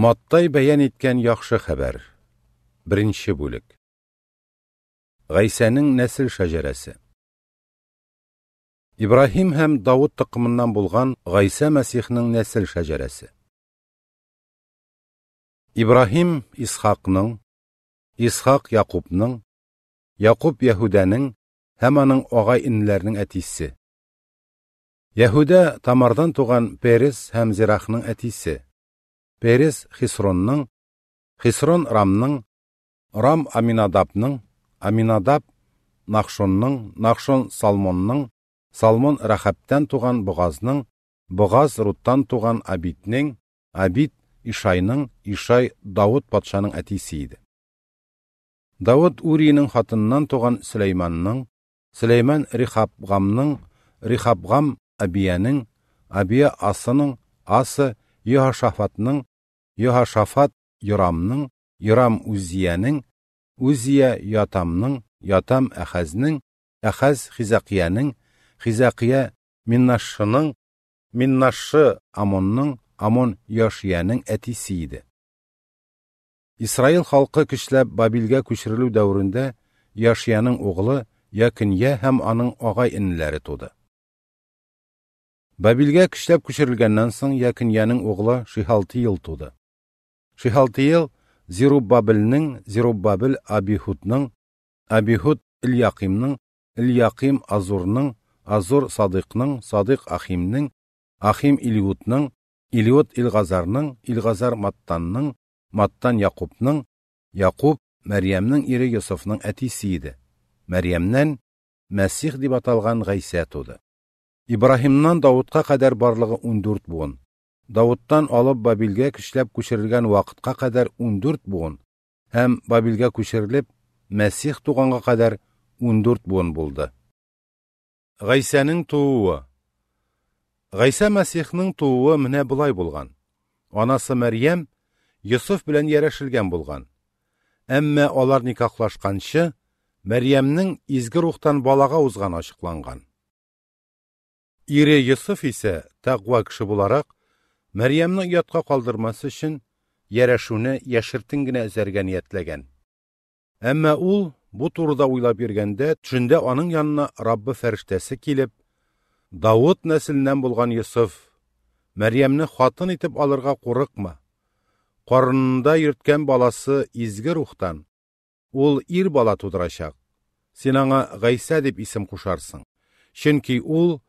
Маттай бәйән еткен яхшы хәбәр. Беренче бүлек. Гайсаның нәсел шәҗәрәсе. Ибраһим һәм Давуд токымыннан булган Гайса Мәсихнең нәсел шәҗәрәсе. Ибраһим Исхакның, Исхак Якубның, Якуб Яһуданың һәм аның агай инләрнең әтисе. Яһуда Тамардан туған Перес һәм Зирахның әтисе перес хисронның хисрон рамның рам аминадабның аминадаб нақшонның нақшон салмонның салмон рахабтан туған бұғазның бұғаз руттан туған абитнің Абит ишайның ишай дауд патшаның әтесі еді дауд урийнің хатынынан туған сүлейманның сүлейман рихабғамның рихабғам абияның абия асының асы иошафатның Шафат йорамның йорам узияның узия ятамның ятам Ахазның, әхәз хизақияның хизақия миннашшының миннашшы амонның амон яшияның әтисі еді. Исраил халқы көчләп Бабилгә күчерелү дәверендә Яшияның оғылы Якиня һәм аның агай иннеләре туды. Бабилгә көчләп күчерелгәннән соң Якиньяның оғлы Шихалти ел туды. Шихалтиел Зирубабелнең Зирубабел Абихудның, Абихуд Ильяқимның, Ильяқим Азурның, Азур Садықның, Садық ахимнің Ахим Илиудның, Илиуд Илғазарның, Илғазар Маттанның, Маттан Яқубның, Яқуб мәриямнің ирі Йосыфның әтисе еді. Мәрйәмнән Мәсих деп аталған Гайса туды. Ибраһимнан қадар барлығы барлығы 14 буын. Дауыттан алып бабилге кишләп көшерілген уақытқа қадар 14 буын әм бабилге күчерелеп мәсих туғанға қадар 14 буын болды. Ғайсаның тууы Ғайса мәсихнең тууы міне бұлай болған. анасы Мәрием, Юсуф білән ярәшелгән болған. Әммә алар никақлашқаншы мәрьямнең изге рухтан балаға узганы ашықланған. ире Юсуф исә тәкъва кеше Мәриямны ятқа қалдырмасы үшін ярашуны яшіртінгіне әзерге ниетілеген. Әммә ул бу турыда уйлап йөргәндә, төшендә аның янына Раббы фәриштәсе келіп, Дауыт нәсілінен болған Йосыф, Мәрьямне хатын итеп алырға қорықма. Қорынында йөрткән баласы изге рухтан. Ол ир бала тудырашақ. Син аңа деп дип исем кушарсың. Чөнки ул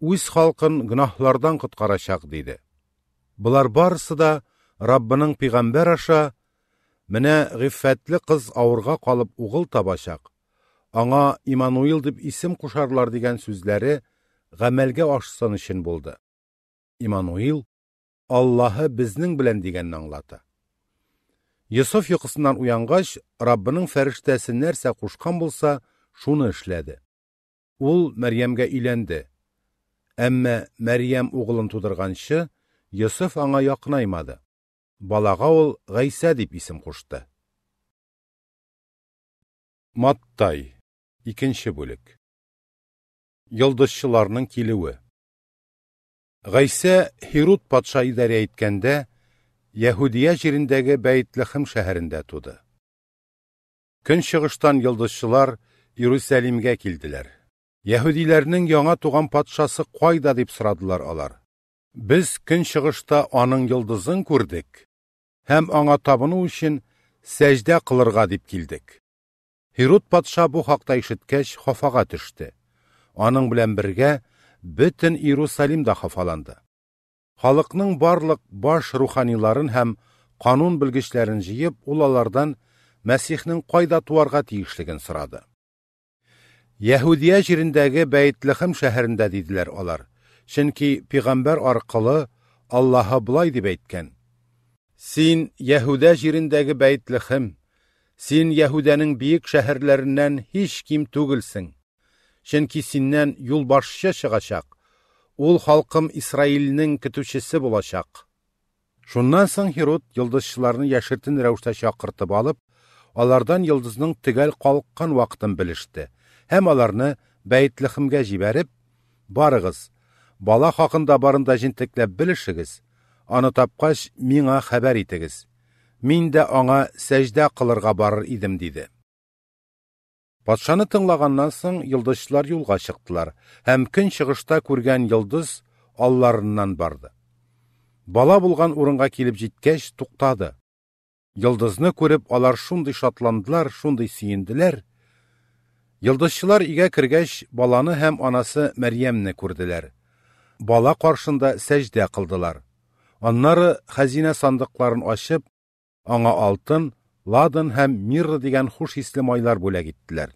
үз халкын гынахлардан коткарачак бұлар барысы да раббының пиғамбер аша «Міне ғиффәтлі қыз ауырға қалып уғыл табашақ аңа имануил деп исем құшарлар деген сүзләре ғәмәлге ашысын үшін болды имануил аллаһы біздің білән дегенін аңлады. йосыф ұйқысынан уянғаш раббының фәриштәсі нәрсә қушқан болса шуны ішләді. ул мәрьямгә үйленді. әммә мәрьям уғылын тудырғаншы, Йосеф аңа яқынаймады. Балаға ол ғайса деп исем құшты. Маттай, икенше бүлек. Йылдышшыларының килеүе. Ғәйсә Хирут патша идәре иткәндә жеріндегі җирендәге Бәйтләхем шәһәрендә туды. шығыштан йолдызчылар Иерусалимге келділер. Яһудиләрнең яңа туған патшасы қайда деп сұрадылар алар. Біз күн шығышта аның жұлдызын көрдік, һәм аңа табыну үшін сәждә қылырға деп келдік. Хирут патша бұл хакта ишеткәч хафаға төште. Аның белән бергә бөтен Иерусалим да хафаланды. Халыкның барлық баш руханиларын һәм қанун белгечләрен жиіп, ул алардан Мәсихнең кайда туарга тиешлеген сорады. Яһудия Бәйтлехем шәһәрендә диделәр алар Чөнки пәйгамбәр арқылы Аллаһы былай» дип әйткән. Син Яһуда җирендәге бәйтлехем, син Яһуданың бийек шәһәрләреннән һич ким түгелсең. Чөнки синнән юл башчы чыгачак. Ул халкым Исраилнең көтүчесе булачак. Шуннан соң Херод йолдызчыларны яшертен рәвештә чакыртып алып, алардан йолдызның төгәл калыккан вакытын белеште һәм аларны Бәйтлехемгә җибәреп, барыгыз, бала хақында барында җентекләп білішігіз, аны тапқаш миңа хәбәр итегіз. мин дә аңа сәҗдә қылырға барыр идем диде патшаны тыңлағаннан соң йолдызчылар юлга чыктылар һәм көн чыгышта күргән йолдыз алларыннан барды бала булган урынга килеп җиткәч туктады Йылдызны күреп, алар шундый шатландылар, шундый сөенделәр. Йылдызчылар игә кергәч, баланы һәм анасы Мәрьямне күрделәр бала қоршында сәжде қылдылар. Аннары хәзинә сандықларын ашып, аңа алтын, ладын, һәм мирра деген хуш исле майлар бүләк иттеләр.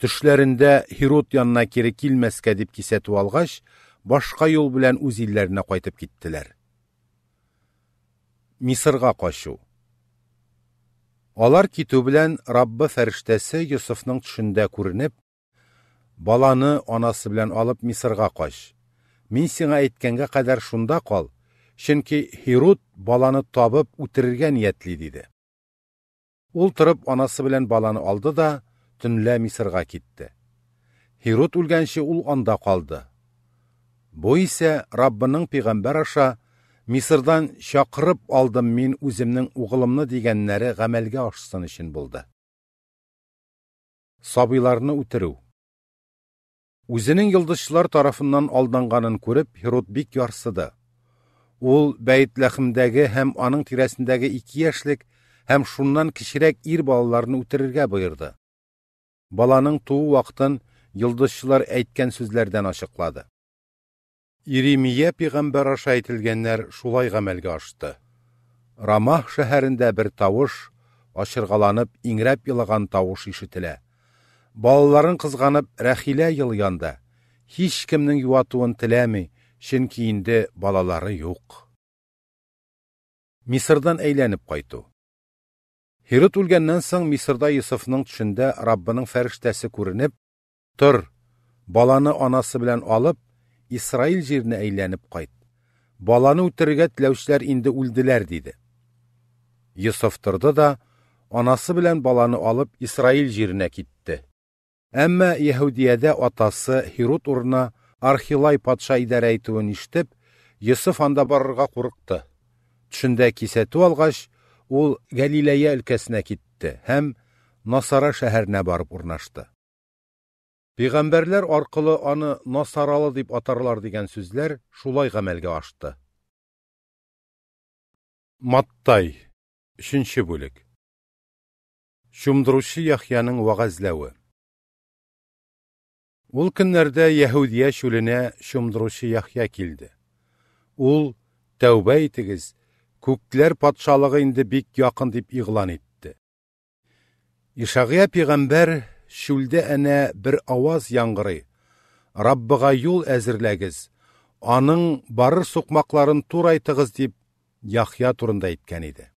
Төшләрендә Хирот янына кире килмәскә дип кисәтү алгач, башка юл белән үз илләренә кайтып киттеләр. Мисырга качу. Алар китү белән Раббы фәриштәсе Йосыфның төшендә күренеп, баланы анасы алып Мисырга кач. Мин сиңа әйткәнгә қадар шунда қал, чөнки Хирут баланы табып үтерергә ниятли диде. Ол торып анасы білен баланы алды да түнлі Мисырга кетті. Хирут үлгенші ол анда қалды. Бу ісе, Раббының пәйгамбәр аша Мисырдан шақырып алдым өзімнің үземнең деген дигәннәре ғамәлге ашысын ішін болды. Сабыйларны үзенең йолдызчылар тарафыннан алданғанын көріп, Херод бик ярсыды. Ул Бәйтләхимдәге һәм аның тирәсендәге 2 яшьлек һәм шуннан кішірек ир балаларны үтерергә боерды. Баланың туу вакытын йолдызчылар әйткән сөзлерден ашықлады. Иремия пәйгамбәр аша әйтелгәннәр шулай гамәлгә ашты. Рамах шәһәрендә бер тавыш, ашырғаланып иңрәп елаган тавыш ишетелә балаларын қызғанып рәхилә йылянды һич кемнең юатуын теләми чөнки инде балалары юқ. мисырдан әйләнеп қайту хирот үлгәннән соң мисырда йосыфның төшендә раббының фәрештәсе күренеп тор баланы анасы белән алып Исраил җиренә әйләнеп кайт. Баланы үтерергә теләүчеләр инде үлделәр диде. Йосыф торды да анасы белән баланы алып Исраил җиренә китте. Әммә Яһүдиәдә атасы Хирут урына Архилай патша идәрә итүен иштеп, Йосыф анда барырга курыкты. Төшендә кисәтү алғаш ол Галилея өлкәсенә кетті, һәм Насара шәһәренә барып урнашты. Пәйгамбәрләр арқылы аны Насаралы деп атарлар деген сүзләр шулай гамәлгә ашты. Маттай 3 бүлек. Шумдручы Яхьяның Ул көннәрдә Яһудия шүленә шомдыручы Яхья келді. Ул тәүбә итегез, күкләр патшалығы инде бик якын деп иғлан етті. Ишагыя пәйгамбер шүлдә әнә бір аваз яңғыры, Раббыга юл әзерләгез, аның барыр сукмакларын турайтыгыз дип Яхья турында әйткән иде.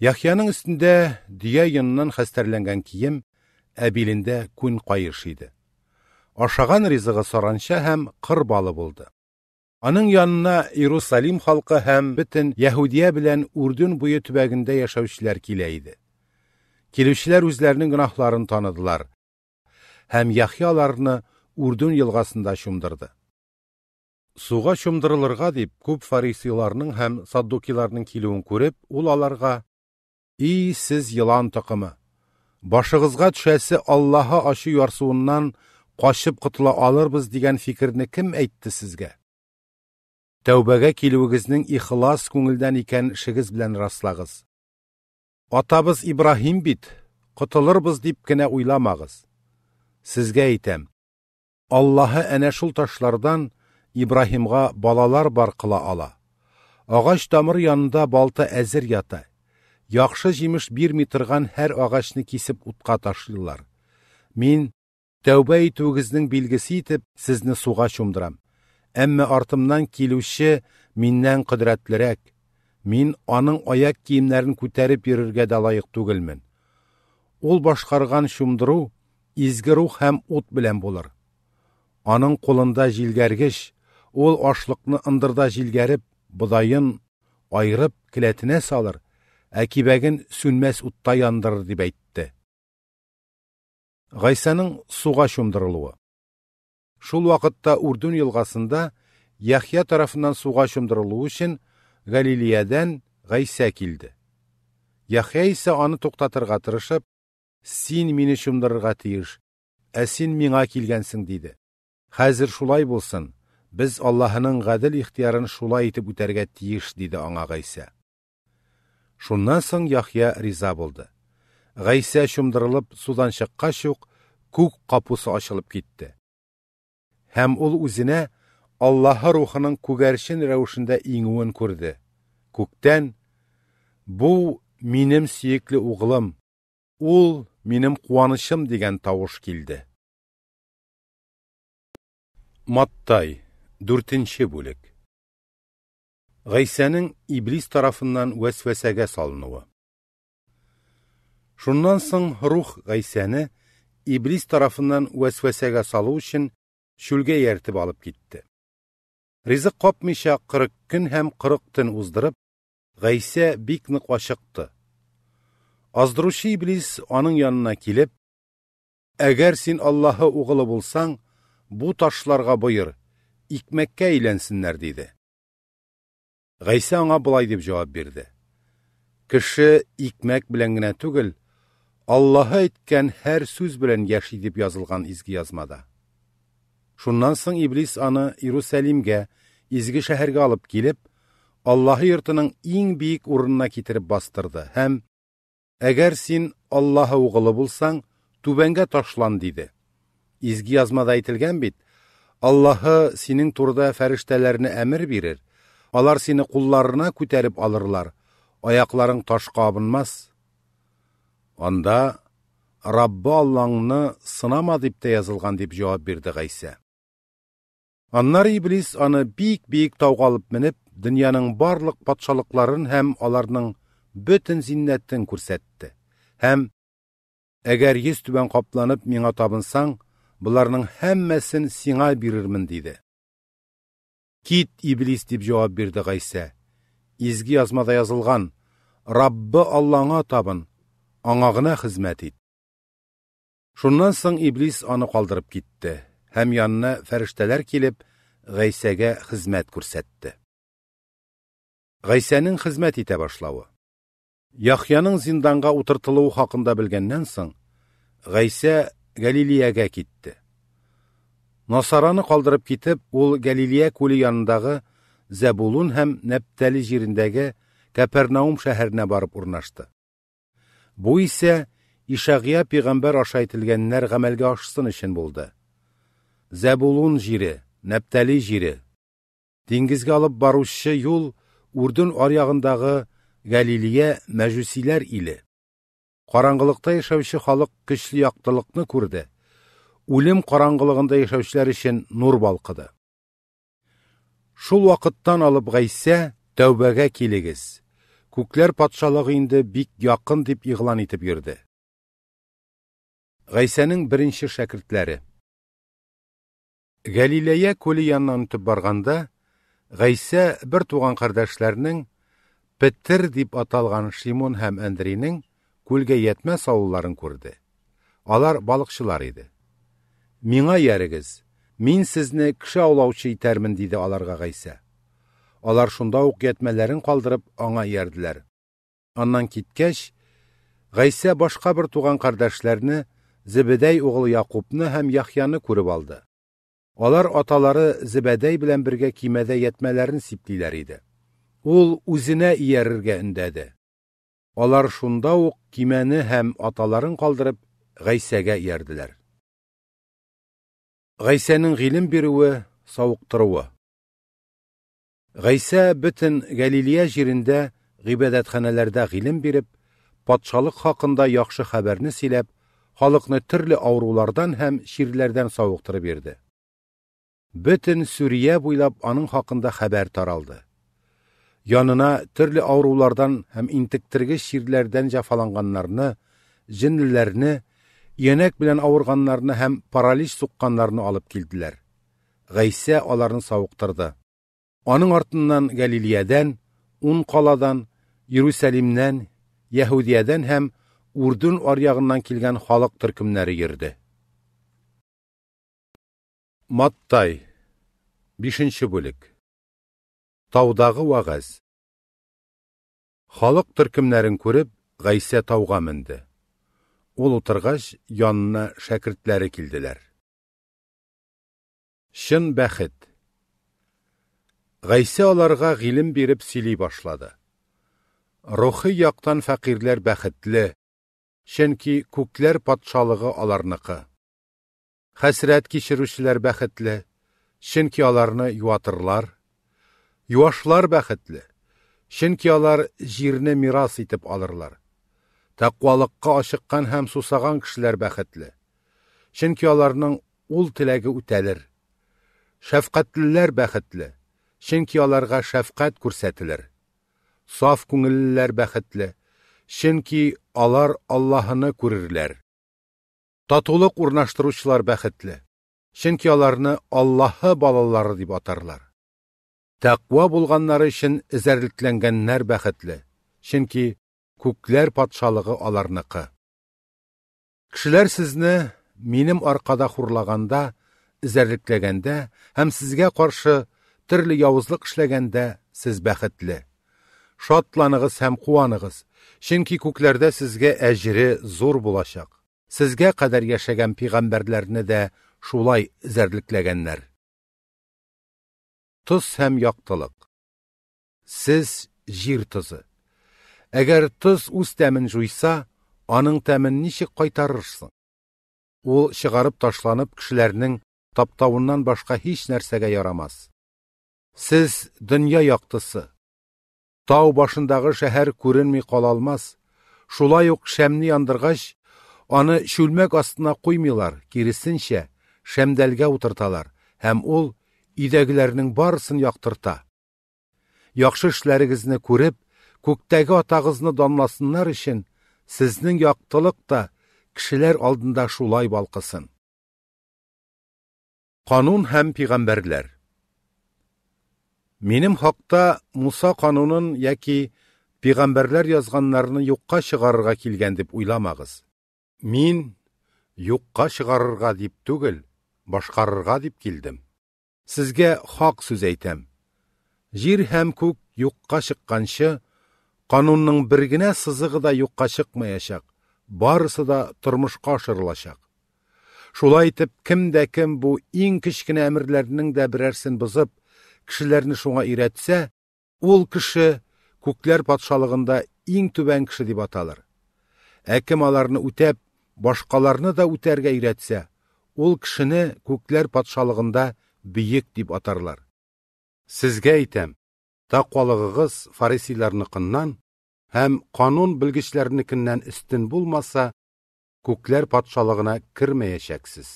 Яхьяның үстінде дия йоннан хәстәрләнгән кием әбилендә күн кайыш иде ашаған ризығы соранша һәм қыр балы болды. аның янына иерусалим халқы һәм бітін яһудия белән Урдун буе төбәгендә яшәүчеләр килә иде килүчеләр үзләренең таныдылар һәм яхия Урдун үрдүн елгасында чумдырды суға чумдырылырға дип күп фарисиларның һәм саддукиларның килүен күреп ул аларга и сез йылан токымы Башығызға түшәсе Аллаһа ашы ярсуыннан қашып құтыла алырбыз деген фикірні кім әйтті сізге? Тәубәгә килүегезнең ихлас күңелдән икән шигез белән раслагыз. Атабыз Ибраһим бит, қытылырбыз деп кенә ойламағыз. Сізге әйтәм. Аллаһы әнә шул ташлардан балалар бар қыла ала. Ағаш тамыр янында балта әзер ята яхшы җимеш бирми торган һәр агачны кисеп утка ташлыйлар. Мин тәүбә итүгезнең билгесе итеп сезне суга чумдырам. Әмма артымнан килүче миннән кыдратлырак. Мин аның аяк киемнәрен күтәреп йөрергә дә лаек түгелмен. Ул башкарган чумдыру изге рух һәм ут белән булыр. Аның қолында җилгәргеч, ул ашлыкны ындырда җилгәреп, бодайын айырып келәтенә салыр әкибәген сүнмәс утта яндыр деп әйтті ғайсаның суға шомдырылуы шул уақытта урдун елғасында яхия тарафынан суға шомдырылуы үшін галилеядән ғайса келді. яхия исә аны тоқтатырға тырышып син мені шомдырырга тиеш әсін меңа келгенсің» дейді. Хәзір шулай болсын, біз аллаһының гадел ихтиярын шулай етіп үтәргә тиеш деді аңа ғайса шуннан соң Яхья риза болды ғайса шумдырылып судан шыққа юк күк қапусы ашылып кетті Хәм ол үзіне аллаһы рухының күгәршін рәвешендә иңүен көрді. Күктен, бу менім сөекле ұғылым, ол менім қуанышым деген тауыш келді. маттай дүртінші бөлік. Ғәйсәнең иблис тарафынан вәсвәсәгә салынуы. Шуннан соң рух Ғәйсәне иблис тарафынан вәсвәсәгә салу өчен шүлгә йәртеп алып китте. Ризы капмыйча 40 көн һәм 40 төн уздырып, Ғәйсә бик ныҡ ашыкты. Аздруши иблис аның янына килеп, Әгәр син Аллаһы угылы булсаң, бу ташларга буйыр, икмәккә әйләнсеннәр диде. Ғайса аңа былай деп жауап берді. Кіші икмәк белән генә түгел, Аллаһы әйткән һәр сөз белән яши деп язылған изге язмада. Шуннан соң Иблис аны Иерусалимгә, изге шәһәргә алып килеп, Аллаһы йортының иң бийек урынына китереп бастырды һәм «Әгәр син Аллаһы угылы булсаң, түбәнгә ташлан» диде. Изге язмада әйтелгән бит, Аллаһы синең турда фәрештәләренә әмер бирер алар сені құлларына көтеріп алырлар аяқларың ташқа абынмас анда раббы аллаңыны сынама деп язылған деп жауап жауап берді гайса аннары иблис аны бейік-бейік тауға алып менеп дүнияның барлық патшалықларын һәм аларның бөтін зиннәттін көрсетті. һәм әгәр йөз түбән қапланып мен табынсаң, бұларның һәммәсен сиңа бирермен дейді кит иблис деп жауап берді ғайса Изгі азмада язылған раббы аллаңа табын аңағына ғына ет соң иблис аны қалдырып кетті. һәм янына фәрештәләр келіп, ғайсәгә хизмәт күрсәтте ғайсәнең хизмәт итә башлауы яхьяның зинданға утыртылуы хақында белгәннән соң ғайса галилеяга китте насараны қалдырып кетіп ол галилея көлі янындағы зәбулун һәм нәптәли жеріндегі кәпернаум шәһәренә барып урнашты бу исә ишағия пиғамбар аша әйтелгәннәр ғәмәлгә ашсын өчен болды. зәбулун жире нәптәли жире диңгезгә алып баручы юл Урдун аръягындагы галилея мәжүсиләр иле караңгылыкта яшәүче халык көчле яктылыкны күрде үлем қараңғылығында яшәүчеләр үшін нұр балқыды. Шул уақыттан алып ғайсә, тәубәгә келегіз. Күкләр патшалығы инде бик якын деп игълан итеп йөрде. Гайсаның беренче шәкертләре Галилея күле яннан үтеп барганда ғайсә бер туған кардәшләрнең Петер дип аталган Шимон һәм Андрейның күлгә ятмәс сауылларын күрде. Алар балыкчылар иде. миңа ярыгыз. Мин сезне кеше алаучы итәрмен диде аларга ғайса». Алар шунда ук ятмәләрен калдырып аңа ярдылар. Аннан киткәч ғайса башқа бер туган кардәшләрне Зибедәй угылы Якубны һәм Яхьяны күреп алды. Алар аталары Зибедәй белән бергә кимәдә ятмәләрен сиптиләр иде. Ул үзенә иярергә өндәде. Алар шунда ук кимәне һәм аталарын калдырып Гайсәгә ярдылар. ғайсәнің ғилім беруі сауықтыруы ғайса бүтін галилея жерінде ғибәдәтханаларда ғилім беріп патшалық хақында яқшы хәбәрне сөйләп халыкны төрле аурулардан һәм ширләрдән сауықтырып берді бүтін сүрия буйлап аның хақында хәбәр таралды янына төрле аурулардан һәм интектіргіш ширләрдән жафаланғаннарны жинлеләрне енек белән авырганнарны һәм паралич сукканнарны алып килделәр. Гайса аларны сауықтырды. Аның артыннан Галилеядән, Ун қаладан, Иерусалимнән, Яһудиядән һәм Урдун аръягыннан килгән халык төркемнәре йөрде. Маттай 5 бүлек. Таудағы вагыз. Халык төркемнәрен күреп, Гайса тауга менде. Ол отырғаш, янына шәкіртләре келділер. Шын бәхет. Гайса аларға гыйлем беріп башлады. Рухи яқтан фәқирлер бәхетлі, чөнки күклер патшалығы аларнықы. Хәсрәт кичерүчеләр бәхетлі, чөнки аларны юатырлар. Юашлар бәхетлі, чөнки алар җирне мирас итеп алырлар. taqvoliqqa oshiqqan ham susagan kishilar baxtli. Chunki ularning ul tilagi utalir Shafqatlilar baxtli. Chunki ularga shafqat ko'rsatilir. Sof ko'ngillilar baxtli. Chunki ular Allohni ko'rirlar. Татулык урнаштыручылар baxtli Чөнки ularni Аллаһы балалары deb atarlar taqvo булганнары uchun изәрлекләнгәннәр baxtli Чөнки ko'klar podsholig'i ularniki kishilar sizni menim orqada хурлаганда, izarliklaganda ham sizga qarshi tirli yovuzlik ishlaganda siz baxtli shodlanig'iz ham quvonig'iz chunki ko'klarda sizga ajri zo'r bo'lashaq sizga qadar yashagan payg'ambarlarni da shulay izarliklaganlar tuz ham yoqtiliq siz жир тұзы Әгәр тұз үз тәмін жуйса, аның тәмін ничек қайтарырсың? Ол шығарып ташланып, кешеләрнең таптауыннан башқа һич нәрсәгә ярамас. Сіз дөнья яқтысы. Тау башындағы шәһәр көрінмей қалалмас, алмас. Шулай ук шәмне яндырғаш, аны шүлмәк астына қоймайлар, керісінше шәмдәлгә утырталар һәм ол идәгеләрнең барысын яқтырта. Яқшы эшләрегезне көріп, көктегі атағызны донласыннар үшін сіздің яқтылық та кішілер алдында шулай балқысын. Қанун һәм пиғамбәрләр Менім хақта Муса қануынын яки пиғамбәрләр язғанларыны юққа шығарырға келген деп ойламағыз. Мин юққа шығарырға деп түгіл, башқарырға деп келдім. Сізге хақ сөз әйтәм. Жир һәм көк юққа шыққаншы, Қанунның біргіне сызығы да юққа шықмаяшақ Барысы да тұрмышқа ашырылачак. Шулай айтып, кім дә кім ең иң кичкенә әмерләрнең дә берәрсен бозып, кешеләрне шуңа өйрәтсә, ол кеше күкләр патшалығында иң түбән кіші деп аталар. Әкім аларны үтәп, башкаларны да үтәргә өйрәтсә, ол кішіні күкләр патшалығында бөек деп атарлар. сізге әйтәм, та фарисиларныкыннан һәм канун белгечләрнекеннән істін болмаса күкләр патшалығына кирмәячәксез.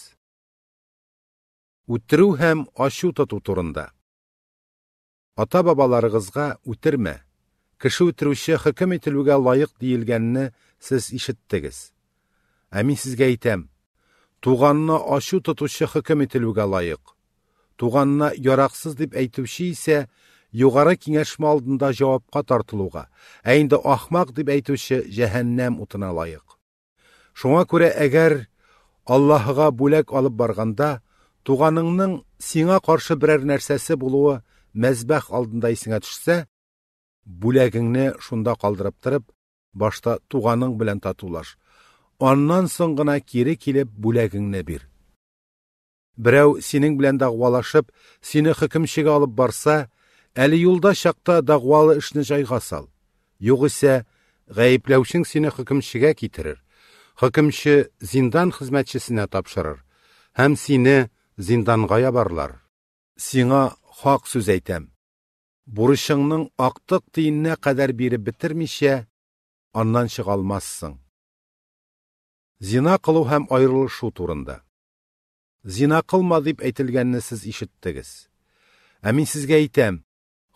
Үттерү һәм ашу тоту турында. Ата бабаларыгызга үтермә, кіші үтерүче хөкем ителүгә лайык диелгәнне сез ишеттегез. Ә мин әйтәм, туганны ашу тотучы хөкем ителүгә лайық. Туганна яраксыз деп югары киңәшмә алдында жауапқа тартылуға, ә ақмақ деп дип жәһәннәм җәһәннәм утына лаек. Шуңа күрә әгәр Аллаһыга бүләк алып барғанда, туғаныңның сиңа қаршы берәр нәрсәсе болуы мәзбәх алдында исеңә төшсә, бүләгеңне шунда қалдырып торып, башта туғаның белән татулаш. Аннан соң гына кире килеп бүләгеңне бир. Берәү синең белән дәгъвалашып, сине хөкемчегә алып барса, әлі юлда шақта дағуалы ішні жайға сал юғисә ғәйіпләушің сені хөкімшіге китерер хөкімші зиндан хезмәтчесенә тапшырыр һәм сине зинданға ябарлар сиңа хак сүз әйтәм бурышыңның актык тиененә кадәр биреп бетермичә аннан чыга алмассың зина кылу һәм айырылышу турында зина кылма дип әйтелгәнне сез ишеттегез ә мин сезгә әйтәм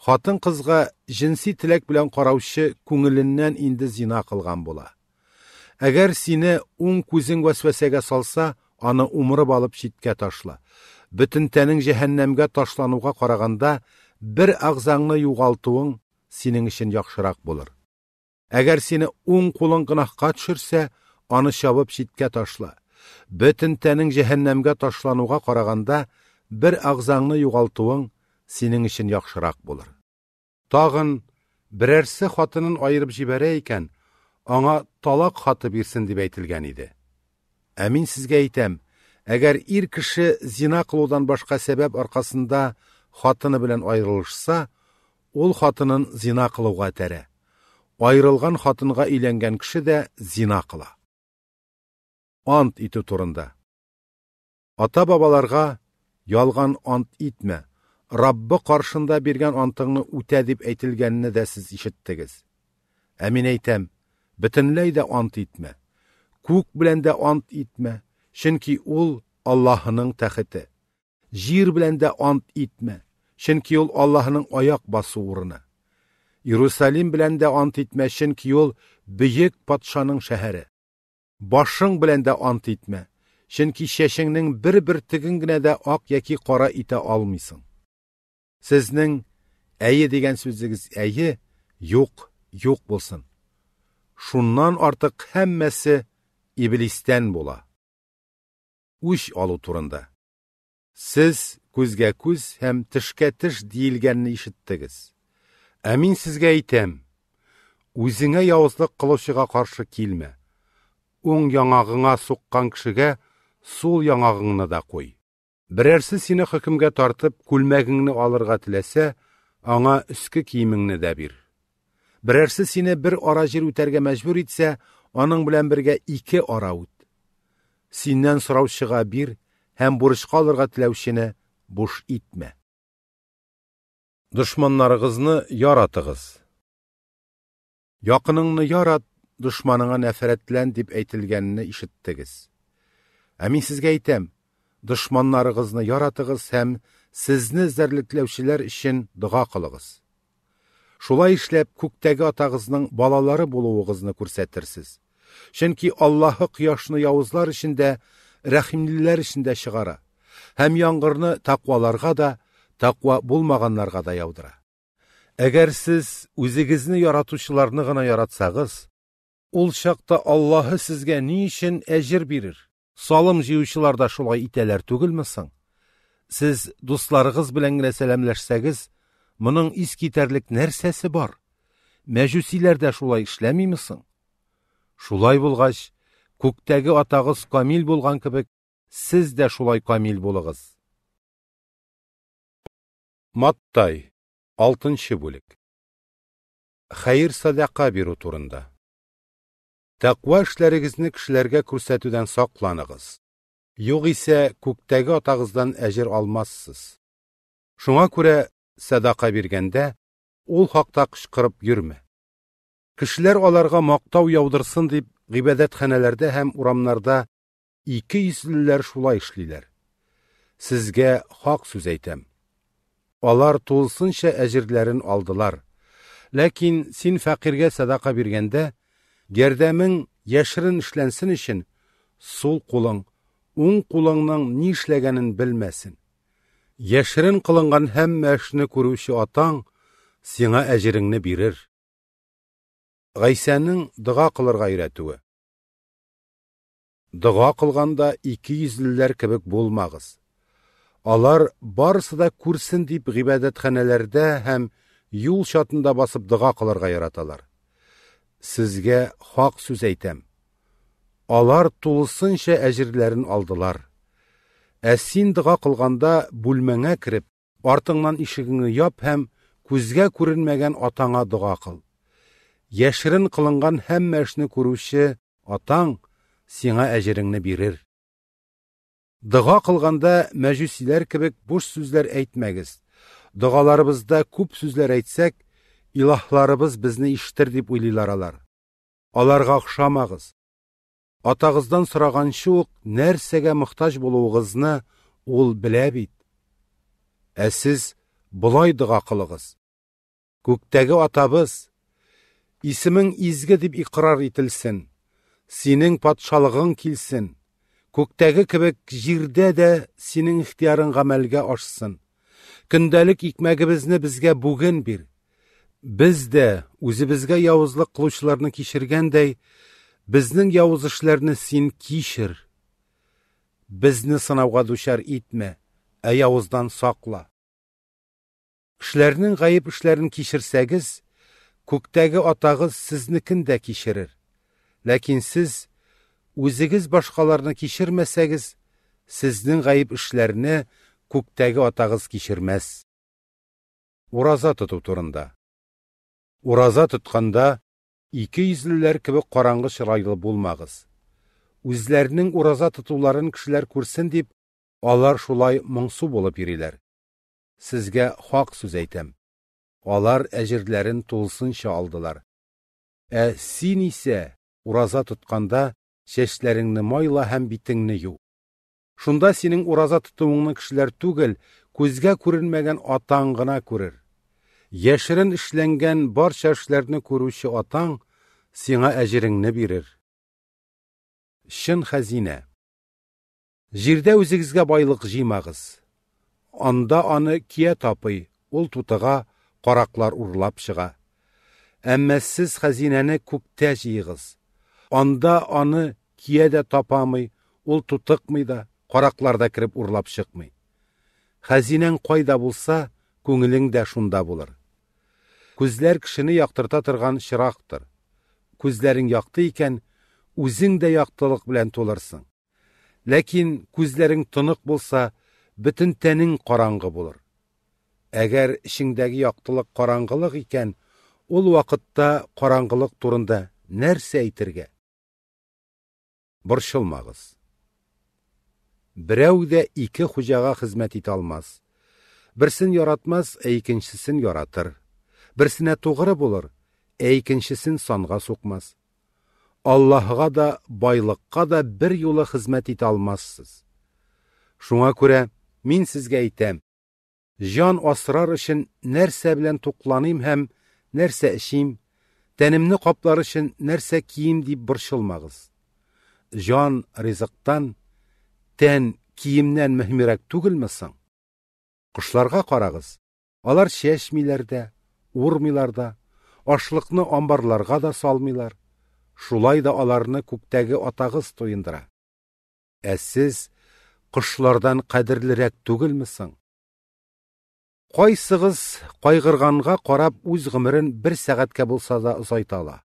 хатын қызға жинси тілек белән қараушы күңілінен инде зина қылған бола. Әгәр сине оң күзең вәсвәсәгә салса, аны умырып алып читкә ташла. Бүтін тәнең җәһәннәмгә ташлануға қарағанда, бір агзаңны юғалтуың синең өчен яхшырак булыр. Әгәр сине оң қолың гынахка төшерсә, аны шабып читкә ташла. Бүтін тәнең җәһәннәмгә ташлануға қарағанда, бір агзаңны юғалтуың синең ішін яхшырак булыр Тағын, берәрсе хатынын айырып җибәрә икән аңа талак хаты бирсен деп әйтелгән иде ә мин сезгә әйтәм әгәр ир кеше зина кылудан башка сәбәп арқасында хатыны белән айрылышса, ул хатынын зина кылуга тәрә, айрылган хатынга өйләнгән кеше дә зина кыла ант итү турында ата бабаларга ялган ант итмә Раббы қаршында берген антыңны үтә деп әйтілгеніне дә сіз ишеттегіз. Әмин әйтәм, бітінләй дә ант итме, Күк біләнді ант итме, шынки ол Аллаһының тәхіті. Жир біләнді ант итме, шынки ол Аллахының аяқ басы урыны. Иерусалим біләнді ант итме, шінки ол бөек патшаның шәһәре. Башың біләнді ант итме, Шінки чәчеңнең бір бір генә дә яки қара итә алмыйсың. Сізнің әйі деген сөздігіз әйі жоқ, жоқ болсын. Шуннан артық әммәсі иблистен бола. Үш алу турында. Сіз көзге көз һәм тішке тіш дейілгенін Ә Әмин сізге әйтәм. Өзіңе яуызлық қылушыға қаршы келме. Оң яңағыңа суққан кішіге сол яңағыңны да қой. Бірәрсі сені хүкімге тартып күлмәгіңні алырға тіләсә аңа үскі киіміңні дә бир Бірәрсі сені бір ара жер үтәргә мәжбүр етсә, аның белән бергә ике ара үт синнән сұраушыға бир һәм бурычка алырга теләүчене буш итмә дошманнарыгызны яратығыз. якыныңны ярат дұшманыңа нәфрәтлән деп әйтелгәнне ишеттегез ә сізге сезгә әйтәм дошманнарыгызны яратыгыз һәм сізні зәрлекләүчеләр ішін дуа кылыгыз. Шулай эшләп күктәге атағызның балалары булуыгызны күрсәтерсез. Чөнки Аллаһы қияшыны яуызлар ішінде рәхимлеләр ішінде шығара, һәм яңғырны тақваларға да, тақва болмағанларға да яудыра. Әгәр сіз өзігізні яратучыларны гына яратсагыз, ул чакта Аллаһы сезгә ни өчен бирер? салым жыючылар да шулай итәләр түгелме соң сез дусларыгыз белән генә сәламләшсәгез моның ис китәрлек нәрсәсе бар мәжүсиләр дә шулай эшләмиме соң шулай булгач күктәге атагыз камил булган кебек сез дә шулай камил булыгыз маттай 6 бүлек Хәйр садақа бирү турында Тәқва кішілерге кешеләргә күрсәтүдән Йоқ Югыйсә күктәге атағыздан әҗер алмассыз. Шуңа күрә садақа биргәндә ул хакта кычкырып йөрмә. Кешеләр аларга мактау яудырсын дип гыйбадәтханәләрдә һәм урамнарда ике ислеләр шулай эшлиләр. Сезгә хақ сүз әйтәм. Алар тулысынча әҗерләрен алдылар. Ләкин син фәкиргә садақа биргәндә Гердәмең яшырын эшләнсен ішін сол құлың, уң құлыңның ни эшләгәнен белмәсен. Яшырын кылынган һәм мәшіні күрүче атаң сеңа әжіріңні бирер. ғайсәнің дұға қылырға өйрәтүе. Дұға қылғанда ике йөзлеләр кібік булмагыз. Алар барысы да деп дип гыйбадәтханәләрдә һәм юл шатында басып дұға қылырға яраталар. Сізге хақ сөз әйтәм. Алар тулысынча әҗирләрен алдылар. Әсін дұға қылғанда кылганда бүлмәңә кіріп, артыңнан ишегеңне яп һәм күзге көрінмеген атаңа дұға қыл. Яшерен қылынған һәммә эшне көруші атаң сиңа әжіріңні берер. Дұға қылғанда мәҗүсиләр кебек буш сүзләр әйтмәгіз. Догаларыбызда күп сөздер әйтсәк, илаһларыбыз бізні иштер деп уйлыйлар алар. Аларға Атағыздан сұраған сораганчы ук нәрсәгә мохтаҗ булуыгызны ол белә бит. Ә сез болай дога қылығыз. Көктегі атабыз исемең изгі деп иқрар етілсін, Синең патшалығың келсін, Көктегі кібік жерде де синің ихтиярың ғамәлге ашсын. күнделік икмәгебезне бізге бүген бир біз де өзімізге яуызлық қылушыларны кешіргендей біздің яуыз ішілеріні сен кешір бізні санауға душар итме ә яуыздан сақла кішілерінің ғайып ішілерін кешірсеңіз көктегі атағыз сізні де кешірер ләкин сіз өзігіз башқаларны кешірмесеңіз сіздің ғайып ішілеріні көктегі атағыз кешірмес ораза тұту ораза тұтқанда, ике үзілілер кібі қараңғы шырайлы болмағыз. Үзләренең ураза тұтуларын кешеләр көрсін деп, алар шулай мұңсу болып ерелер. Сізге хақ сөз әйтәм. Алар әҗирләрен толсын алдылар. Ә син исә ураза тұтқанда, майла һәм битеңне ю. Шунда синең ураза тотуыңны түгел, көзге көрінмеген атаң гына күрер. Яшырын ішленген бар шәршләрне көруші атаң сеңа әжіріңні берір. Шын хәзинә. Жерде өзіңізге байлық жимағыз. Анда аны кия тапый, ул тутыға қорақлар урлап шыға. Әмма сез хәзинәне күктә онда Анда аны кия тапамый, ол тутықмы да, қорақларда кіріп ұрлап урлап чыкмый. қойда болса, көңілің күңелең дә шунда болыр көзләр кішіні яқтырта тұрған шырақтыр көзләрің яқты екен өзің де яқтылық білән толарсың ләкин күзләрің тұнық болса бүтін тәнің қараңғы болыр әгәр ішіңдәге яқтылық қараңғылық екен ол уақытта қараңғылық турында нәрсе әйтірге Бұршылмағыз. берәү дә ике хуҗага хезмәт итә алмас берсен яратмас ә икенчесен яратыр Бірсіне тоғыры болыр, әйкіншісін санға соқмас. Аллаһыға да, байлыққа да бір юлы қызмет ите алмассыз. Шуңа көре, мен сізге әйтәм. Жан осырар үшін нәрсе білен тұқланым һәм нәрсә эшим, тәнімні қаплар үшін нәрсә киім деп бұршылмағыз. Жан ризықтан, тән киімнен мөһимрәк түгілмісің. соң? қарағыз, Алар урмыйлар да амбарларға да салмыйлар шулай да аларны күктәге атагыз тойындыра. ә сез кошлардан кадерлерәк түгелме соң кайсыгыз кайгырганга карап үз гомерен бер сәгатькә булса да озайта ала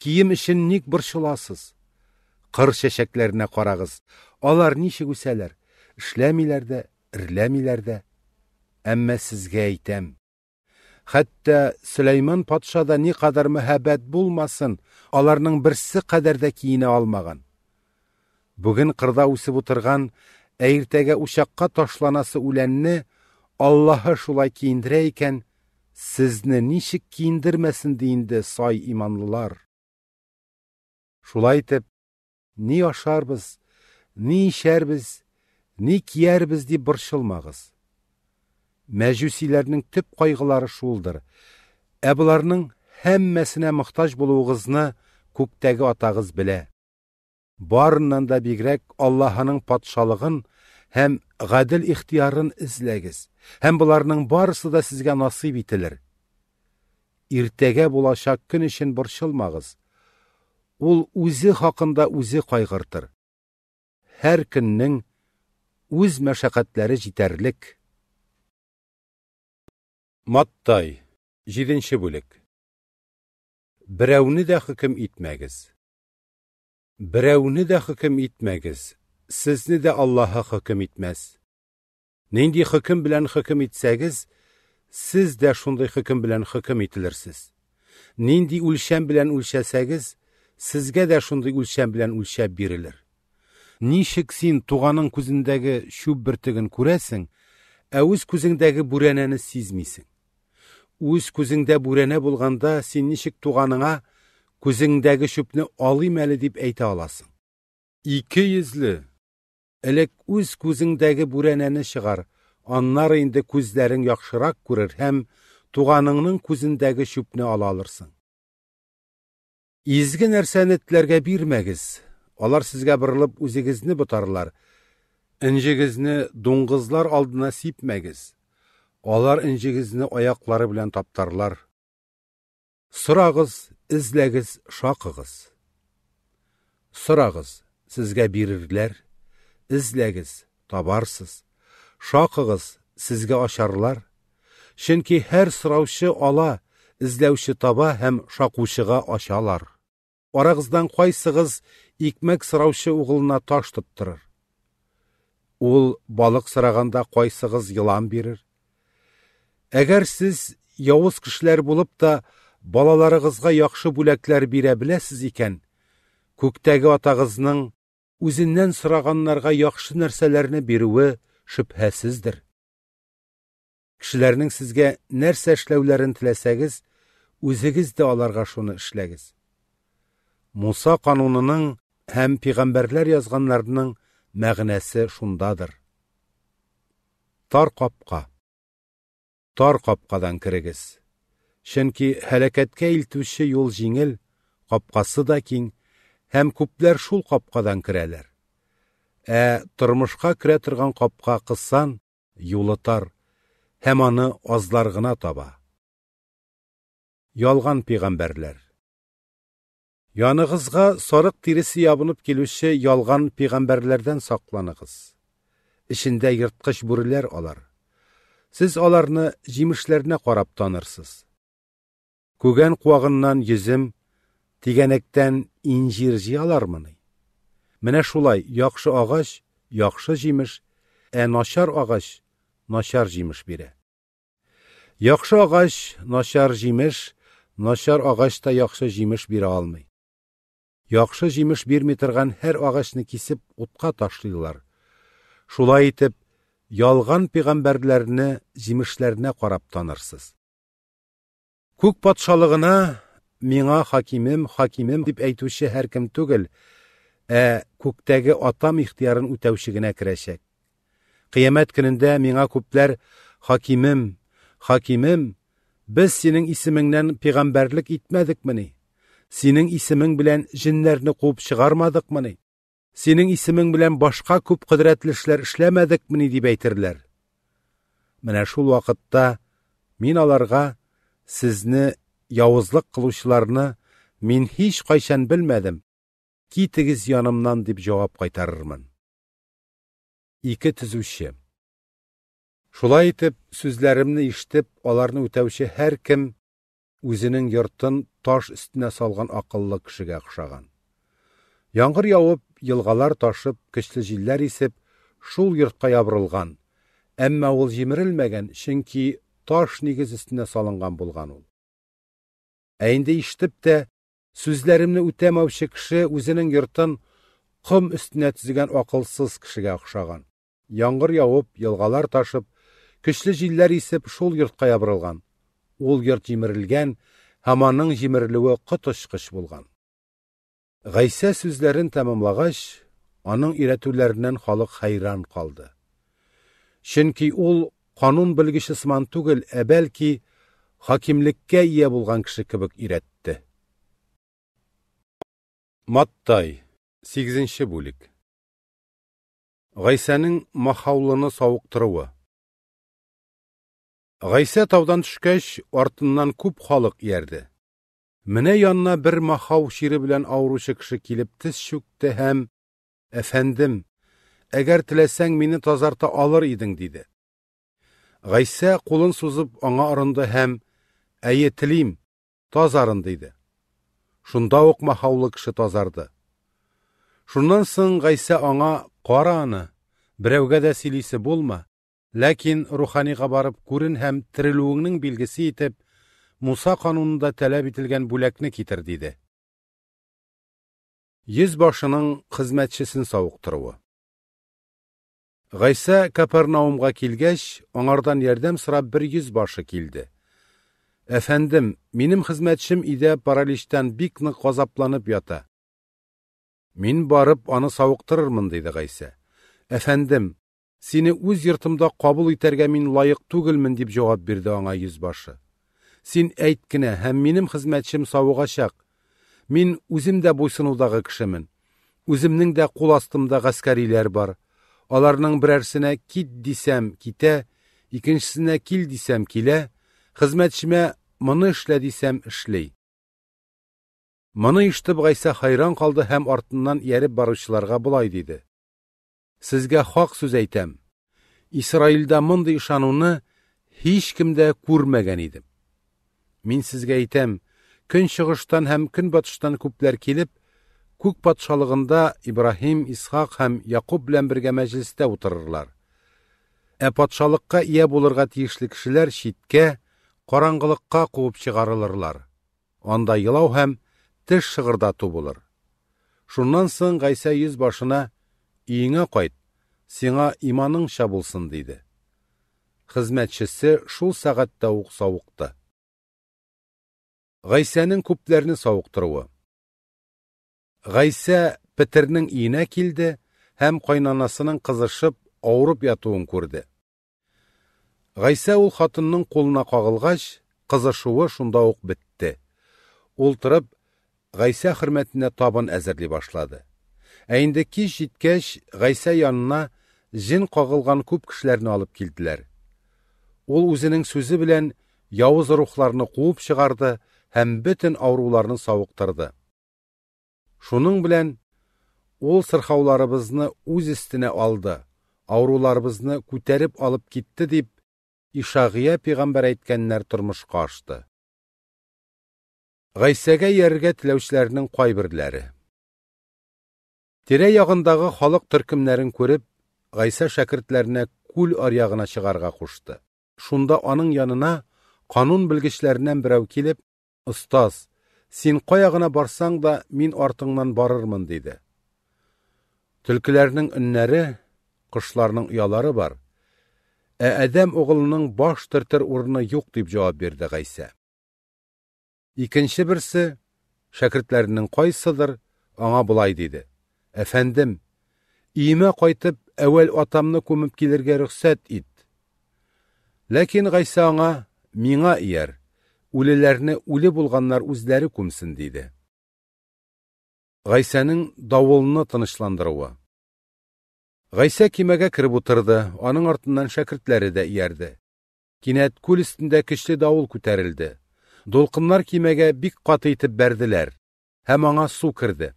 кием өчен ник борчыласыз кыр чәчәкләренә карагыз алар ничек үсәләр эшләмиләр дә әрләмиләр әмма сезгә әйтәм Хәтта Сөләйман патшада ни кадәр мәхәббәт булмасын, аларның бірсі кадәр дә алмаған. Бүгін Бүген кырда үсеп утырган, әйртәгә ташланасы үләнне Аллаһы шулай киендерә икән, сезне ничек киендермәсен ди инде сай иманлылар. Шулай итеп, ни ашарбыз, ни ишәрбез, ни киярбез дип борчылмагыз мәжүсиләрнең тіп қойғылары шулдыр. Ә буларның мұқтаж мохтаҗ булуыгызны атағыз біле. белә. Барыннан да бигрәк Аллаһының патшалығын, һәм ғәділ ихтиярын эзләгез. Һәм буларның барысы да сізге насип ителер. Иртәгә болашақ күн ішін боршылмағыз. Ол үзе хақында үзе қойғыртыр. Һәр көннең өз мәшәкатьләре җитәрлек. Маттай, жетінші бөлік. Бірәуіні дә хөкім итмәгіз. Берәүне дә хөкем итмәгез. Сізні дә Аллаһы хөкем итмәс. Нинди хөкем белән хөкем итсәгез, сіз дә шундый хөкем білән хөкем итілірсіз. Нинди өлшем білән өлшесеңіз сізге дә шундай өлшем белән өлшеп бирелер. Нишік син туғаның көзіндегі шүп біртігін көресің, әуіз көзіңдегі бүрәнәні сезмейсің өз көзіңде бүрәнә болғанда сен нешік туғаныңа көзіңдегі шөпні алым әлі деп айта аласың ике езлі Әлік өз көзіңдегі бүрәнәні шығар аннар енді көздерің яқшырақ көрер һәм туғаныңның көзіндегі шөпні ала алырсың Изгі нәрсәні бермегіз олар алар сезгә борылып бутарлар інжігізіні дұңғызлар алдына сипмәгіз олар інжігізіні аяқлары білән таптарлар сұрағыз ізләгіз шақығыз сұрағыз сізге берірлер ізләгіз табарсыз шақығыз сізге ашарлар Шынки һәр сұраушы ала ізләуші таба һәм шақушыға ашалар Орағыздан қайсығыз икмәк сұраушы уғылына таш ол балық сырағанда қойсығыз йылан берір. Әгәр сіз яуыз кішілер болып та балаларыгызга яқшы бүләкләр бирә біләсіз икән, күктәге атағызның үзеннән сұрағаннарға яқшы нәрсәләрне беруі шөбһәсездер. Кешеләрнең сізге нәрсә эшләүләрен теләсәгез, үзегез дә аларга шуны эшләгез. Муса канунының һәм пәйгамбәрләр язганларның мәғінәсі шундадыр. Тар қапқа Тар қапқадан кірігіз. Чөнки һәлакәткә илтүче юл жиңіл, қапқасы да киң, һәм күпләр шул қапқадан керәләр. Ә тормышка керә торган қапқа қыссан, юлы тар, һәм аны азлар гына таба. Ялган пәйгамбәрләр Янығызға сарық dirisi ябынып келуші ялған пәйгамбәрләрдән сакланыгыз. Ишендә йыртқыш бүреләр алар. Сіз аларны җимешләренә карап танырсыз. Күгән куагыннан йөзем, тигәнәктән инҗир җыялармыни? Менә шулай яхшы ағаш, яхшы жеміш, ә ношар ағаш, ношар җимеш бирә. Яхшы ағаш, ношар жеміш, ношар агач та яхшы җимеш бирә алмай Яқшы жеміш бирми тұрған һәр агачны кесіп отқа ташлыйлар. Шулай итеп, ялған пәйгамбәрләрне җимешләренә қарап танырсыз. Күк патшалығына миңа хакимем, хакимем деп әйтуші һәркем түгел, ә көктегі атам ихтиярын үтәүче генә керәчәк. Кыямәт көнендә миңа күпләр хакимем, хакимем, без синең исемеңнән пәйгамбәрлек итмәдекмени? сенің исімің белән җиннәрне куып чыгармадыкмыни? Сенең исемең белән башка күп кыдратлы эшләр эшләмәдекмени дип әйтерләр. Менә шул уақытта мин аларга сезне явызлык кылучыларны мен һич кайчан белмәдем. Китегез янымнан деп җавап кайтарырмын. Ике төзүче. Шулай итеп, сүзләремне иштеп, аларны үтәүче һәр кем үзенең таш üstüne салған ақыллы кішіге ұқшаған. Яңғыр яуып, йылғалар ташып, кішлі җилләр исеп, шул йортка ябырылған, Әмма ол җимерелмәгән, чөнки таш негіз істіне салынған болған ул. Ә іштіп иштеп тә сүзләремне үтәмәүче кеше үзенең йортын ком üstüne төзегән акылсыз кешегә охшаган. яуып, елгалар ташып, көчле җилләр исеп шул йортка ябырылған. Ул йорт жемірілген. Хаманның җимерелүе ұшқыш болған. ғайса сүзләрен тәмамлагач, аның өйрәтүләреннән халық хайран қалды. Чөнки ол қанун белгече сыман түгел, ә бәлки хакимлеккә ия болған кеше кебек Маттай 8 бүлек ғайсаның махаулыны сауықтыруы ғайса таудан түшкәш, артыннан күп халық ерді. Міне янына бір махау шире белән аурушы кеше келіп тез шүкті һәм Әфендім, әгәр теләсәң мені тазарта алыр едің дейді. ғайса қолын сузып аңа арынды һәм "Әйе, телим, тазарын" дейді. Шунда ук махаулы тазарды. Шуннан соң ғайса аңа қара аны, берәүгә дә болма? ләкин руханиға барып күрін һәм тірілуіңнің белгісі етіп муса қанунында тәләп етілген бүләкні кетір дейді башының қызметшісін сауықтыруы ғайса капернаумға келгәш, оңардан ярдәм сұрап бір башы келді әфәндім менім қызметшім иде параличтән бик нық қазапланып ята Мен барып аны сауықтырырмын дейді ғайса әфәндім Seni өз йыртымда қабыл итәргә мин лайық түгелмен деп жауап берді аңа юзбашы. Син әйт һәм минем хезмәтчем шақ. Мин үзем дә буйсынудагы кешемен. Үземнең дә кул астымда гаскәриләр бар. Аларның берәрсенә кит дисәм, китә, икенчесенә кил дисәм, килә. Хезмәтчемә моны эшлә дисәм, эшләй. Моны ишетеп Гайса хайран калды һәм артыннан ияреп баручыларга былай диде: сізге хақ сөз айтам. Исраилда мұндай ұшануны хеш кімді көрмәген едім. Мен сізге айтам, күн шығыштан һәм күн батыштан көплер келіп, көк патшалығында Ибрахим, Исхақ һәм Яқуб білен бірге мәжілісті отырырлар. Ә патшалыққа ие болырға тиешілі кішілер шетке, қоранғылыққа қуып шығарылырлар. Онда елау һәм тіш шығырда болыр. Шуннан соң ғайса юз башына үйіңе қайт сеңа иманың шабылсын дейді қызметшісі шул сағатта сауықты ғайсәнің көпләрні сауықтыруы ғайсә пітірнің үйіне келді һәм қайнанасының қызышып ауырып ятуын көрді ғайса ол хатынның қолына қағылғаш қызышуы шунда оқ бітті ол тұрып ғайса табын әзірлей башлады ә житкеш ғайса янына жин қағылған көп кешеләрне алып келділер. Ол өзінің сөзі білән яуыз қуып қуып шығарды, һәм бөтен авыруларны сауықтырды. шуның білән ол сырхауларыбызны үз істіне алды ауруларыбызны көтеріп алып кетті дип Ишағия пәйгамбәр әйткәннәр тормышка ашты ғайсаға ярергә теләүчеләрнең кайберләре Тирә яғындағы халық төркемнәрен ғайса ғайса күл аръягына шығарға құшты. Шунда аның янына қанун білгішлерінен біреу келіп, ұстаз, син қояғына барсаң да мин артыңнан барырмын" дейді. Түлкілерінің үннәрі, кошларның ұялары бар. Ә әдәм оғылының баш түртір урыны юқ деп жауап берді ғайса. Икенче бірсі шәкертләренең қойсыдыр, аңа былай деді. Әфәндем, име кайтып, әүәл атамны күмеп килергә рөхсәт ит. Ләкин Гайса аңа, миңа ияр, үлеләрне үле булганнар үзләре күмсен, диде. Гайсаның давылыны тынычландыруы. Гайса кимәгә кереп утырды, аның артыннан шәкертләре дә иярде. Кинәт күл өстендә кичле давыл күтәрелде. Дулкыннар кимәгә бик каты итеп бәрделәр, һәм аңа су керде.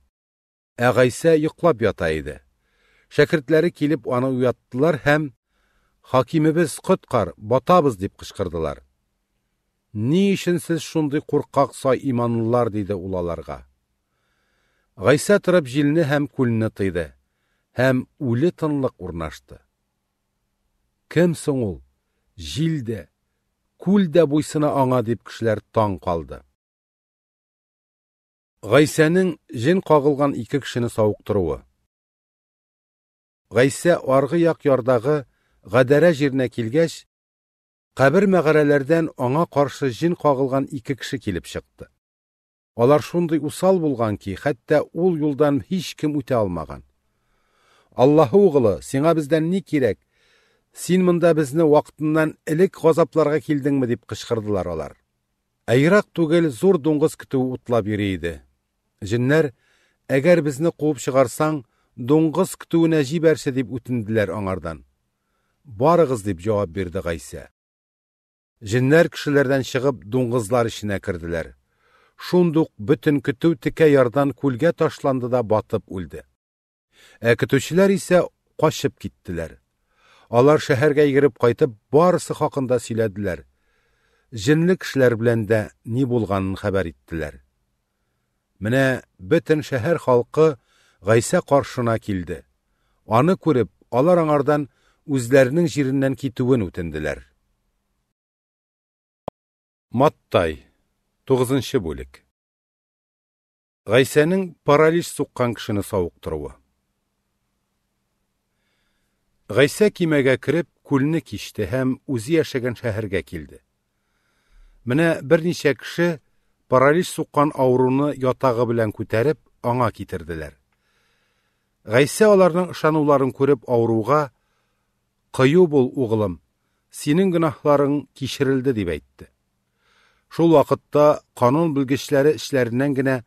Әғайса йоқлап ята иде. келіп килеп аны уяттылар һәм «Хакимебез құтқар, батабыз» деп қышқырдылар. «Ни үшін сіз шундай құрқақса сай иманлылар?» дейді ул аларга. Ғайса тұрып һәм күлне тыйды һәм үле тынлык урнашты. Кем соң ул? күл дә буйсына аңа деп кешеләр таң калды. Гайсәнең жин қағылған ике кешене сауыктыруы. Гайсә арғы яқ ярдағы Гадәрә җиренә келгәш, кабер мәгарәләрдән аңа қаршы жин қағылған ике кеше килеп шықты. Алар шундай усал болған ки, хәттә ул юлдан һич кем үтә алмаған. Аллаһы угылы, сиңа бездән ни кирәк? Син монда безне вакытыннан элек газапларга килдеңме деп кычкырдылар олар Әйрак түгел зур дуңгыз көтүе утлап йөри Жиннәр, әгәр безне куып чыгарсаң, дуңгыз күтүенә җибәрсе дип үтенделәр аңардан. Барыгыз дип җавап бирде Гайса. Жиннәр кешеләрдән чыгып дуңгызлар ишенә керделәр. Шундук бөтен көтү тикә ярдан күлгә ташланды да батып үлде. Ә көтүчеләр исә качып киттеләр. Алар шәһәргә йөгереп кайтып, барысы хакында сөйләделәр. Җинле кешеләр белән дә ни булганын хәбәр иттеләр. Менә бөтен шәһәр халкы Гайса қаршына килде. Аны күреп, алар аңардан үзләренең җиреннән китүен үтенделәр. Маттай 9нчы бүлек. Гайсаның паралич суккан кешене сауыктыруы. Гайса кимәгә кереп, күлне кичте һәм үзе яшәгән шәһәргә килде. Менә берничә кеше паралич суккан ауруны ятагы белән күтәреп аңа китерделәр гайса аларның ышануларын күреп ауруга кыю бол, угылым синең гөнаһларың кешірілді дип әйтте шул вакытта канун белгечләре эшләреннән генә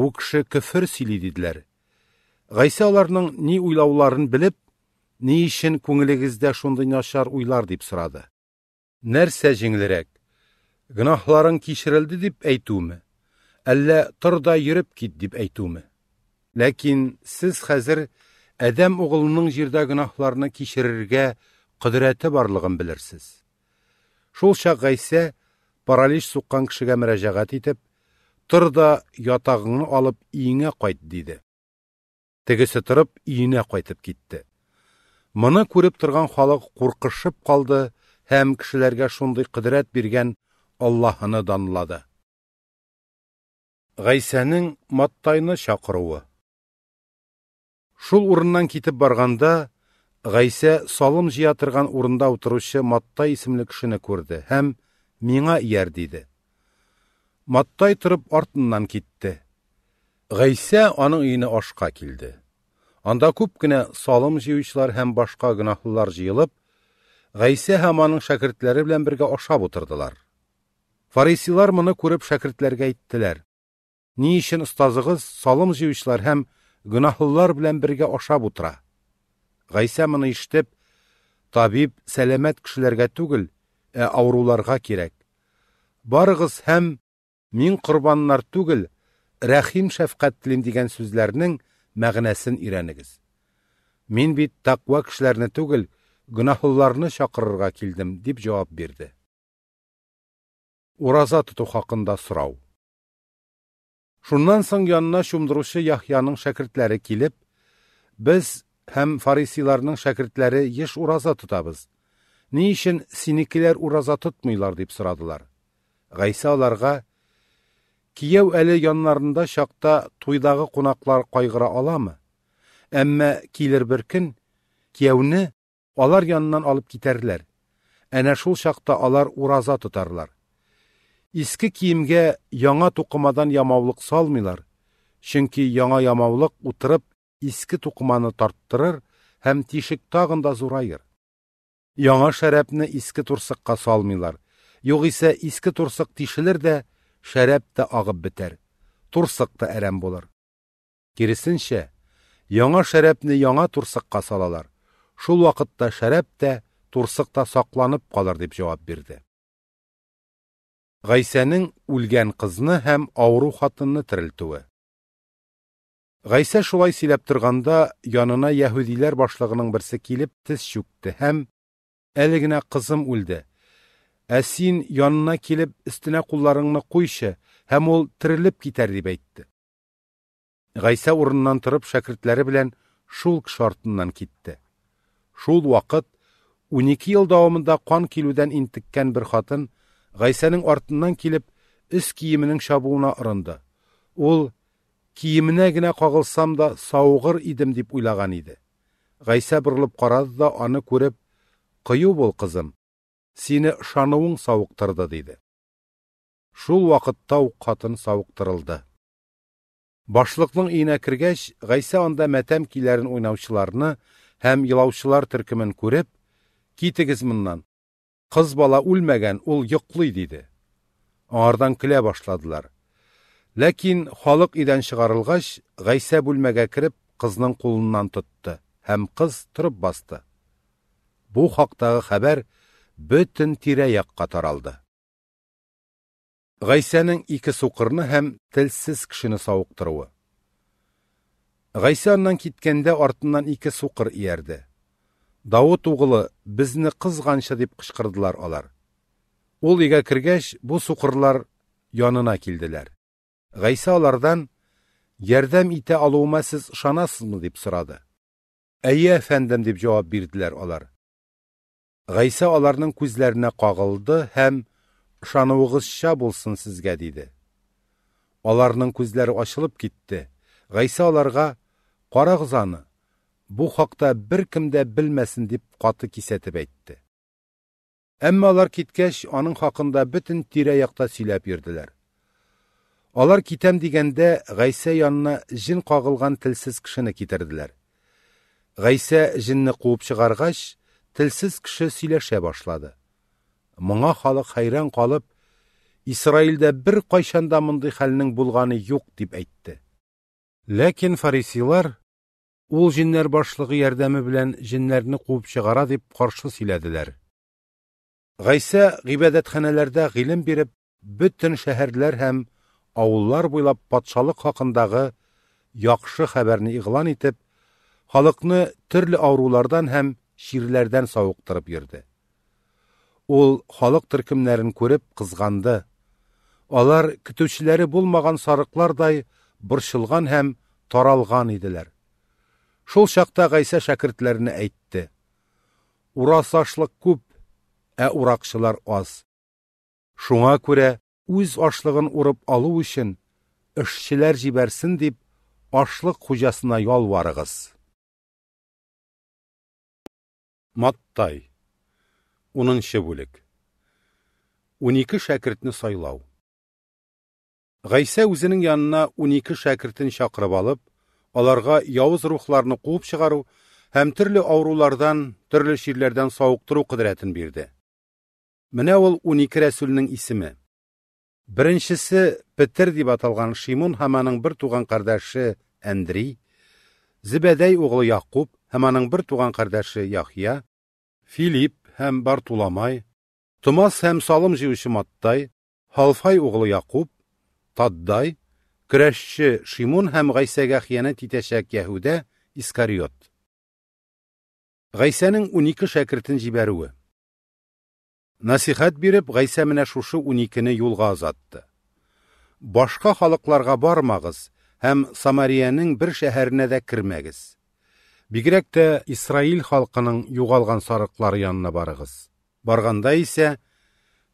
бу кеше көфер сөйли диделәр гайса аларның ни уйлауларын белеп ни өчен күңелегездә шундый начар уйлар дип сорады нәрсә гынахларың кишерелде деп әйтүме әллә тұрда йөріп кит деп әйтүме ләкин сіз хәзер әдәм оғылының җирдә гынахларны кишерергә кодрәте барлығын белерсез шул чак гайсә паралич суккан кешегә мөрәҗәгать итеп тор алып иеңә қайт дейді. Тегісі тұрып иенә қайтып китте моны күреп тұрған халық куркышып қалды һәм кешеләргә шундый кодрәт берген. Аллаһыны данлады. Гайсәнең Маттайны шақыруы. Шул урыннан кетіп барғанда, Гайсә салым жиятырған торган урында Маттай есімлі кішіні көрді, һәм миңа ияр Маттай тұрып артыннан кетті. Гайсә аның үйіне ашқа келді. Анда көп кенә салым җыючылар һәм башка гынахлылар жиылып, Гайсә һәм аның шәкіртләре белән бергә ашап отырдылар фарисилар мұны көріп шәкіртлерге айттылар ни ішін ұстазығыз салым жеушілер һәм гүнаһлылар белән бергә ашап утыра ғайса мұны ишетеп табиб сәләмәт кешеләргә түгел ә ауруларга кирәк барыгыз һәм мин корбаннар түгел рәхим шәфкать телим дигән сүзләрнең мәгънәсен өйрәнегез мин бит тақва кешеләрне түгел гөнаһлыларны чакырырга килдем дип җавап бирде ораза туту хақында сұрау шуннан соң янына шумдырушы Яхьяның шәкіртләрі келіп, біз һәм фарисиларның шәкіртләрі еш ураза тұтабыз. ни ішін синекеләр ураза тұтмайлар сұрадылар. сұрадылар. ғайса аларга әлі янында шақта чакта құнақлар қайғыра аламы әммә килер біркін, көн кияүне алар янынан алып китәрләр әнә шул шақта алар ураза тотарлар Иске кейімге яңа тукымадан ямаулык салмыйлар. Чөнки яңа ямаулық утырып, иске туқманы тарттырыр һәм тишек тагын да Яңа шәрәпне иске турсыкка салмыйлар. Югыйсә иске турсык тишелер дә, шәрәп тә агып бетәр. Турсык та әрәм булыр. Киресенчә, яңа шәрәпне яңа турсыкка салалар. Шул вакытта шәрәп тә турсыкта сакланып калыр дип җавап бирде. Ғәйсәнең үлгән қызны һәм ауырыу хатынны терелтеүе. Ғәйсә шулай силәп сөләпторрғада янына йәһүҙиләр башлығының берсе килеп тес шүктте һәм әлегенә қызым үлде. Әсин янына килеп өстенә ҡулларыңны ҡуйшы һәм ул терелеп китәр дип әйтте. Ғәйсә урынынан тырып шәкретләре белән шул к шартыннан китте. Шул ваҡыт 12 йыл дауамында ҡан киүҙән интеккән бер хатын. ғайсаның артынан келіп, іс киімінің шабуына ұрынды. Ол киіміне генә қағылсам да сауғыр идім деп ойлаған еді. ғайса бұрылып қарады да аны көріп, "Қыю бол, қызым. Сені шануың сауықтырды" дейді. Шул уақытта ук қатын сауықтырылды. Башлықтың өенә кергәч, ғайса анда мәтәм киләрін уйнаучыларны һәм елаучылар төркемен көріп "Китегез Қыз бала үлмәгән, ул йоклый дейді. Аңардан көлә башладылар. Ләкин халық идән шығарылғаш ғайса бүлмәгә кіріп қызның қолыннан тотты һәм қыз тұрып басты. Бу хақтағы хәбәр бөтін тирә яққа таралды. ғайсаның ике суқырны һәм тілсіз кішіні сауықтыруы. Гайса аннан киткәндә артыннан ике суқыр Дауыт ұғылы бізіні қызғанша деп қышқырдылар олар. Ол еге кіргәш, бұл суқырлар янына келділер. Ғайса олардан, «Ярдам ите алуыма сіз деп сұрады. «Әйе, әфендім» деп жауап берділер олар. Ғайса оларның көзлеріне қағылды, һәм «Шануығыз болсын сізге» дейді. Оларының көзлері ашылып кетті. Ғайса оларға бұл haqda бір kim дә деп дип каты кисәтеп әйтте. Әмма алар киткәч, аның хакында бөтен тирә-якта сөйләп йөрделәр. Алар китәм дигәндә Гайса янына жін кагылган тілсіз кешене китерделәр. Гайса жінні куып шығарғаш тілсіз кеше сөйләшә башлады. Моңа халык хайран қалып, Исраилдә бір қайшанда мондый хәлнең булганы юк дип әйтте. Ләкин фарисилар Ул җиннәр башлыгы ярдәме белән җиннәрне куып чыгара дип каршы сөйләделәр. Гайса гыйбадәтханәләрдә гыйлем биреп, бөтен шәһәрләр һәм авыллар буйлап патшалык хакындагы яхшы хәбәрне игълан итеп, халыкны төрле аурулардан һәм ширләрдән савыктырып йөрде. Ул халык төркемнәрен күреп кызганды. Алар көтүчеләре булмаган сарыклардай борчылган һәм таралган иделәр. Шул шақта Ғайса шәкіртлеріне әйтті. ашлық көп, ә урақшылар аз. Шуңа күрә үз ашлығын урып алу үшін ішшілер жіберсін деп, ашлық хуҗасына ялварыгыз. Маттай Оныншы бөлік. бүлек. 12 шәкіртіні сайлау. Гайса өзінің янына 12 шәкіртін шақырып алып, аларға яуыз рухларны қуып шығару, һәм түрлі аурулардан түрлі ширләрдән сауыктыру берді. берді. Міне ол 12 рәсулінің исеме. Біріншісі Петр деп аталған Шимон һәм аның туған туган кардәше Андрей, Зибәдәй углы Якуб һәм аның туған туган кардәше Яхия, Филипп һәм Бартуламай, Томас һәм Салым жеуші Маттай, Халфай углы Якуб, Таддай, көрәшче Шимун һәм Ғайсәгә хиянат итәшәк Яһүдә Искариот. Ғайсәнең 12 шәкертен җибәрүе. Насихат биреп, Ғайсә менә шушы 12-не юлға азатты. Башка халыкларга бармагыз һәм Самарияның бер шәһәренә дә кермәгез. Бигрәк тә Исраил халкының югалган сарыклары янына барыгыз. Барганда исә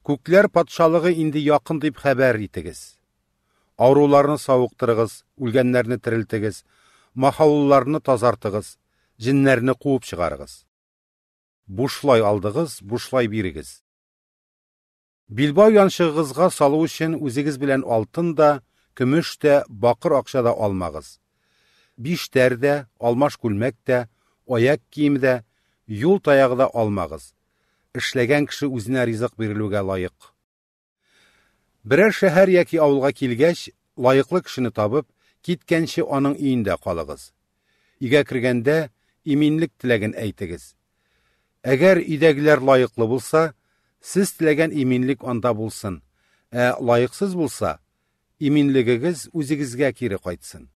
Күкләр патшалыгы инде якын дип хәбәр итегез. ауруларын сауықтырығыз өлгәннәрне терелтегез махаулларны тазартығыз, жіннәрні қуып шығарығыз бушлай алдығыз бушлай берігіз. билбау яншыгыгызга салуу үшін үзегиз білән алтын да көмеш те ақшада алмағыз. да алмагыз алмаш күлмәк ояқ аяк кием дә юл таягы да алмагыз эшләгән кеше үзенә Берәр шәһәр яки авылга килгәч, лайыклы кешене табып, киткәнче аның өендә калыгыз. Игә кергәндә иминлек теләген әйтегез. Әгәр өйдәгеләр лайыклы булса, сез теләгән иминлек анда булсын. Ә лайыксыз булса, иминлегегез үзегезгә кире кайтсын.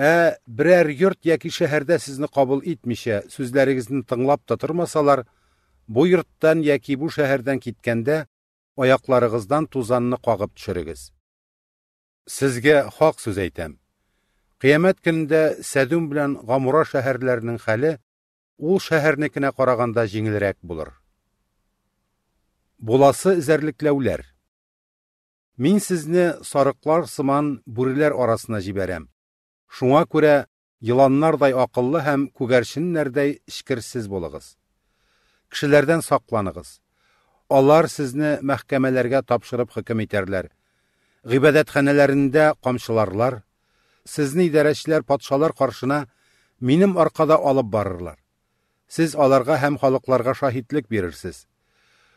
Ә берәр йорт яки шәһәрдә сезне кабул итмичә, сүзләрегезне тыңлап та тормасалар, бу йорттан яки бу шәһәрдән киткәндә аяқларыңыздан тузанны қағып түшіріңіз сізге хақ сөз айтам. қиямет күнінде сәдум білән ғамура шәһәрләренең хәле ул шәһәрнекенә қарағанда жеңілірек болыр буласы ізәрлікләүләр мин сізне сарықлар сыман бүреләр арасына жибәрәм шуңа күрә йыланнардай ақыллы һәм күгәршеннәрдәй ішкірсіз болығыз кешеләрдән сақланығыз алар сізні мәхкәмәләргә тапшырып хөкем итәрләр. Гыйбадәтханәләрендә камчыларлар, сезне идарәчеләр патшалар каршына минем арқада алып барырлар. Сіз аларга һәм халыкларга шаһитлек бирерсез.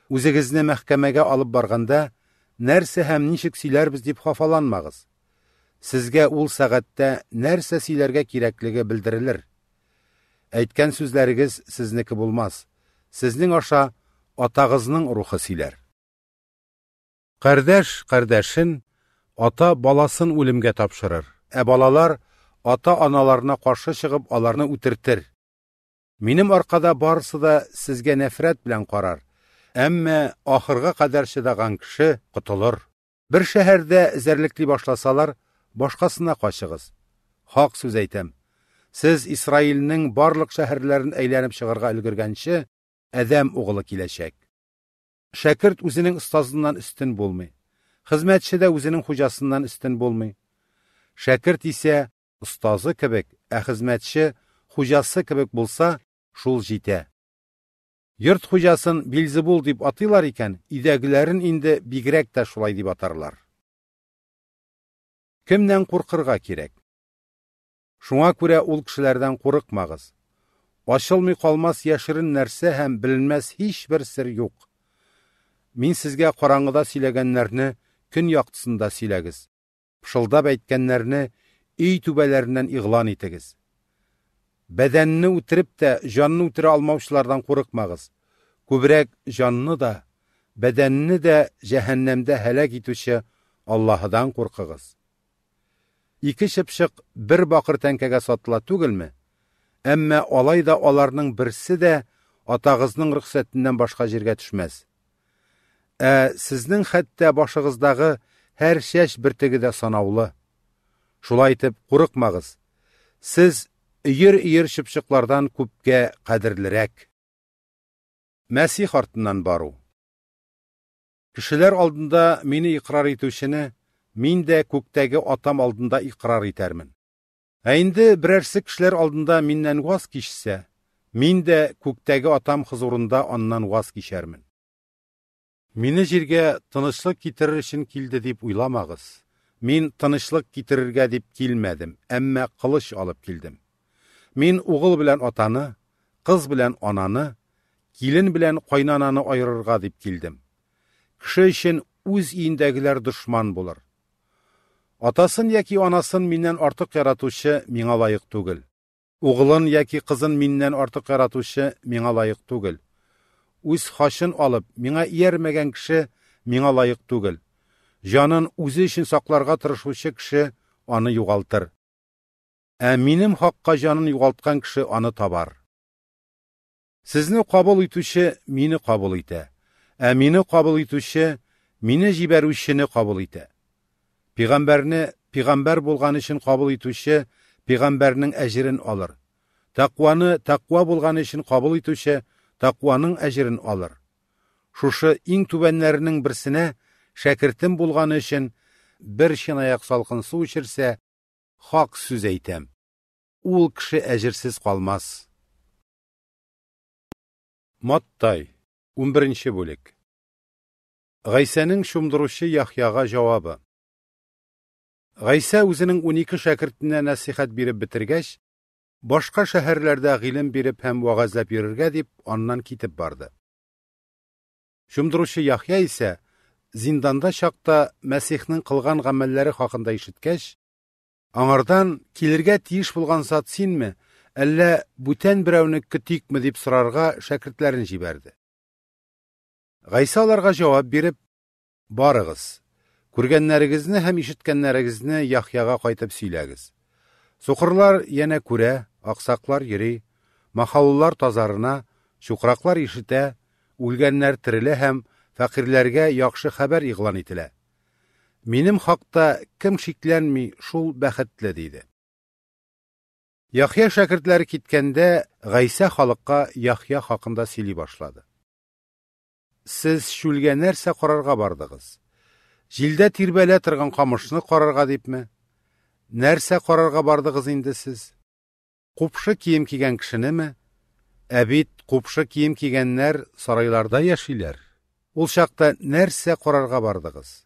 Үзегезне мәхкәмәгә алып барғанда нәрсә һәм ничек сөйләрбез дип хафаланмагыз. Сезгә ул сәгатьтә нәрсә сөйләргә кирәклеге белдерелер. Әйткән сүзләрегез сезнеке булмас. Сезнең аша атағызның рухы силәр Қардаш қардашын, ата баласын үлемгә тапшырыр. Ә балалар ата аналарына қаршы шығып аларны үтертер. Минем арқада барысы да сізге нәфрәт белән қарар, Әммә ахырга кадәр чыдаган кеше Бір Бір шәһәрдә зәрлекли башласалар, башкасына қошығыз. Хақ сүз әйтәм. сіз Исраилнең барлык шәһәрләрен әйләнеп чыгарга өлгергәнче, әдәм оғылы келешек. Шәкірт өзінің ұстазынан үстін болмай. Хезмәтче дә өзінің хуҗасыннан үстін болмай. Шәкірт исә ұстазы кебек, ә хезмәтче хуҗасы кебек болса, шул җитә. Йорт хуҗасын бол деп атыйлар икән, идәгіләрін инде бигрәк тә шулай деп атарлар. Кемнән куркырга керек. Шуңа күрә ол кешеләрдән қорықмағыз. Ашылмый қалмас яшырын нәрсе һәм білінмәс һичбер сер юк. Мин сезгә караңгыда сөйләгәннәрне көн яктысында сөйләгез. Пышылдап әйткәннәрне үй түбәләреннән иғлан итегез. Бәдәнне үтереп тә жанны үтерә алмаучылардан курыкмагыз. Күбрәк жанны да, бәдәнне дә җәһәннәмдә һәлак итүче Аллаһыдан куркыгыз. Ике шыпшык бер бакыр тәңкәгә сатыла түгелме? әммә алайда аларның бірсі дә атагызның рөхсәтеннән башка җиргә төшмәс. Ә сезнең хәтта башығыздағы һәр шәш біртігі дә санаулы. Шулай итеп, курыкмагыз. Сез өйер-өйер шыпшыклардан күпкә кадерлерәк. Мәсих артыннан бару. Кешеләр алдында мине икрар итүчене мин дә күктәге атам алдында иқрар итәрмен ә инде берәрсе алдында миннән ғаз кішсі, мен де күктәге атам қызурында аннан ғаз кичәрмен Мені жерге тынычлык кетірір үшін келді деп уйламагыз Мен тынычлык кетірірге деп келмедім, әмма қылыш алып келдім. Мен ұғыл білән атаны қыз білән ананы келін білән қойнананы айырырға деп келдім. кеше ішін өз өендәгеләр дұшман болыр атасын яки анасын миннән артық яратучы миңа лайык түгел угылын яки қызын миннән артық яратучы миңа лайык түгел үз хашын алып миңа иярмәгән кеше миңа лайык түгел жанын үзе өчен сакларга тырышучы кеше аны югалтыр ә минем хакка жанын югалткан кеше аны табар сезне қабыл итүче мине кабул итә ә мине кабул итүче мине җибәрүчене кабул итә пиғамбәріне пиғамбәр болған үшін қабыл етуші пиғамбәрінің әжірін алыр тақуаны тақуа болған үшін қабыл етуші тақуаның әжірін алыр шушы ең түбәннәрінің бірсіне шәкіртім болғаны үшін бір шинаяқ салқын су ішірсе хақ сөз әйтәм ол кіші әжірсіз қалмас маттай 11 бірінші бөлік ғайсаның шумдырушы жауабы Гайса үзенең 12 шәкертенә нәсихәт биреп бетергәч, башка шәһәрләрдә гыйлем биреп һәм вағазлап йөрергә дип аннан китеп барды. Шумдыручы Яхья исә зинданда шақта Мәсихнең кылган гамәлләре хакында ишеткәч, аңардан килергә тиеш булган зат синме, әллә бүтән берәүне көтикме дип сорарга шәкертләрен җибәрде. Гайса аларга җавап биреп, "Барыгыз, Күргәннәрегезне һәм ишеткәннәрегезне Яхьяга кайтып сөйләгез. Сукырлар яна күрә, аксаклар йөри, махауллар тазарына, шукраклар ишетә, үлгәннәр терелә һәм фәкыйрләргә яхшы хәбәр игълан ителә. Минем хакта кем шикләнми, шул бәхетле диде. Яхья шәкертләре киткәндә Гайса халыкка Яхья хакында сөйли башлады. Сез шүлгә нәрсә карарга бардыгыз? Жилдә тирбәлә торган камышны карарга дипме? Нәрсә карарга бардыгыз инде сез? Купшы кием кигән кешенеме? Ә бит купшы кием кигәннәр сарайларда яшиләр. Ул нәрсе нәрсә карарга бардыгыз?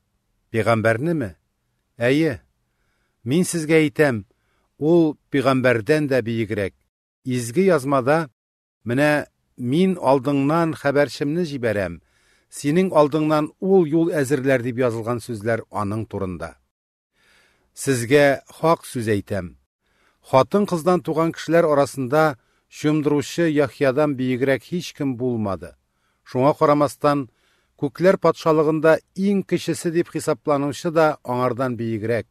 Пәйгамбәрнеме? Әйе. Мин сізге әйтәм, ул пәйгамбәрдән дә биегрәк. Изге язмада менә мин алдыңнан хәбәрчемне җибәрәм сенің алдыңнан ол юл әзірләр деп язылған сүзләр аның турында сізге хақ сүз әйтәм хатын қыздан туған кішілер арасында шөмдіруші яхиядан биігірәк һичкім болмады. шуңа қарамастан күкләр патшалығында иң кішісі деп хисапланушы да аңардан биігірәк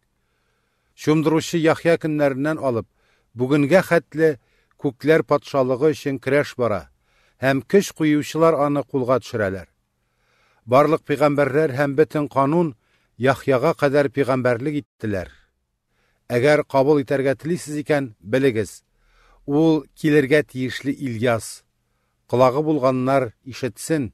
шөмдіруші яхия көннәреннән алып бүгінге хәтле күкләр патшалығы өчен бара һәм көч куючылар аны кулга төшерәләр барлық пәйгамбәрләр һәм бөтен канун Яхьяға кадәр пәйгамбәрлек иттеләр. Әгәр қабыл итәргә телисез икән, белегез. Ул килергә тиешле Ильяс. Қылағы булганнар ишетсен.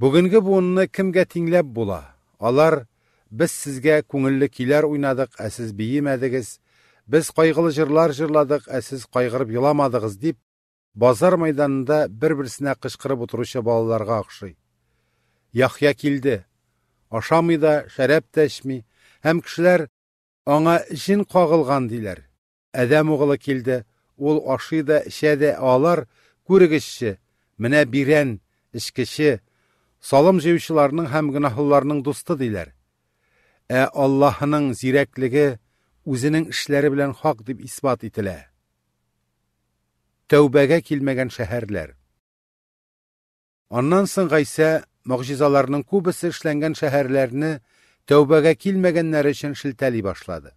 Бүгенге буынны кемгә тиңләп була? Алар без сезгә күңелле киләр уйнадык, ә сез биемәдегез. Без кайгылы җырлар җырладык, ә сез кайгырып еламадыгыз дип базар майданында бер-берсенә кычкырып утыручы балаларга охшый. Яхья килде. Ашамый да, шәрәп тә Һәм кешеләр аңа җин кагылган диләр. Адам угылы килде. Ул ашый да, алар күрегешче. Менә бирән эчкеше салым җыючыларның һәм гынаһларның дусты диләр. Ә Аллаһының зирәклеге үзенең эшләре белән хак дип исбат ителә. Тәүбәгә килмәгән шәһәрләр. Аннан соң Гайса могжизаларның күбесе эшләнгән шәһәрләрне тәүбәгә килмәгәннәр өчен шелтәли башлады.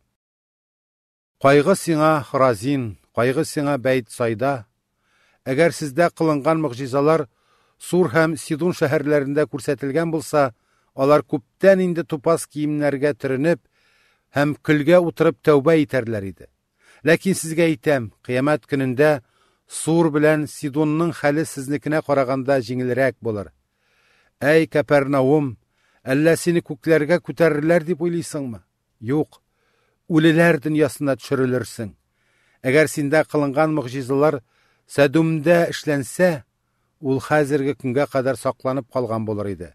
Кайгы сиңа Хоразин, кайгы сиңа Бәйт Сайда, әгәр сездә кылынган могҗизалар Сур һәм Сидун шәһәрләрендә күрсәтелгән булса, алар күптән инде тупас киемнәргә төренеп һәм көлгә утырып тәүбә итәрләр иде. Ләкин сезгә әйтәм, кыямат көнендә Сур белән Сидунның хәле сезнекенә караганда җиңелрәк булыр әй кәпәрнаум әллә сені көкләргә күтәрерләр дип уйлыйсыңмы юк үлеләр дөньясына төшерелерсең әгәр синдә кылынган могҗизалар сәдумдә эшләнсә ул хәзерге көнгә кадәр сакланып калган булыр иде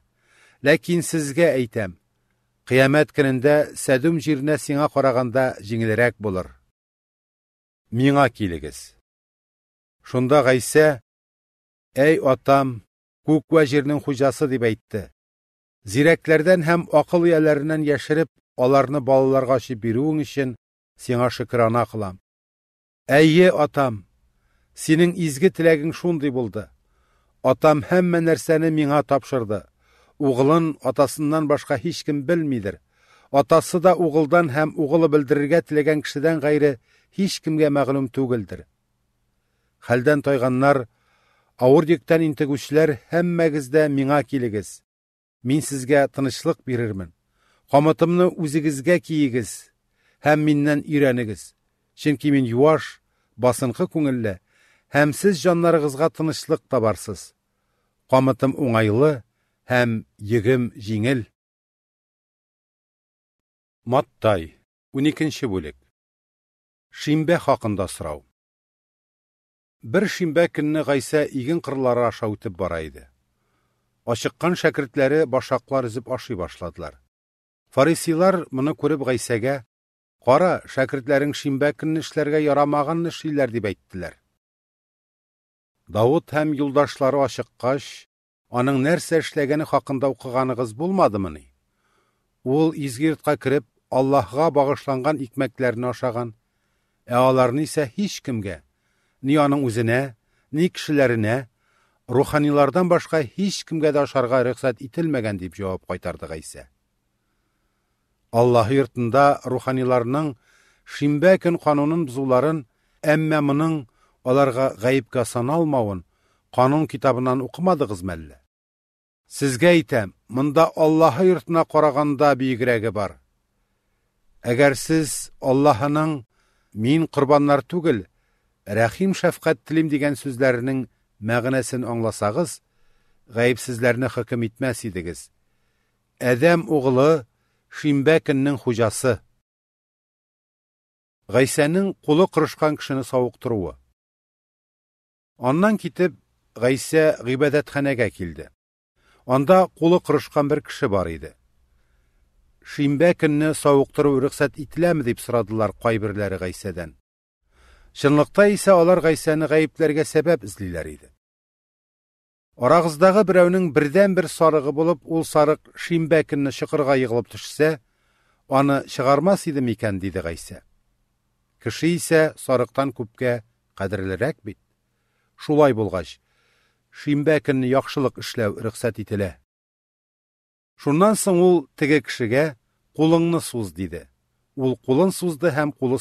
ләкин сезгә әйтәм кыямәт көнендә сәдум җиренә сиңа караганда җиңелрәк булыр миңа килегез шунда гайсә әй атам ko'k va yerning xo'jasi deb aytdi ziraklardan ham aql egalaridan yashirib ularni bolalarga ochib beruving uchun senga shukrona qilam ayye otam sening izgi tilaging shunday bo'ldi otam hamma narsani menga topshirdi o'g'lin otasidan boshqa hech kim bilmaydir otasi da o'g'ildan ham o'g'li bildirirga tilagan kishidan g'ayri hech kimga ma'lum to'gildir haldan toyg'anlar Ауырдектен йөктән интегүчеләр һәммәгез миңа килегез мин сезгә тынычлык бирермен камытымны үзегезгә киегез һәм миннән өйрәнегез чөнки мен юаш басынкы күңелле һәм сіз жаннарыгызга тынычлык табарсыз камытым уңайлы һәм егім җиңел маттай уникенче бөлік. шимбә хакында сұрау. Бір шимбә көнне ғайса иген қырлары аша үтіп бара Ашыққан шәкіртләре башаклар үзіп ашый башладылар. Фарисилар мұны көріп Гайсәгә: "Қара, шәкіртләрің шимбә көнне эшләргә деп эшлиләр" дип әйттеләр. Давуд һәм юлдашлары ашыққаш, аның нәрсә эшләгәне хакында укыганыгыз булмадымыни? Ул изгиртка кирип, Аллаһка багышланган икмәкләрне ашаган, ә аларны исә һич кемгә, ни аның үзіне, ни кешеләренә руханилардан башқа еш кімге дә ашарга рөхсәт ителмәгән дип жауап кайтарды Гайса. Аллаһ йортында руханиларның шимбә көн канунын бузуларын, оларға моның аларга гаепкә саналмавын канун китабынан укымадыгыз мәллә? Сізгә әйтәм, мында Аллаһ йортына қарағанда биегрәге бар. Әгәр сез Аллаһының мин корбаннар түгел, рәхим шәфкать тілим деген сүзләрнең мәгънәсен аңласагыз, гаепсезләрне хөкем итмәс едігіз. Әдәм углы Шимбәкіннің хужасы. ғайсәнің қолы құрышқан кішіні сауықтыруы. савыктыруы. Аннан китеп Гайсә гыйбадәтханәгә килде. Анда кулы құрышқан бер кеше бар еді. Шимбә сауықтыру савыктыру рөхсәт ителәме Шынлықта исә олар ғайсаны гаепләргә сәбәп эзлиләр еді. Орағыздағы берәүнең бірден бір сарығы болып, ол сарық шимбә шықырға шыкырга егылып оны аны еді мекен, дейді диде Кіші Кеше сарықтан көпке күпкә кадерлерәк бит. Шулай болғаш, Шимбәкінні яқшылық яхшылык эшләү етілі соң ол теге кешегә кулыңны суз дейді. Ул қолын сузды һәм қолы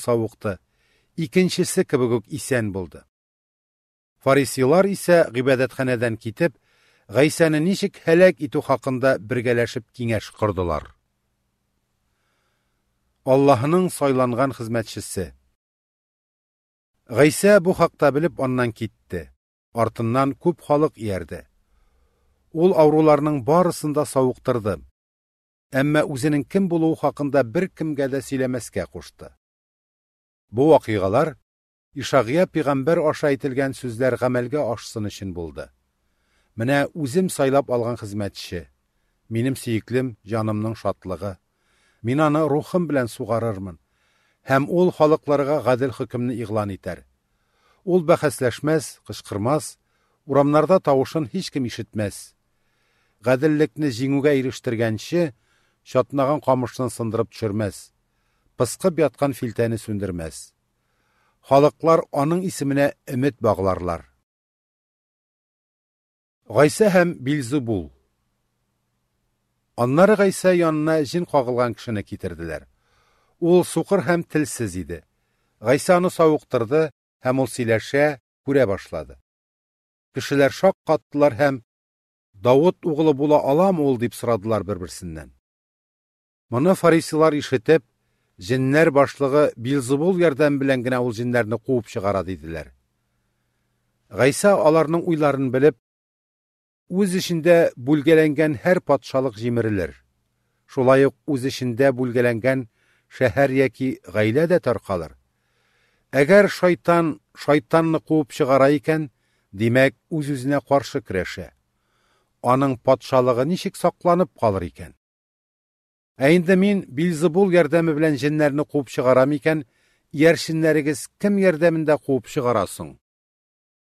икенчесе кебек үк исән булды фарисилар исә ғибәдәтханәдән китеп ғайсәне ничек һәләк итү хакында бергәләшеп киңәш кордылар аллаһының сайланган хезмәтчесе ғайсә бу хакта белеп аннан китте артыннан күп халык иярде ул ауруларның барысын да сауыктырды әммә үзенең кем булуы хакында бер кемгә дә сөйләмәскә кушты Бу вакыйгалар Ишагыя пәйгамбәр аша әйтелгән сүзләр гамәлгә ашсын өчен булды. Менә үзем сайлап алган хезмәтче, минем сөеклем, җанымның шатлыгы. Мин аны рухым белән сугарырмын һәм ул халыкларга гадел хөкемне игълан итәр. Ул бәхәсләшмәс, кычкырмас, урамнарда тавышын һич кем ишетмәс. Гаделлекне җиңүгә ирештергәнче, шатнаган камышын сындырып төшермәс пысқып ятқан филтәні сөндірмәс. Халықлар аның исеміне үміт бағыларлар Гайса һәм Билзебул. Аннары Гайса янына жин қағылған кішіні кетірділер. Ол суқыр һәм тілсіз еді. Гайсаны сауықтырды һәм ол сөйләшә, күрә башлады. Кешеләр шақ қаттылар һәм дауыт ұғылы бола алам ол деп сұрадылар бір берсеннән Моны фарисилар ишетеп, жиннәр башлығы билзыбул ерден белән генә ул қуып куып дейділер. диделәр ғайса аларның уйларын біліп, өз ішінде бүлгәләнгән һәр патшалық җимерелер Шулайық өз ішінде ішіндә шәһәр яки ғаилә тарқалыр әгәр шайтан шайтанны қуып чыгара икән демәк үз қаршы каршы аның патшалығы нишек сақланып қалыр икән ә мен мин билзебул ярдәме белән қуып шығарам чыгарам икән иярченнәрегез кім ярдәмендә қуып шығарасың?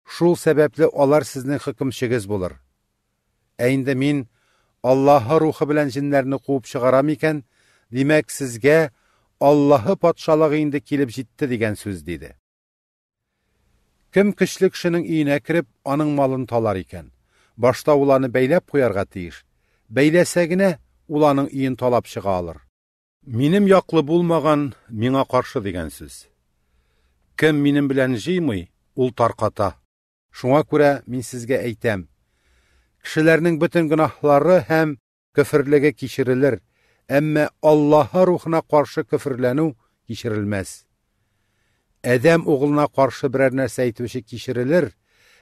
шул сәбәпле алар сезнең хөкемчегез болыр. ә инде мин аллаһы рухы белән җеннәрне қуып шығарам икән димәк сізге Аллахы патшалығы енді келіп жетті деген сөз дейді. Кім көчле кешенең өенә аның малын талар икән башта ул бәйләп қоярға тиеш бәйләсә уланың иін талап шыға алыр минем яқлы болмаған миңа қаршы дигән сүз кем минем белән җыймый ул тарката шуңа күрә мин сезгә әйтәм кешеләрнең бөтен гөнаһлары һәм көферлеге кичерелер Әммә аллаһы рухына каршы көферләнү кичерелмәс Әдәм угылына каршы берәр нәрсә әйтүче кичерелер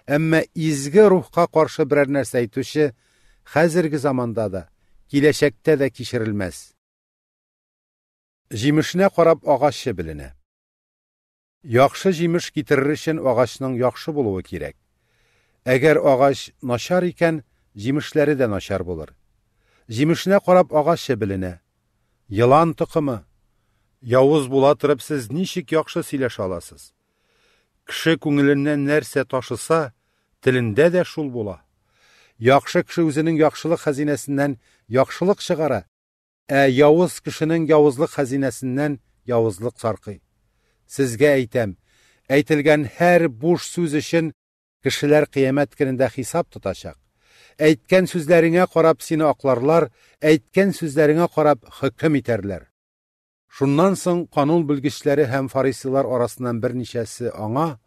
әммә изге рухка каршы берәр нәрсә әйтүче хәзерге заманда да киләчәктә дә кишерелмәс. Җимешенә карап агач беленә. Яхшы җимеш китерер өчен агачның яхшы булуы кирәк. Әгәр агач начар икән, җимешләре дә начар булыр. Җимешенә карап агач беленә. Йылан токымы Явыз була торып сез ничек яхшы сөйләшә аласыз? Кеше күңеленнән нәрсә ташыса, телендә дә шул була. Яқшы киши өзінің яхшылык хәзинәсеннән яхшылык шығара, ә яуыз кешенең явызлык хәзинәсеннән яуызлық сарқи. Сізге әйтәм, әйтелгән һәр буш сүз үшін кешеләр қиямет көнендә хисап тотачак. Әйткән сүзләреңә қарап сине ақларлар, әйткен сүзләреңә қарап хөкем итәрләр. Шуннан соң канун белгечләре һәм фарисилар арасыннан берничәсе аңа: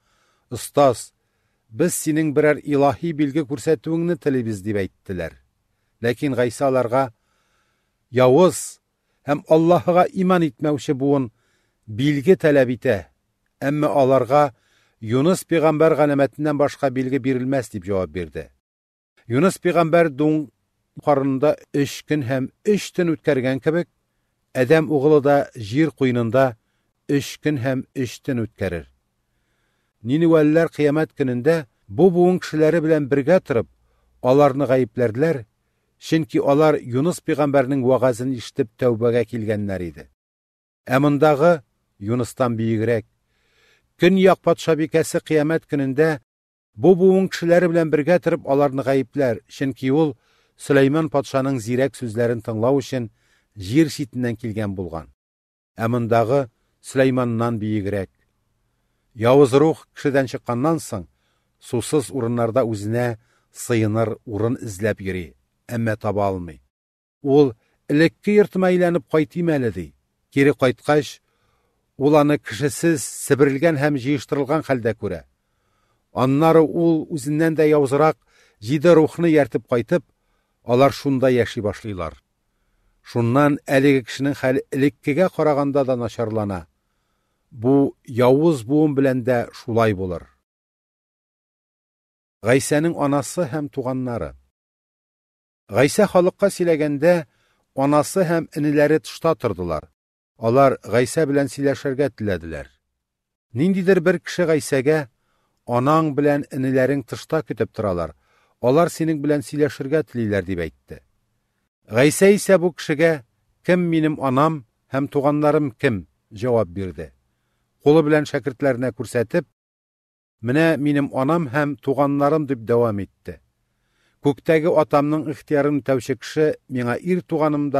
"Устаз, біз синең бірәр илахи белгі көрсәтуіңні тілейбіз деп әйттеләр. ләкин ғайса яуыз һәм аллаһыға иман итмәуші буын билге тәләп итә әммә аларға юныс пиғамбар ғәләмәтінен башқа белгі бирелмәс деп жауап берді юныс пиғамбар дуң қарынында 3 күн һәм 3 түн үткәргән кебек әдәм уғылы да жер қуйынында 3 күн һәм 3 түн үткәрер Нини қиямат көнендә бу буын кешеләре белән бергә торып, аларны гаепләрделәр, чөнки алар Юныс пәйгамбәрнең вагазын ишетеп тәүбәгә килгәннәр иде. Ә мондагы Юныстан биегрәк Көньяк патша бикәсе қиямат көнендә бу буын кешеләре белән бергә торып аларны гаепләр, чөнки ул Сөләйман патшаның зирәк сүзләрен тыңлау өчен җир читеннән килгән булган. Ә мондагы Сөләйманнан биегрәк Яуыз рух кішіден шыққаннан соң, сусыз урыннарда өзіне сыйыныр урын іздеп жүрі әммә таба алмай. Ол ілекке йыртыма әйләнеп қайтим әлі ди. Кері қайтқаш, аны кішісіз сібірілген һәм жыйыштырылған хәлдә күрә. Аннары ол үзеннән дә яузырақ жиде рухны яртып қайтып, алар шунда яши башлыйлар. Шуннан әлеге кешенең хәлі элеккегә қарағанда да начарлана. бу яуыз буын белән дә шулай булыр. Гайсәнең анасы һәм туганнары. Гайсә халыкка силәгәндә анасы һәм инеләре тышта тордылар. Алар Гайсә белән сөйләшергә теләделәр. Ниндидер бер кеше Гайсәгә анаң белән инеләрең тышта көтеп торалар. Алар синең белән сөйләшергә телиләр дип әйтте. Гайсә исә бу кешегә кем минем анам һәм туганнарым кем? җавап бирде. қолы білән шәкертләренә күрсәтеп «Міне менім анам һәм туғанларым дип дәвам етті. Көктәгі атамның ұқтиярын тәүче кеше ир қыз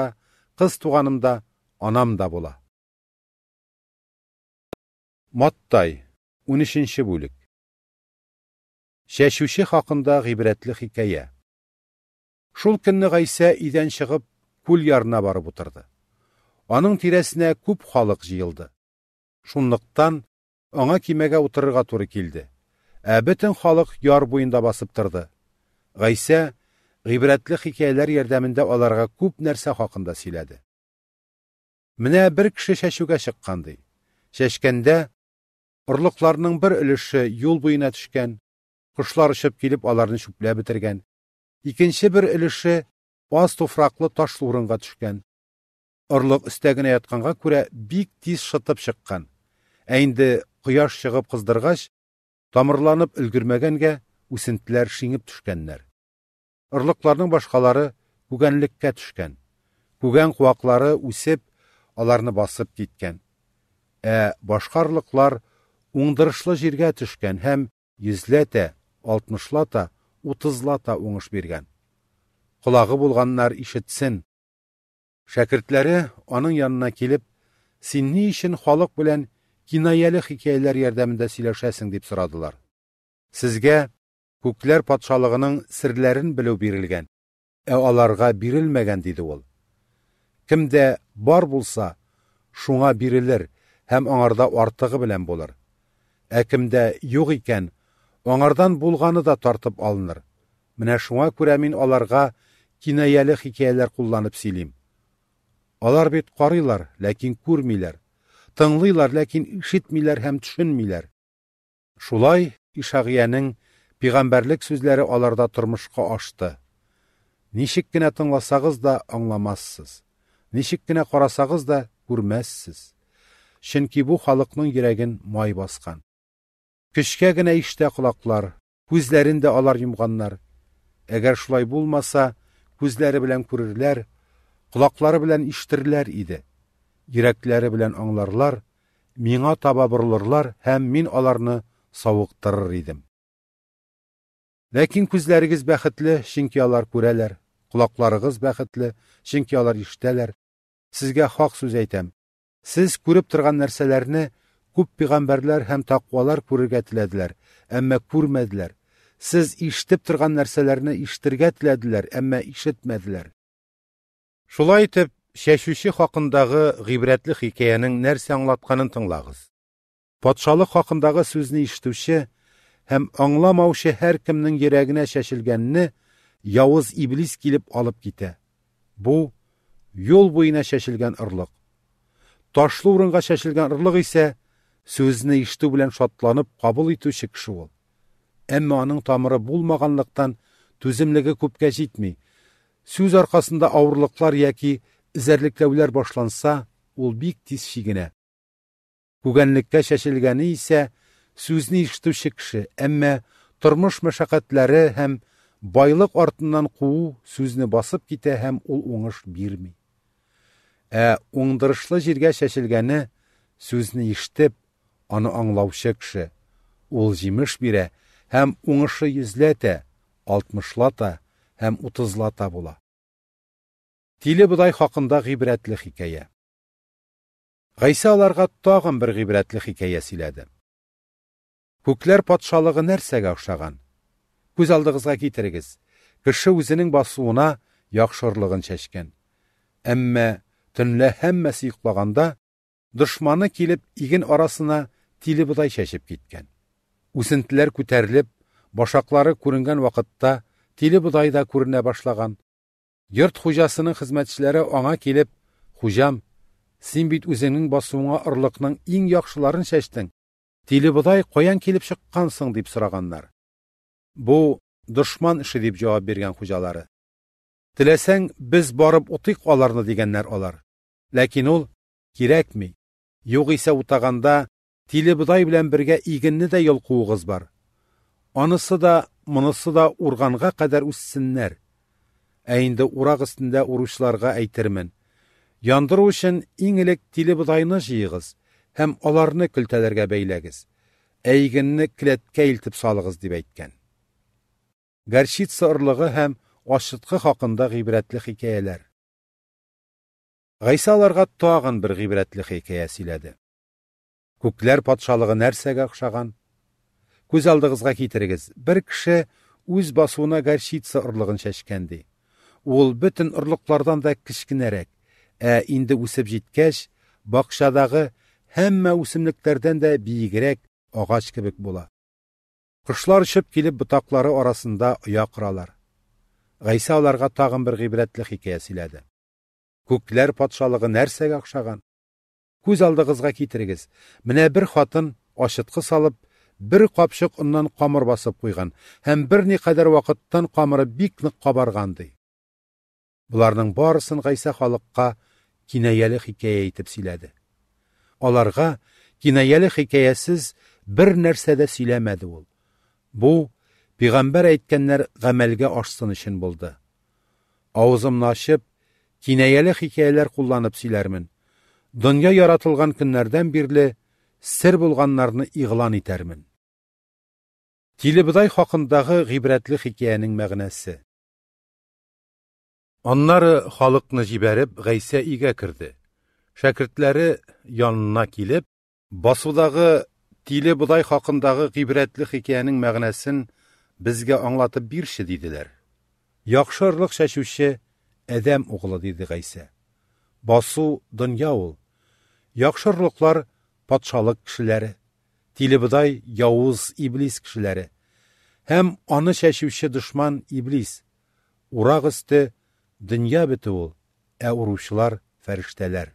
қыз туғанымда анам да була маттай 13 бүлік. Шәшуші хақында ғибірәтлі хикая. шул көнне ғайса иден шығып, күл ярына барып отырды. аның тиресіне көп халык җыелды шунлыктан аңа кимәгә утырырга туры келді. Ә бөтен халык яр буенда басып торды. Гайса гыйбрәтле хикәяләр ярдәмендә аларга күп нәрсә хакында сөйләде. Менә бер кеше шәшүгә чыккандай. Шәшкәндә орлыкларның бер өлеше юл буена төшкән, кошлар очып килеп аларны шүпләп бітерген. Икенче бер өлеше аз туфраклы таш урынга төшкән. Орлык өстәгенә ятканга күрә бик тиз шытып чыккан. Әйнде кояш шығып қыздырғаш, тамырланып үлгірмегенге өсінтілер шиңіп төшкәннәр. Ұрлықларының башқалары күгәнлеккә түшкен, күген қуақлары үсеп, аларны басып кеткен. Ә башқарлықлар ырлыклар уңдырышлы җиргә төшкән һәм йөзләтә, алтмышлата, утызлата оңыш берген. Колагы булганнар ишетсен. Шәкертләре аның янына килеп, син ішін халық халык кинаялы hikoyalar yordamida сөйләшәсең деп сорадылар. Сезгә күкләр патшалығының серләрен белү бирелгән, ә аларга бирелмәгән диде ул. Кимдә бар болса, шуңа бирелер һәм аңарда артыгы белән булыр. Ә кимдә юк икән, аңардан булганы да тартып алыныр. Менә шуңа күрә мин аларга кинаялы хикаялар кулланып сөйлим. Алар бит карыйлар, ләкин күрмиләр тыңлыйлар, ләкин ишетмиләр һәм төшенмиләр. Шулай Ишагиянең пигамбәрлек сүзләре аларда тормышка ашты. Ничек кенә тыңласагыз да аңламасыз. Ничек кенә карасагыз да күрмәссез. Чөнки бу халыкның йөрәген май басқан. Көчкә генә иштә колаклар, күзләрен дә алар йомганнар. Әгәр шулай булмаса, күзләре белән күрерләр, колаклары белән иштерләр иде. йөрәкләре белән аңларлар, миңа таба борылырлар һәм мин аларны савыктырыр идем. Ләкин күзләрегез бәхетле, чөнки алар күрәләр. Кулакларыгыз бәхетле, чөнки алар ишетәләр. Сезгә хак сүз әйтәм. Сез күреп торган нәрсәләрне күп пигамбәрләр һәм тақвалар күрергә теләделәр, әмма күрмәделәр. Сез ишетеп торган нәрсәләрне ишетергә теләделәр, әмма ишетмәделәр. Шулай итеп, шәшүші хақындағы ғибрәтлі хикаяның нәрсе аңлатқанын тыңлағыз патшалық хақындағы сүзне ишітуші һәм аңламаушы һәр кімнің йөрәгенә шәшелгәнне яуыз иблис килеп алып китә бу юл буена шәшелгән ырлық. ташлы урынга шәшелгән ырлык исә сүзне ишетү белән шатланып қабыл итүче кеше ул әмма аның тамыры булмаганлыктан түземлеге күпкә җитми сүз аркасында авырлыклар яки изәрлек башланса, ул бик тиз шигенә. Күгәнлеккә шәшелгәне исә сүзне ишетүче кеше, әммә тормыш мәшәкатьләре һәм байлык артыннан куу сүзне басып китә һәм ул уңыш бирми. Ә уңдырышлы җиргә шәшелгәне сүзне ишетеп, аны аңлаучы кеше, ул җимеш бирә һәм уңышы йөзләтә, 60 лата һәм 30 лата була. Тиле бұдай хақында гыйбрәтле хикәя. Гайса аларга тағын бір гыйбрәтле хикәя сөйләде. Күкләр патшалығы нәрсәгә охшаган? Күз алдыгызга китерегез. Кеше үзенең басуына яхшырлыгын чәчкән. Әммә төнлә һәммәсе йоклаганда дошманы килеп иген арасына тиле бұдай чәчеп кеткен. Үсентеләр күтәрелеп, башақлары күренгән вакытта тиле будай да көріне башлаган Йорт хужасының хызмәтчілері оңа келіп, «Хужам, син бит өзіңнің басуыңа ұрлықның ең яқшыларын шәштің, тілі бұдай қоян келіп шыққансың» деп сұрағанлар. Бұ, дұшман іші деп жауап берген хужалары. Тілесең, біз барып ұтық оларны дегеннер олар. Ләкен ол, керек ме? Йоғ есе ұтағанда, тілі бұдай білен бірге егінні де елқуығыз бар. Онысы да, мұнысы да ұрғанға қадар өссіннер әйінді урақ үстінде урушыларға әйтермін яндыру үшін иң тілі телебудайны жыйығыз һәм аларны көлтәләргә бәйләгез әйгенне келәткә илтеп салыгыз дип әйткән горчица ырлыгы һәм ашытқы хакында ғибрәтле хикәяләр Ғайсаларға аларга бір бер ғибрәтле хикәя сөйләде күкләр патшалыгы нәрсәгә охшаган күз алдыгызга китерегез бер кеше үз басуына горчица ырлыгын шәшкән ол бөтен орлыклардан да кичкенәрәк. Ә инде үсеп жеткәш, бақшадағы һәммә үсемлекләрдән дә биегрәк агач кебек була. Кышлар шып килеп ботаклары арасында ұя коралар. Гайса аларга тагын бер гыйбрәтле хикәя сөйләде. Күкләр патшалыгы нәрсәгә охшаган? Күз алдыгызга китерегез. Менә бер хатын ашытқы салып, бер капчык оннан камыр басып куйган һәм бер никадәр вакыттан камыры бик нық кабарган Буларның барысын Гайса халыкка кинаяле хикая итеп сөйләде. Аларга кинаяле хикаясыз бер нәрсә дә сөйләмәде ул. Бу пигамбәр әйткәннәр гамәлгә ашсын өчен булды. Аузымнашып, ашып, кинаяле хикаялар кулланып сөйләрмен. Дөнья яратылган көннәрдән бирле сер булганнарны иғлан итәрмен. Тилебыдай хақындағы ғибрәтлі хикаяның мәгънәсе Аннары халыкны җибәреп Гайсә игә керде. Шәкертләре янына килеп, басудагы тиле будай хакындагы гыйбрәтле хикәянең мәгънәсен безгә аңлатып бирше диделәр. Яхшырлык шәшүше адам угылы диде Гайсә. Басу дөнья ул. Яхшырлыклар патшалык кешеләре. Тиле будай яуыз иблис кешеләре. Һәм аны шәшүче düşман иблис. Урагысты дөнья бөтө ул ә уручылар фәрештәләр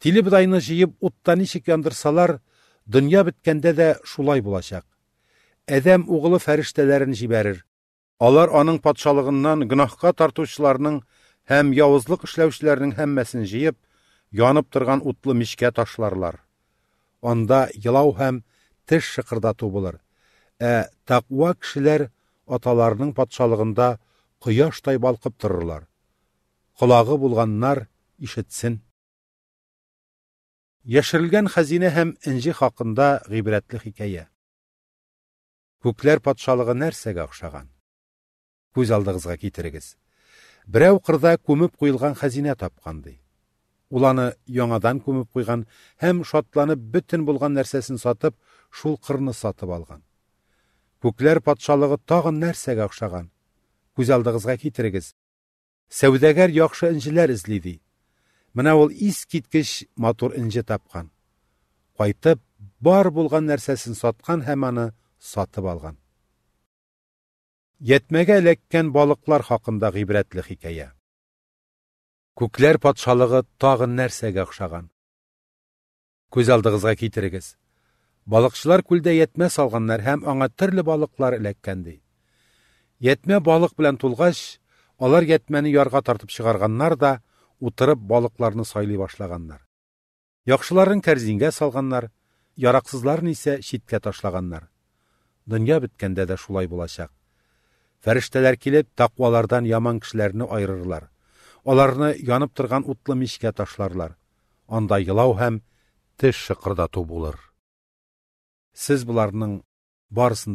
тиле бодайны жыйып утта яндырсалар дөнья беткәндә дә шулай булачак әдәм углы фәрештәләрен җибәрер алар аның патшалыгыннан гөнаһка тартучыларның һәм явызлык эшләүчеләрнең һәммәсен җыеп янып торган утлы мишкә ташларлар анда елау һәм теш шыкырдату булыр ә тақуа кешеләр аталарының патшалыгында кояштай балқып торырлар Құлағы булганнар ішітсін яшерелгән хәзинә һәм энҗе хақында гыйбрәтле хикая күкләр патшалығы нәрсәгә охшаган күз алдығызға китерегез берәү қырда күмеп куелган хәзинә тапкан Уланы яңадан көміп қойған һәм шатланып бүтін болған нәрсәсен сатып шул қырны сатып алған. күкләр патшалығы тагын нәрсәгә охшаган көз алдыңызға Сәудәгәр яқшы інжілер іздейді Міна ол іс кеткіш матур інжі тапқан қайтып бар болған нәрсесін сатқан һәм аны сатып алған Етмеге эләккән балықлар хақында ғибірәтлі хикая. Күклер патшалығы тағын нәрсәге охшаган Көз алдығызға китерегез Балықшылар күлде етме салганнар һәм аңа түрлі балықлар эләккән Етме балық білән тұлғаш, олар yetmeni ярға тартып шығарғаннар да, утырып балықларыны сайлай башлағаннар. Яқшыларын кәрзинге салғаннар, яраксызларын исе шитке ташлаганнар. Дүния беткәндә де шулай болашақ. Фәріштелер келіп, тақвалардан яман кішілеріні айырырлар. Оларыны янып тұрған ұтлы мишкә ташларлар. Анда елау һәм теш шықырдату булыр. Сез буларның барысын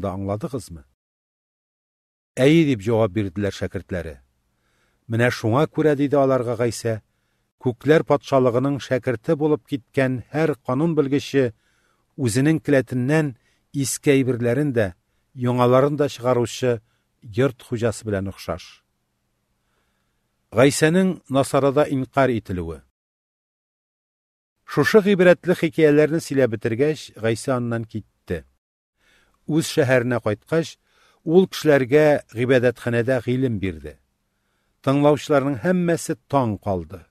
Әй, деп жауап бирделәр шәкертләре. Менә шуңа күрә диде аларға Гайса, күкләр патшалыгының шәкерте булып киткән һәр канун белгеше үзенең келәтеннән иске әйберләрен дә, яңаларын да чыгаручы йорт хуҗасы белән охшаш. Гайсаның Насарада инкар ителүе. Шушы гыйбрәтле хикәяләрне сөйләп бетергәч, Гайса аннан китте. Үз шәһәренә кайткач, ул кешеләргә ғибәдәтханәдә ғилем бирде. Тыңлаучыларның һәммәсе таң калды.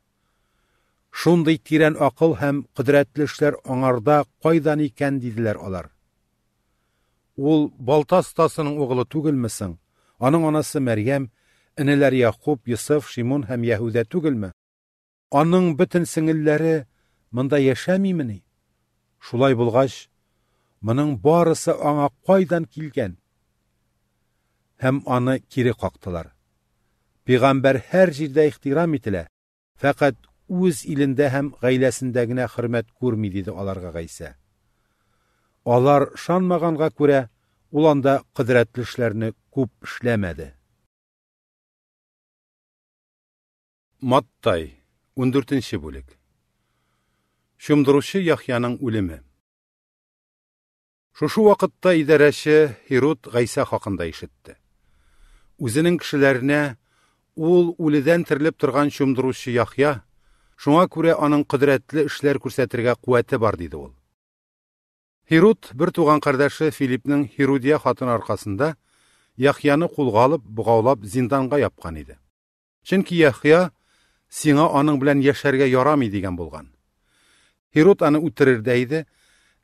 Шундый тирән ақыл һәм кудрәтле аңарда кайдан икән диделәр алар. Ул балта остасының оғылы түгелме Аның анасы Мәрйәм, инеләр Яхуб, Йосыф, Шимон һәм Яһүдә түгелме? Аның бөтен сиңелләре монда яшәмиме? Шулай булгач, моның барысы аңа кайдан килгән? һәм аны кире кактылар. Пәйгамбәр һәр җирдә ихтирам ителә, фәкать үз илендә һәм гаиләсендә генә хөрмәт күрми диде аларга Гайса. Алар шанмаганга күрә, ул анда эшләрне күп эшләмәде. Маттай 14-нче бүлек. Шумдыручы Яхьяның үлеме. Шушы вакытта идарәче Хирут Гайса хакында ишетте үзенең кешеләренә ул үледән тирлеп торган чумдыручы Яхья, шуңа күрә аның кыдратлы эшләр күрсәтергә куәте бар диде ул. Хирут бер туган кардәше Филиппның Хирудия хатын аркасында Яхьяны кулга алып, бугаулап зинданга япкан иде. Чөнки Яхья сиңа аның белән яшәргә ярамый дигән булган. Хирут аны үтерер әммә иде,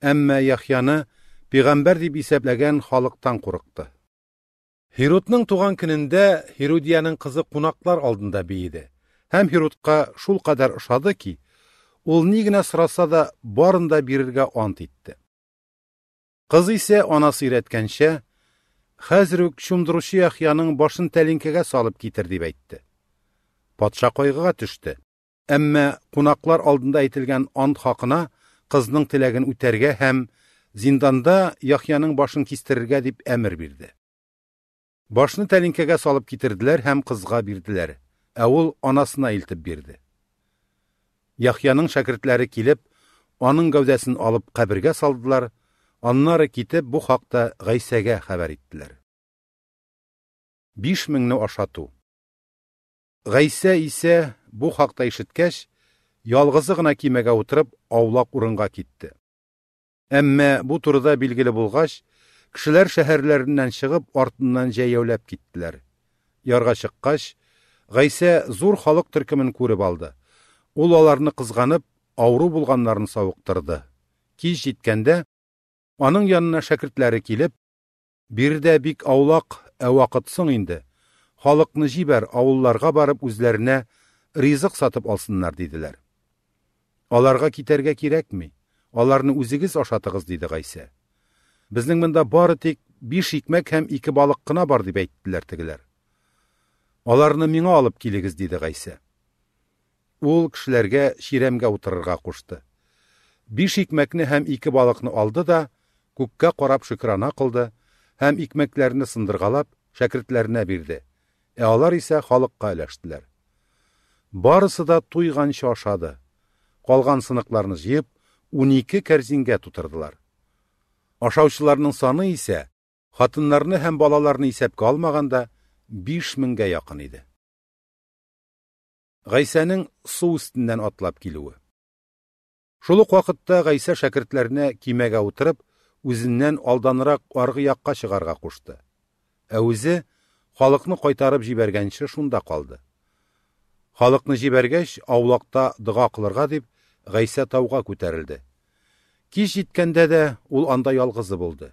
әмма Яхьяны пәйгамбәр дип исәпләгән халыктан курыкты. Хиротның туған күнінде Херодияның қызы кунаклар алдында бейді. Хәм Хиротка шул қадар ұшады ки, ол ни генә да барында да бирергә ант итте. Кыз исә анасы өйрәткәнчә, хәзер үк чумдыручы Яхьяның башын тәлинкәгә салып китер дип әйтте. Патша қойғыға түшті, Әмма кунаклар алдында әйтелгән ант хақына кызның теләген үтәргә һәм зинданда Яхьяның башын кистерергә дип әмер бирде башны тәлинкәгә салып китерделәр һәм қызға бирделәр ә анасына илтеп берді. яхьяның шәкертләре килеп аның гәүдәсен алып кабергә салдылар аннары китеп бу хақта гайсәгә хәбәр иттеләр биш меңне ашату Гайса исә бу хакта ишеткәч ялгызы гына кимәгә утырып аулак урынга китте әммә бу турыда билгеле булгач кішілер шәһәрләреннән шығып, артыннан җәяүләп кеттілер. Ярга шыққаш, Гайса зур халық төркемен күреп алды. Ол аларны қызғанып, ауру булганнарын савыктырды. Кич җиткәндә аның янына шәкертләре килеп, "Бирдә бик аулақ ә вакытсың инде. Халыкны җибәр, барып үзләренә ризық сатып алсыннар" диделәр. Аларга китәргә кирәкми. Аларны үзегез ашатыгыз, диде Гайса біздің мында бары тек биш икмәк һәм ике балык кына бар дип әйттеләр тегеләр аларны миңа алып килегез диде гайса ул кешеләргә ширәмгә утырырга кушты биш икмәкне һәм ике балыкны алды да күккә карап шөкрана кылды һәм икмәкләрне сындыргалап шәкертләренә бирде ә алар исә халыкка өләштеләр барысы да туйганча ашады калган сыныкларны җыеп унике кәрзингә тутырдылар ашаучыларның саны исә хатыннарны һәм балаларны исәпкә алмаганда 5 меңгә якын иде. Гайсаның су өстеннән атлап килүе. Шул ук вакытта Гайса шәкертләренә кимәгә утырып, үзеннән алданырак аргы якка чыгарга кушты. Ә үзе халыкны кайтарып җибәргәнче шунда калды. Халыкны җибәргәч, аулакта дога кылырга дип Гайса тауга күтәрелде. Кеш еткәндә дә ул анда ялгызы булды.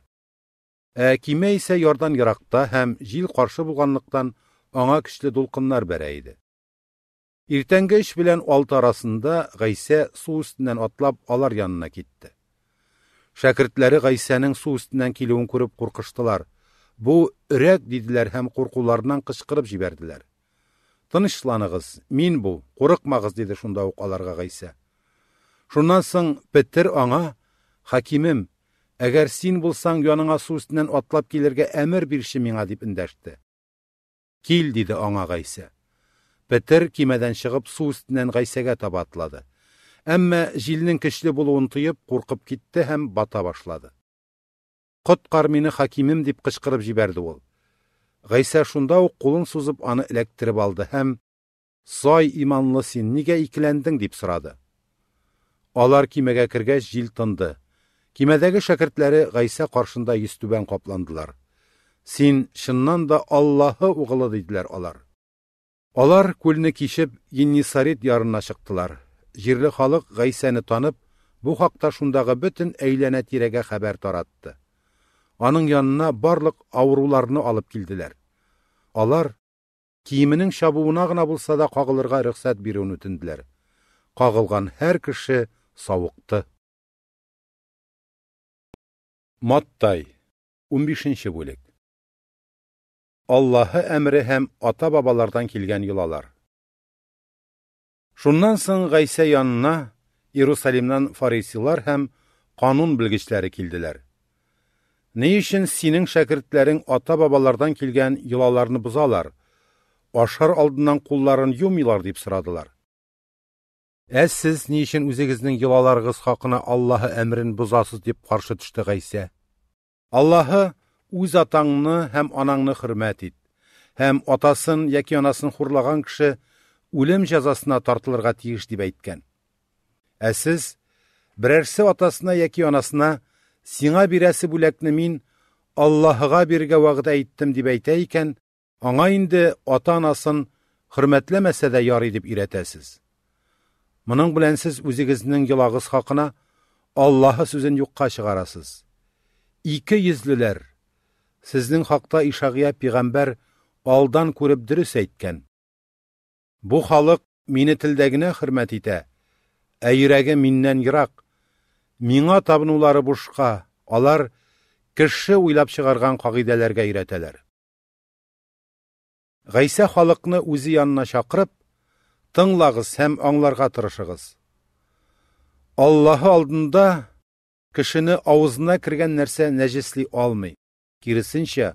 Ә кимә исә ярдан яракта һәм җил каршы булганлыктан аңа көчле дулкыннар бәрә иде. Иртәнге эш белән алты арасында Гайсә су өстеннән атлап алар янына китте. Шәкертләре Гайсәнең су өстеннән килүен күреп куркыштылар. Бу өрәк диделәр һәм куркуларыннан кычкырып җибәрделәр. Тынычланыгыз, мин бу, курыкмагыз диде шунда ук аларга Гайсә. Шуннан соң Петер аңа хакимим әгәр син болсаң яныңа су өстенән атлап килергә әмер бирше миңа дип эндәште кил диде аңа гайсә бетер кимәдән чыгып су өстенән гайсәгә таба атлады әммә җилнең көчле булуын тыйып куркып китте һәм бата башлады Қотқар мені хакимим дип кычкырып җибәрде ул гайсә шунда ук кулын сузып аны эләктереп алды һәм сай иманлы син нигә икеләндең дип сорады алар кимәгә кергәч жил тынды Кимәдәге шәкертләре Гайса қаршында естібән капландылар. Син шыннан да Аллаһы уғылы диделәр алар. Алар күлне кишеп Енисарит ярына чыктылар. Җирле халық Гайсаны танып, бу хакта шундагы бөтен әйләнә тирәгә хәбәр таратты. Аның янына барлык авыруларны алып килделәр. Алар киеменең шабуына гына булса да кагылырга рөхсәт бирүне үтенделәр. Кагылган һәр кеше савыкты. Matday 15-ci bölük Allahı əmri həm ata-babalardan kilgən yulalar. Şundan sən Qaysə yanına Yerusalimdən farisilar həm qanun bilgiçləri kildilər. Nə üçün sinin şəgirdlərin ata-babalardan kilgən yulalarını buzalar, aşar aldından qulların yumilar deyib sıradılar. Әз сіз не үшін өзегізнің елаларғыз хақына Аллаһы әмірін бұзасыз деп қаршы түшті Ғайса. Аллаһы өз атаңны һәм анаңны хөрмәт ит. Һәм атасын яки анасын хурлаған кіші өлім жазасына тартылырға тиіш деп әйткән. Ә сіз берәрсе атасына яки анасына сиңа бирәсе бүләкне мин Аллаһыға бергә вәгъдә әйттем дип әйтә икән, аңа инде ата-анасын хөрмәтләмәсә дә ярый дип өйрәтәсез. Мұның білән сіз өзіңіздің йылағыз хақына Аллаһы сүзен юққа шығарасыз. Икі езлілер, сіздің хақта Ишағия пиғамбар алдан көріп дұрыс әйткен. Бұ халық мені тілдәгіне хөрмәт итә. Әйрәге миннән ирақ, Миңа табынулары бушқа, алар кеше ойлап шығарған қағидәлерге өйрәтәләр. Гайса халықны өзі янына шақырып, тыңлағыз һәм аңларға тырышығыз аллаһы алдында кішіні аузына кірген нәрсе нәжісли алмай керісінше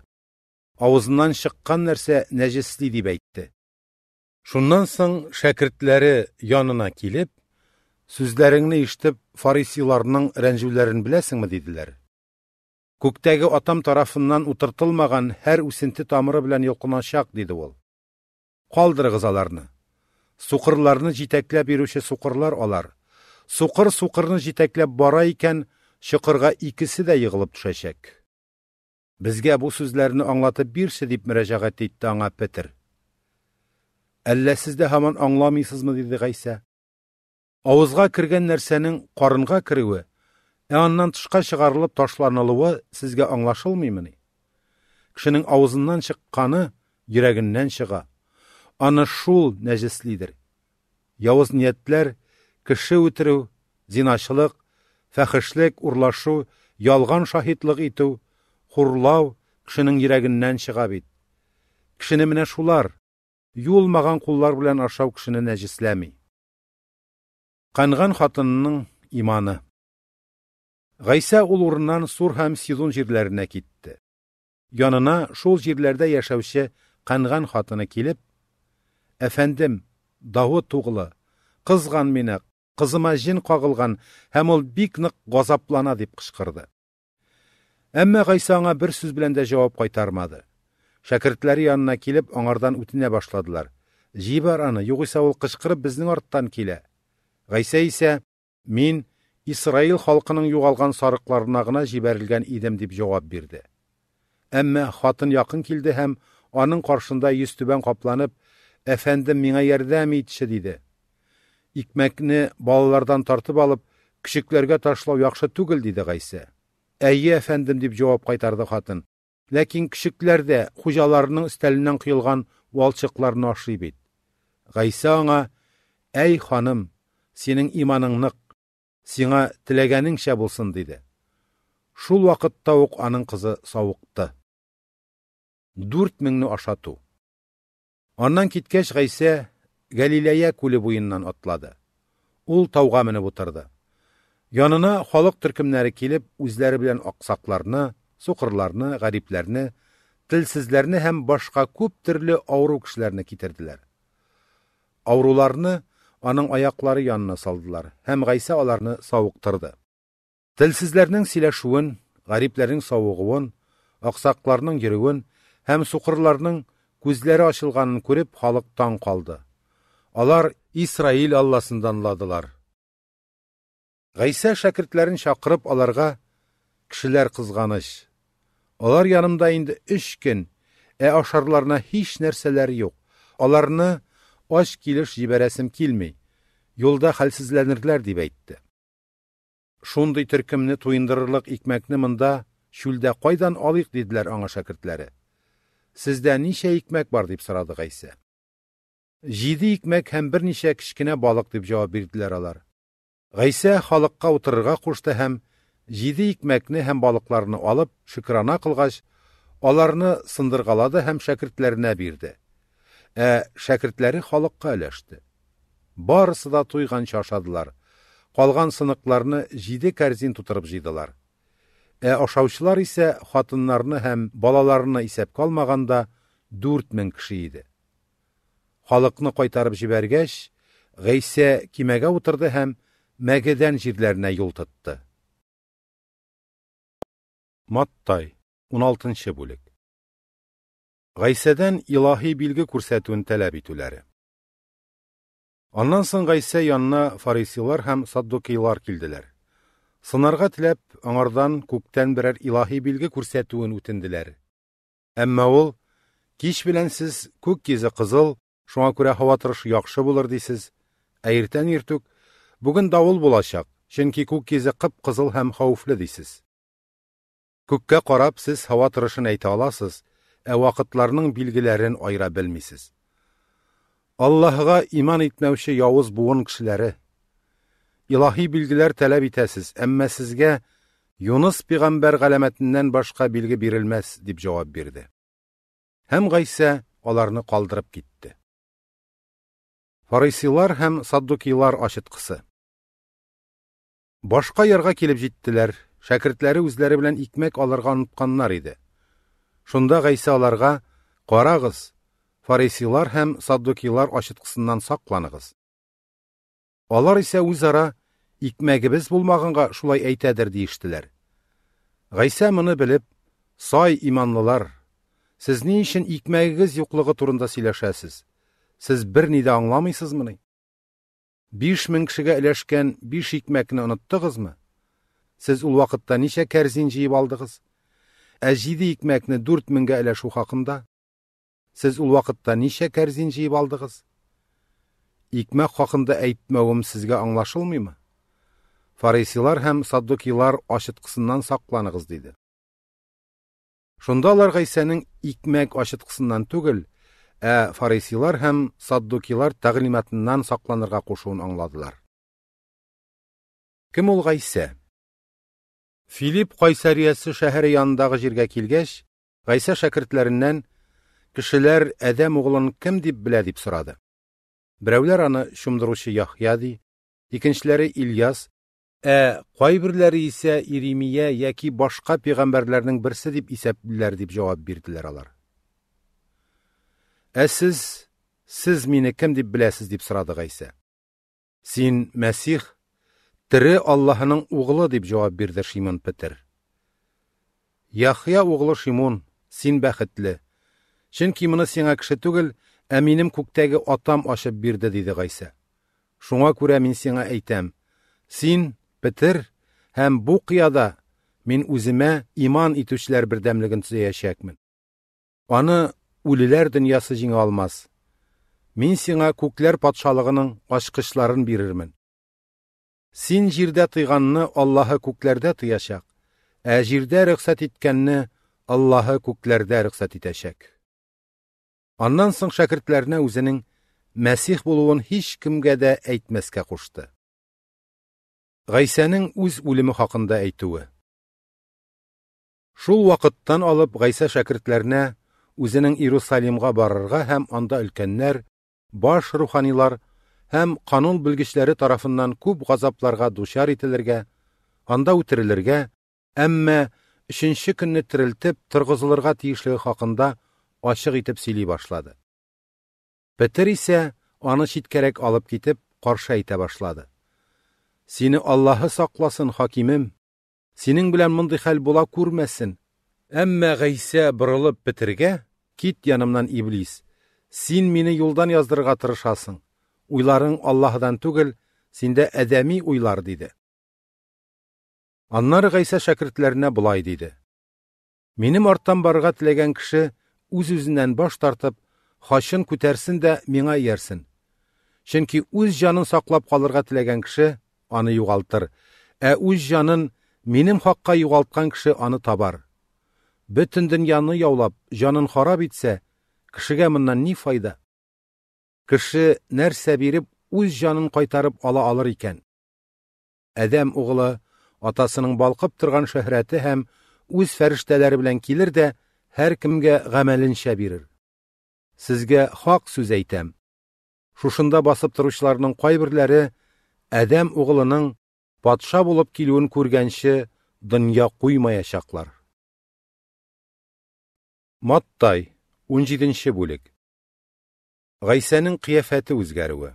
аузынан шыққан нәрсе нәжісли деп әйтті шуннан соң шәкіртләре янына килеп сүзләреңне іштіп фарисиларның рәнҗүләрен беләсеңме диделәр күктәге атам тарафыннан утыртылмаган һәр үсенте тамыры белән йолкынашак диде ул калдырыгыз аларны сукырларны җитәкләп беруші суқырлар алар. Суқыр суқырны җитәкләп бара икән, шықырға икесе дә йығылып төшәчәк. Бізге бу сүзләрне аңлатып бирсе дип мөрәҗәгать итте аңа Петр. Әллә сез дә һаман аңламыйсызмы диде Гайса. Авызга кергән нәрсәнең карынга керүе, ә аннан тышка чыгарылып ташланылуы сезгә аңлашылмыймыни? Кешенең авызыннан чыкканы йөрәгеннән чыга. Аны шул нәжислидер. Яуыз ниетләр, кеше үтерү, зинашылык, фәхишлек, урлашу, ялган шаһитлык итү, хурлау кешенең йөрәгеннән чыга бит. Кешене менә шулар юлмаган куллар белән ашау кешене нәҗисләми. Канган хатынның иманы. Гайса ул урыннан Сур һәм Сидон җирләренә китте. Янына шул җирләрдә яшәүче канган хатыны килеп, Әфендім, дауыт туғылы қызған мені қызыма жін қағылған һәм ол бик нык ғазаплана деп қышқырды. әммә ғайсаңа бір сөз сүз белән жауап қайтармады. кайтармады янына келіп, аңардан үтенә башладылар Жибар аны югыйсә ул біздің безнең арттан килә ғайса исә мин Исраил халқының юғалған сарықларына ғына жіберілген идем деп жауап берді. Әмма хатын яқын келді һәм аның каршында йөз қапланып әфәндім миңа ярдәм итче дейді. икмәкне балалардан тартып алып кішікләргә ташлау яхшы түгел дейді ғайсы. әйе әфендім, деп жауап қайтарды хатын ләкин кішекләр дә хуҗаларының өстәленнән коелган валчыкларны ашый бит аңа әй ханым сенің иманың нық сиңа теләгәнеңчә булсын диде шул вакытта ук аның кызы савыкты дүрт меңне ашату аннан киткәч ғайсә галилея күле буеннан атлады ул тауға менеп утырды янына халык төркемнәре килеп үзләре белән аксакларны сукырларны гарипләрне телсезләрне һәм башка күп төрле авыру кешеләрне китерделәр ауруларны аның аяклары янына салдылар һәм ғайса аларны сауықтырды. телсезләрнең сөйләшүен гарипләрнең савыгуын аксакларның йөрүен һәм сукырларның көздері ашылғанын көріп халықтан қалды алар исраил алласын ладылар. ғайса шәкіртлерін шақырып аларға кішілер қызғаныш алар янымда инде үш күн ә ашарларына һич нәрсәләр юк аларны аш килеш жибәрәсем килмей юлда хәлсезләнерләр дип әйтте шундый төркемне туйындырырлык икмәкне монда шүлдә кайдан алыйк диделәр аңа шәкертләре Сізді неше ekmek бар, деп сұрады qaysi жиди икмәк һәм берничә кечкенә балық, деп жауап бирделәр алар. Гайса халыққа отырырға кушты һәм жиди икмәкне һәм балыкларны алып шөкрана қылғаш, аларны сындырғалады, һәм шәкертләренә бирде. Ә шәкертләре халыққа өләште. Барысы да туйганча ашадылар. қалған сыныкларны жиде кәрзин тутырып җыйдылар. ә ашаусылар исә хатыннарны һәм балаларына исәпкә алмағанда 4000 кеше иде. Халыкны кайтарып җибәргәч, Гәйсә кимәгә утырды һәм Мәгедән җирләренә юл тотты. Маттай 16-нчы бүлек. Гайсадан илаһи билге күрсәтүен таләп итүләре. Аннан соң Гайса янына фарисилар һәм саддукилар килделәр. сынарға теләп аңардан көктән берәр илаһи билге күрсәтүен үтенделәр Әммә ол кеш белән сіз күк қызыл кызыл шуңа күрә һава торышы яхшы булыр дисез ә иртән иртүк бүген давыл булачак чөнки күк йөзе һәм хауфлы дейсіз. күккә қарап сіз һава торышын аласыз ә вакытларның билгеләрен айыра білмейсіз. аллаһыга иман итмәүче яуыз буын кешеләре ilahiy bilgilar talab etasiz ammo sizga yunus payg'ambar g'alamatidan boshqa bilgi berilmas deb javob berdi ham g'aysa ularni qoldirib ketdi farisiylar ham saddukiylar oshitqisi boshqa yerga kelib jetdilar shogirdlari o'zlari bilan ikmak olarga unutqanlar edi shunda g'aysa ularga qarag'iz farisiylar ham saddukiylar oshitqisindan soqlanig'iz алар исе үзара икмәгебез булмаганга шулай әйтәдер диештеләр гайса моны билеп, сай иманлылар сез ни өчен икмәгегез юклыгы турында сөйләшәсез сез берни дә аңламыйсызмыни биш мең кешегә өләшкән биш икмәкне оныттыгызмы сез ул вакытта ничә кәрзин җыеп алдыгыз ә җиде икмәкне дүрт гә өләшү хакында сез ул вакытта ничә кәрзин җыеп алдыгыз икмәк хақында әйтмәуім сізге аңлашылмаймы фарисилар һәм саддукилар ашытқысынан сакланығыз дейді шунда алар икмәк ашытқысынан түгел ә фарисилар һәм саддукилар тәғлиматыннан сакланырға кушуын аңладылар кем ол ғайсә филипп қайсариясы шәһәре янындағы җиргә килгәч ғайса шәкертләреннән кешеләр әдәм углын кем дип белә дип сорады Берәүләр аны шумдыручы Яхья ди, Ильяс, ә кайберләре исә Иремия яки башка бірсі деп деп исәплиләр деп жауап берділер алар. Ә сіз, сіз мені кім деп білесіз деп сұрады Гайса. Син Мәсих, тірі Аллаһының углы деп жауап берді Шимон Петр. Яхья углы Шимон, син бәхетле. Шінки мұны сеңа кіші түгел, ә минем күктәге атам ашып бирде, диде Гайса. Шуңа күрә мин сиңа әйтәм, син бетер һәм бу кыяда мин үземә иман итүчеләр бердәмлеген төзәячәкмен. Аны үлеләр дөньясы җиңә алмас. Мин сиңа күкләр патшалыгының ашкычларын бирермен. Син җирдә тыйганны Аллаһа күкләрдә тыячак. Ә җирдә рөхсәт иткәнне Аллаһа күкләрдә рөхсәт итәчәк. Аннан соң шәкіртләренә үзенең Мәсих булуын һич кемгә дә әйтмәскә кушты. Гайсаның үз үлеме хакында әйтүе. Шул вакыттан алып Гайса шәкертләренә үзенең Иерусалимга барырга һәм анда өлкәннәр, баш руханилар һәм канун белгечләре тарафыннан күп газапларга душар ителергә, анда үтерелергә, әмма 3нче көнне терелтеп торгызылырга тиешлеге хакында ачык итеп сөйли башлады петер исә аны читкәрәк алып китеп қарша әйтә башлады сине аллаһы сақласын, хакимем синең белән мондый хәл була күрмәсен әммә ғәйсә борылып бетергә кит янымнан иблис син мине юлдан яздырырга тырышасың уйларың аллаһыдан түгел синдә әдәми уйлар диде аннары гайса шәкертләренә болай диде минем арттан барырга теләгән кеше үз үзінен баш тартып хашын күтәрсен дә миңа иярсен чөнки үз жанын сақлап калырга теләгән кеше аны юғалтыр. ә үз жанын менім хаққа юғалтқан кеше аны табар Бүтін дөньяны яулап жанын харап итсе, Кішіге моннан ни файда Кіші нәр сәберіп үз жанын қайтарып ала алыр икән Әдәм угылы атасының балқып тұрған шөһрәте һәм үз фәрештәләре белән килер дә һәр кемгә гамәленчә бирер. Сезгә хак сүз әйтәм. Шушында басып торучыларның кайберләре Адам угылының патша булып килүен күргәнче дөнья куймаячаклар. Маттай 17-нче бүлек. Гайсаның кыяфәте үзгәрүе.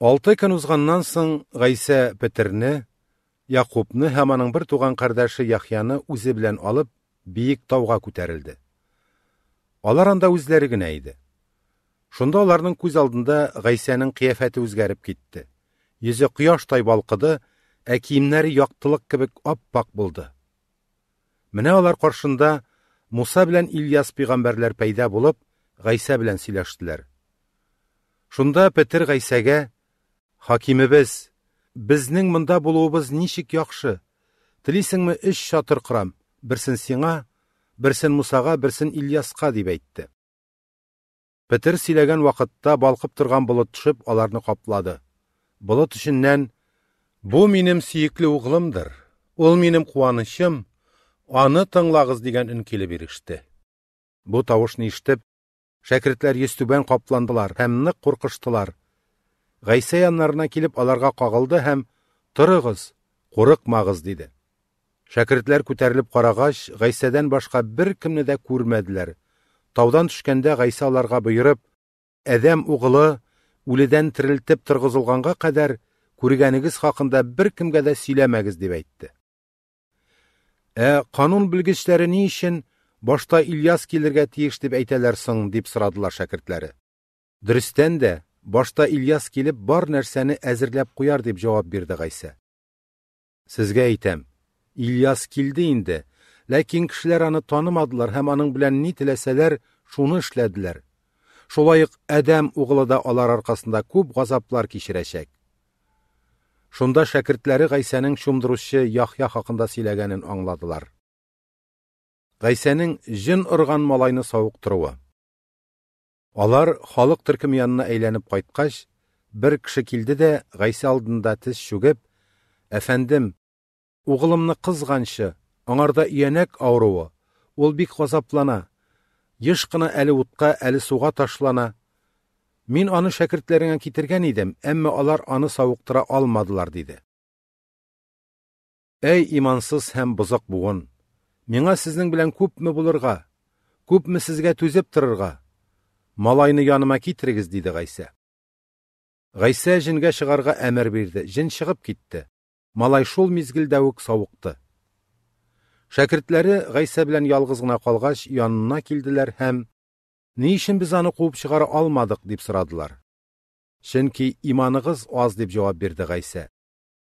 Алты көн узганнан соң Гайса Петерне, Якубны һәм аның бер туган кардәше Яхьяны үзе белән алып биік тауға көтерілді. Алар анда үзләре генә иде. Шунда аларның күз алдында ғайсаның кыяфәте үзгәріп кетті. Йөзе құяштай балқыды, ә киемнәре яқтылық кебек аппақ болды. Менә алар қаршында Муса белән Ильяс пәйгамбәрләр пәйда болып, ғайса белән сөйләштеләр. Шунда Петр Гайсагә: "Хакимебез, безнең монда булуыбыз ничек яхшы. Телисеңме эш шатыр кырам, бірсін сиңа бірсін мұсаға бірсін ильясқа деп айтты пітір силеген уақытта балқып тұрған бұлыт түшіп аларны қаплады бұлыт ішінен бұл менім сүйікті ұғылымдыр, ол менім қуанышым аны тыңлағыз деген үн келіп ерішті бұл тавышны естіп шәкіртлер естүбән қапландылар һәм нық қорқыштылар ғайса келіп аларға қағылды һәм тұрығыз қорықмағыз деді Шәкіртләр күтәрелеп қарағаш Гайсадан башқа бір кімні дә күрмәделәр. Таудан түшкәндә ғайсаларға аларга "Әдәм уғылы үледән тирилтеп тұрғызылғанға кадәр күргәнегез хақында бір кімгә дә сөйләмәгіз деп әйтте. Ә қанун белгечләре ни башта Ильяс келергә тиеш дип деп соң дип сорадылар дә башта Ильяс келіп бар нәрсәне әзірләп қояр деп жауап берді ғайса. Сізге әйтәм, Ильяс kildi indi. Ләкин кешеләр аны танымадылар һәм аның белән ни теләсәләр, шуны эшләделәр. Шулайық әдем Адәм алар аркасында күп газаплар кичерәчәк. Шунда шәкертләре Гайсаның шумдыручы Яхя хакында сөйләгәнен аңладылар. Гайсаның җин орган малайны савыктыруы. Алар халык төркем янына әйләнеп кайткач, бер кеше килде дә Гайса алдында тез шүгеп, Уғылымны қызғаншы, аңарда иенек ауруы. Ол бик қозаплана, ешқыны әлі ұтқа, әлі суға ташлана. мен аны шәкіртләреңә кетірген едім, әмі алар аны сауықтыра алмадылар, дейді. Әй имансыз һәм бұзық сіздің Миңа көп белән күпме көп күпме сізге түзеп торырга? Малайны яныма китерегез, диде ғайса. Ғайса жінге шығарға әмір берді, жін шығып кетті малай шол мезгилде сауықты. сауыкты шәкіртләре ғайса белән ялгыз гына янына келділер һәм ни өчен біз аны куып шығара алмадық деп сұрадылар чөнки иманыгыз аз деп жауап берді ғайса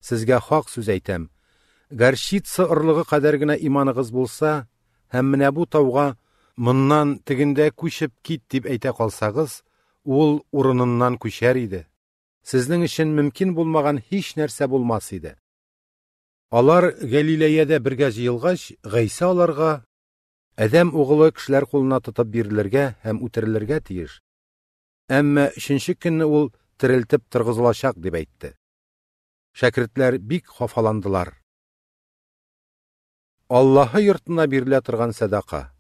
Сізге хақ сүз әйтәм горщица ұрлығы кадәр генә болса һәм менә бу тауга моннан тегендә күчеп кит дип әйтә калсагыз ул урыныннан күшәр иде сезнең өчен мөмкин булмаган һич нәрсә булмас иде Алар Галилеяда бергә җыелгач, Гайса аларга адам угылы кешеләр кулына тотып бирелергә һәм үтерелергә тиеш. Әмма 3нче көнне ул терелтеп торгызылачак дип әйтте. Шәкертләр бик хафаландылар. Аллаһы йортына бирелә торган садака.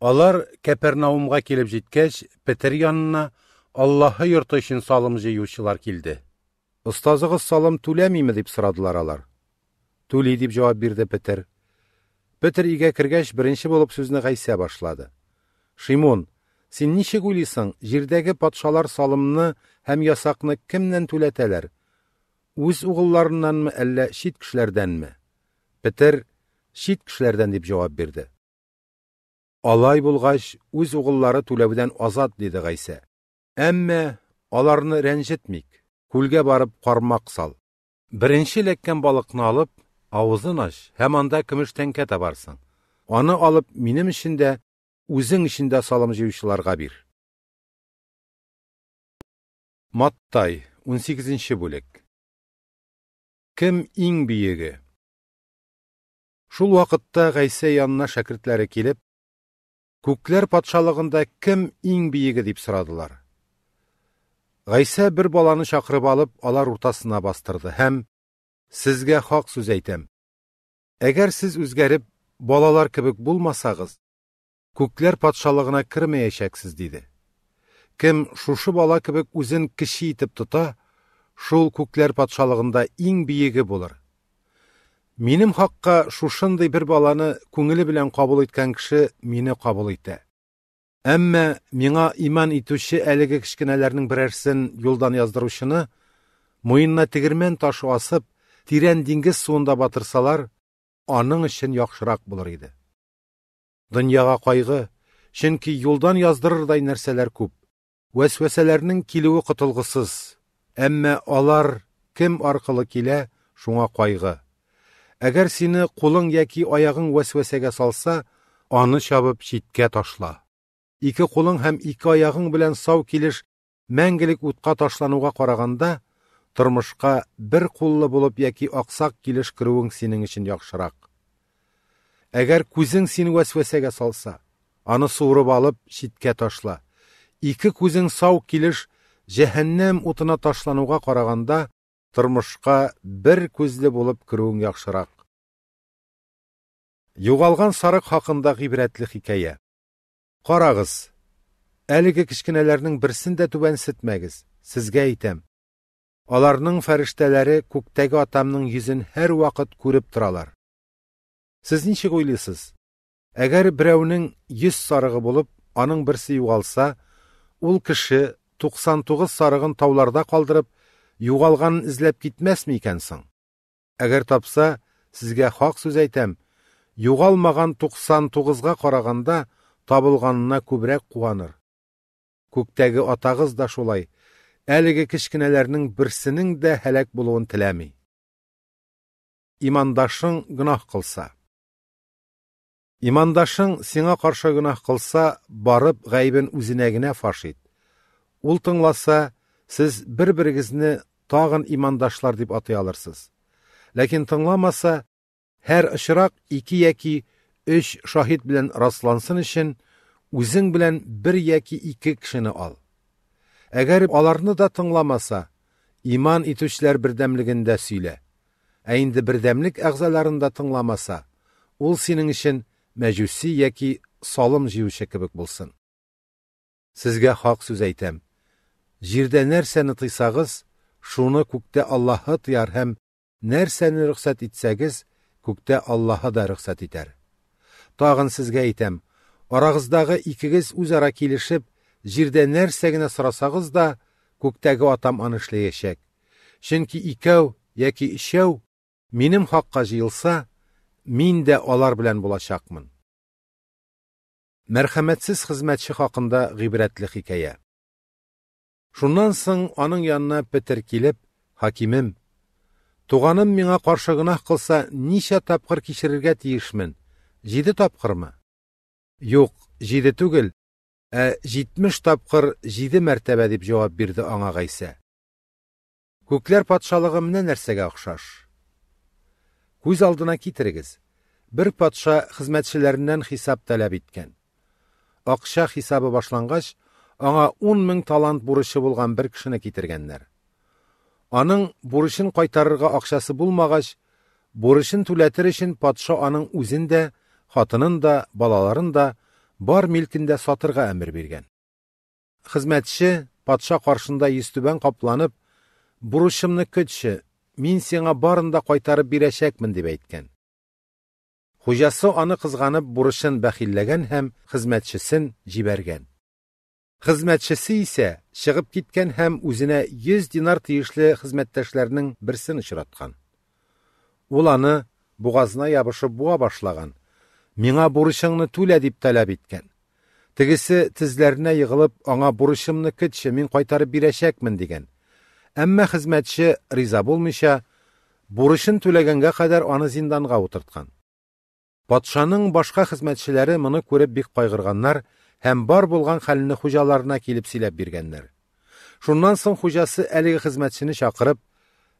Алар Кәпернаумга килеп җиткәч, Петр янына Аллаһы йорты өчен салым җыючылар килде. Остазыгыз салым түләмиме дип сорадылар алар тули деп жауап берді пітір пітір үйге кіргәш бірінші болып сөзіне ғайса башлады шимон сен ничек уйлыйсың жердегі патшалар салымны һәм ясакны кемнән түләтәләр үз угылларыннанмы әллә шит кешеләрдәнме петер шит кешеләрдән деп жауап берді. алай бұлғаш үз ұғыллары түләүдән азат деді ғайса. әммә аларны рәнҗетмик Күлге барып кармак сал бірінші леккен балықны алып аузын аш һәм анда көмеш тәңкә табарсың аны алып минем өчен дә үзең салым җыючыларга бир маттай 18 бөлек Кім иң биеге шул вакытта ғайса янына шәкертләре килеп күкләр патшалығында кім иң биеге дип сорадылар ғайса бер баланы шақырып алып алар уртасына бастырды һәм сізге хақ сөз әйтем. Әгер сіз өзгеріп, балалар кібік болмасағыз, көкілер патшалығына кірмей әшәксіз, дейді. Кім шушы бала кібік өзін кіші етіп тұта, шул көкілер патшалығында ең биегі болыр. Менім хаққа шушындай бір баланы көңілі білен қабыл еткен кіші мені қабыл еті. Әмі меңа иман етуші әлігі кішкенәлерінің бірәрсін елдан яздырушыны, мойынна тегірмен ташу тирән диңгез суында батырсалар, аның ішін яқшырақ булыр иде. Дөньяга қайғы чөнки юлдан яздырырдай нәрсәләр күп. Вәсвәсәләрнең килүе құтылғысыз. Әммә алар кем арқылы килә, шуңа қайғы. Әгәр сине қолың яки аяғың вәсвәсәгә салса, аны чабып читкә ташла. Ике қолың һәм ике аяғың белән сау килеш мәңгелек утка ташлануға караганда, Тормышка бір куллы болып яки ақсақ килеш кіруің сенің өчен яқшырақ. Әгәр көзің сені вәсвәсәгә салса, аны суырып алып шитке ташла. икі көзің сау келіш, жәһәннәм утына ташлануға қарағанда тұрмышқа бір күзле болып кіруің яқшырақ. Юғалған сарық хақында гыйбрәтле хикая. Қарағыз, әлігі кичкенәләрнең берсен дә түбәнсетмәгез. Сезгә әйтәм аларның фәрештәләре күктәге атамның йөзен һәр вакыт күреп торалар сез ничек уйлыйсыз әгәр берәүнең йөз сарығы болып, аның берсе югалса ул кеше 99 сарығын тауларда қалдырып, югалганын эзләп китмәсме икән соң әгәр тапса сізге хақ сүз әйтәм югалмаган 99-ға қарағанда табылганына күбрәк куаныр күктәге атагыз да шулай әлігі кішкенелерінің бірсінің дә һәләк булуын теләмей имандашың гүнаһ қылса имандашың сиңа қарша гүнаһ қылса барып ғәйібін үзенә генә фаш ит ул тыңласа сіз бір біргізіні тағын имандашлар деп атай алырсыз ләкин тыңламаса һәр очрак 2 яки 3 шаһит белән раслансын өчен үзең белән бер яки ике кешене ал Әгәр аларны да тыңламаса, иман итүчеләр бердәмлегендә сөйлә. Ә инде бердәмлек тыңламаса, ул синең өчен мәҗүси яки салым җыючы кебек булсын. Сезгә хак сүз әйтәм. Җирдә нәрсәне тыйсагыз, шуны күктә Аллаһы тыяр һәм нәрсәне рөхсәт итсәгез, күктә Аллаһы да рөхсәт итәр. Тагын сезгә әйтәм, арагыздагы икегез үзара килешеп, жерде нәрсегіне генә да күктәге атам аны ешек. икәу, икәү яки ішеу, менім хаққа жиылса, мен де алар білән болашақмын. Мәрхәмәтсіз хезмәтче хақында гыйбрәтле хикәя шуннан соң аның янына петер килеп хакимім, туғаным миңа каршы қылса, кылса тапқыр тапкыр кичерергә тиешмен тапқырмы тапкырмы юк түгел ә 70 тапқыр жиде мәртәбә деп жауап берді аңа Гайса. Күкләр патшалығы менә нәрсәгә охшаш. Күз алдына китерегез. Бір патша хезмәтчеләреннән хисап таләп иткән. Акча хисабы башлангач, аңа 10 мең талант бурычы болған бір кешене китергәннәр. Аның бурычын кайтарырга акчасы булмагач, бурычын түләтер өчен патша аның үзен дә, хатынын да, балаларын бар мүлкінде сатырға әмір берген қызметші патша қаршында естібен қапланып бұрышымны көтші, мен сеңа барында қайтарып берешекмін деп әйткен. хужасы аны қызғанып бұрышын бәхилләгән һәм хезмәтчесен жіберген. хезмәтчесе исә шығып кеткен һәм үзенә 100 динар тиешле хезмәттәшләрнең бірсін ұшыратқан. ул аны бугазына буа миңа бурычыңны түлә деп тәләп еткен. Тегесе тезләренә йығылып, аңа бурычымны кетше, мен кайтарып бирәшәкмін деген. Әммә хезмәтче риза булмыйча, бурычын түләгәнгә кадәр аны зинданға утырткан. Патшаның башка хезмәтчеләре моны күреп бик кайгырганнар һәм бар булган хәлне хужаларына килеп сөйләп биргәннәр. Шуннан соң хужасы әлеге хезмәтчене чакырып,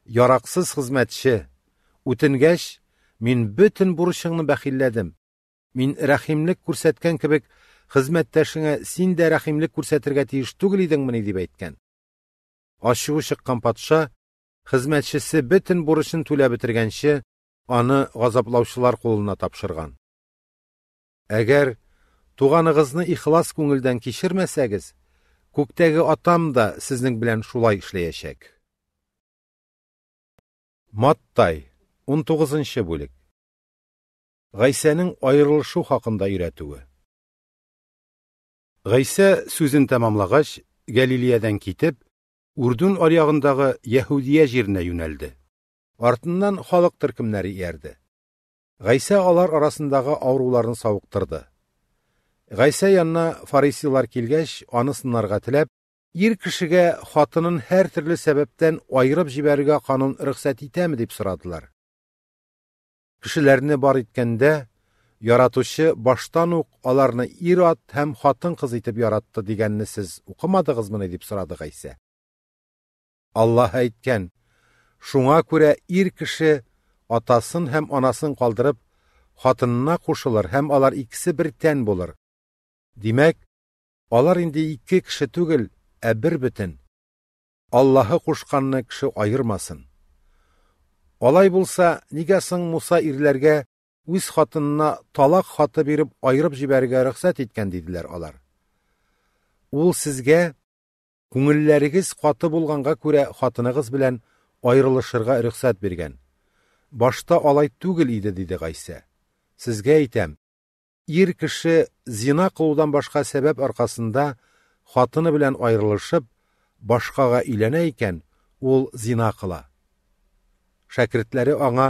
яраксыз хезмәтче, үтенгәч, мин бөтен бурычыңны бәхилләдем Мин рәхимлек күрсәткән кебек, хезмәттәшеңә син дә рәхимлек күрсәтергә тиеш түгел идеңмени дип әйткән. Ачуы чыккан патша хезмәтчесе бөтен бурычын түләп бетергәнче аны газаплаучылар кулына тапшырган. Әгәр туганыгызны ихлас күңелдән кичермәсәгез, күктәге атам да сезнең белән шулай эшләячәк. Маттай 19 бүлек Ғайсәнең айырылышу хақында өйрәтүе. Ғайсә сүзен тамамлагач, Галилиядан китеп, Урдун аръягындагы Яһудия җиренә юнәлде. Артыннан халык төркемнәре иярде. Ғайсә алар арасындағы ауруларын сауықтырды. Ғайсә янына фарисилар келгәш, аны сынарга теләп, ир кешегә хатынын һәр төрле сәбәптән айырып җибәрергә канун рөхсәт итәме дип сорадылар кишиләрне бар иткәндә, «Яратушы баштан ук аларны ир-ат һәм хатын қыз итеп яратты дигәнне сез укымадыгызмыни дип сорады Гайса. Аллаһ әйткән: "Шуңа күрә ир кеше атасын һәм анасын калдырып, хатынына кушылыр һәм алар икесе бер тән булыр." Димәк, алар инде ике кеше түгел, ә бер бөтен. Аллаһы кушканны кеше айырмасын. Алай болса, нигә сың Муса ирләргә үз хатынына талақ хаты беріп айырып җибәрергә рұқсат еткен, дейділер алар. Ол сізге күңелләрегез қаты болғанға күрә хатынығыз білән айрылышырға рұқсат берген. Башта алай түгіл еді, дейді ғайсы. Сізге әйтәм, ир кіші зина қылудан башқа сәбәп арқасында хатыны білән айырылышып башқаға өйләнә екен, ол зина қыла шәкіртләре аңа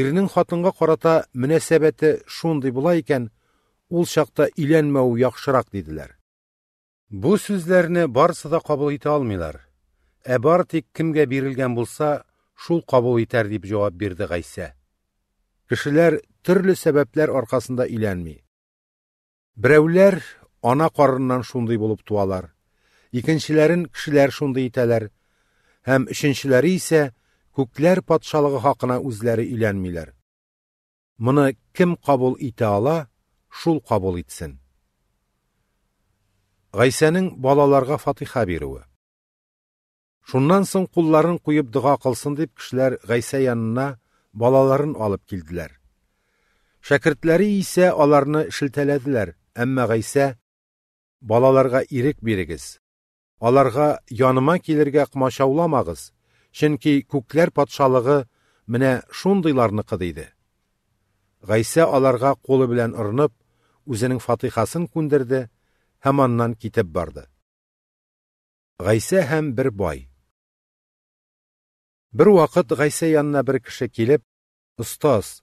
иренең хатынға қарата мөнәсәбәте шундый була икән ул чакта иләнмәү яхшырак диделәр бу сүзләрне барысы да кабул итә алмыйлар ә бар тик кемгә бирелгән булса шул кабул итәр дип җавап бирде гайсә кешеләр төрле сәбәпләр аркасында иләнми. берәүләр ана карыннан шундый булып туалар икенчеләрен кешеләр шундый итәләр һәм өченчеләре исә күкләр патшалығы хақына үзләре өйләнмиләр. Мұны кім қабыл итә ала, шул қабыл итсін. Гайсәнең балаларға Фатиха беруі. Шуннан соң құлларын куеп дұға қылсын деп кешеләр Ғайса янына балаларын алып келділер. Шәкіртләрі исә аларыны шелтәләделәр, әмі Ғайса балаларға ирек берігіз. Аларға яныма килергә қмашауламағыз? чөнки күкләр патшалығы менә шундыйларныкы диде гайса аларга қолы белән орынып үзенең фатихасын күндерде һәм аннан китеп барды гайса һәм бір бай Бір вакыт гайса янына бір кеше килеп ұстас,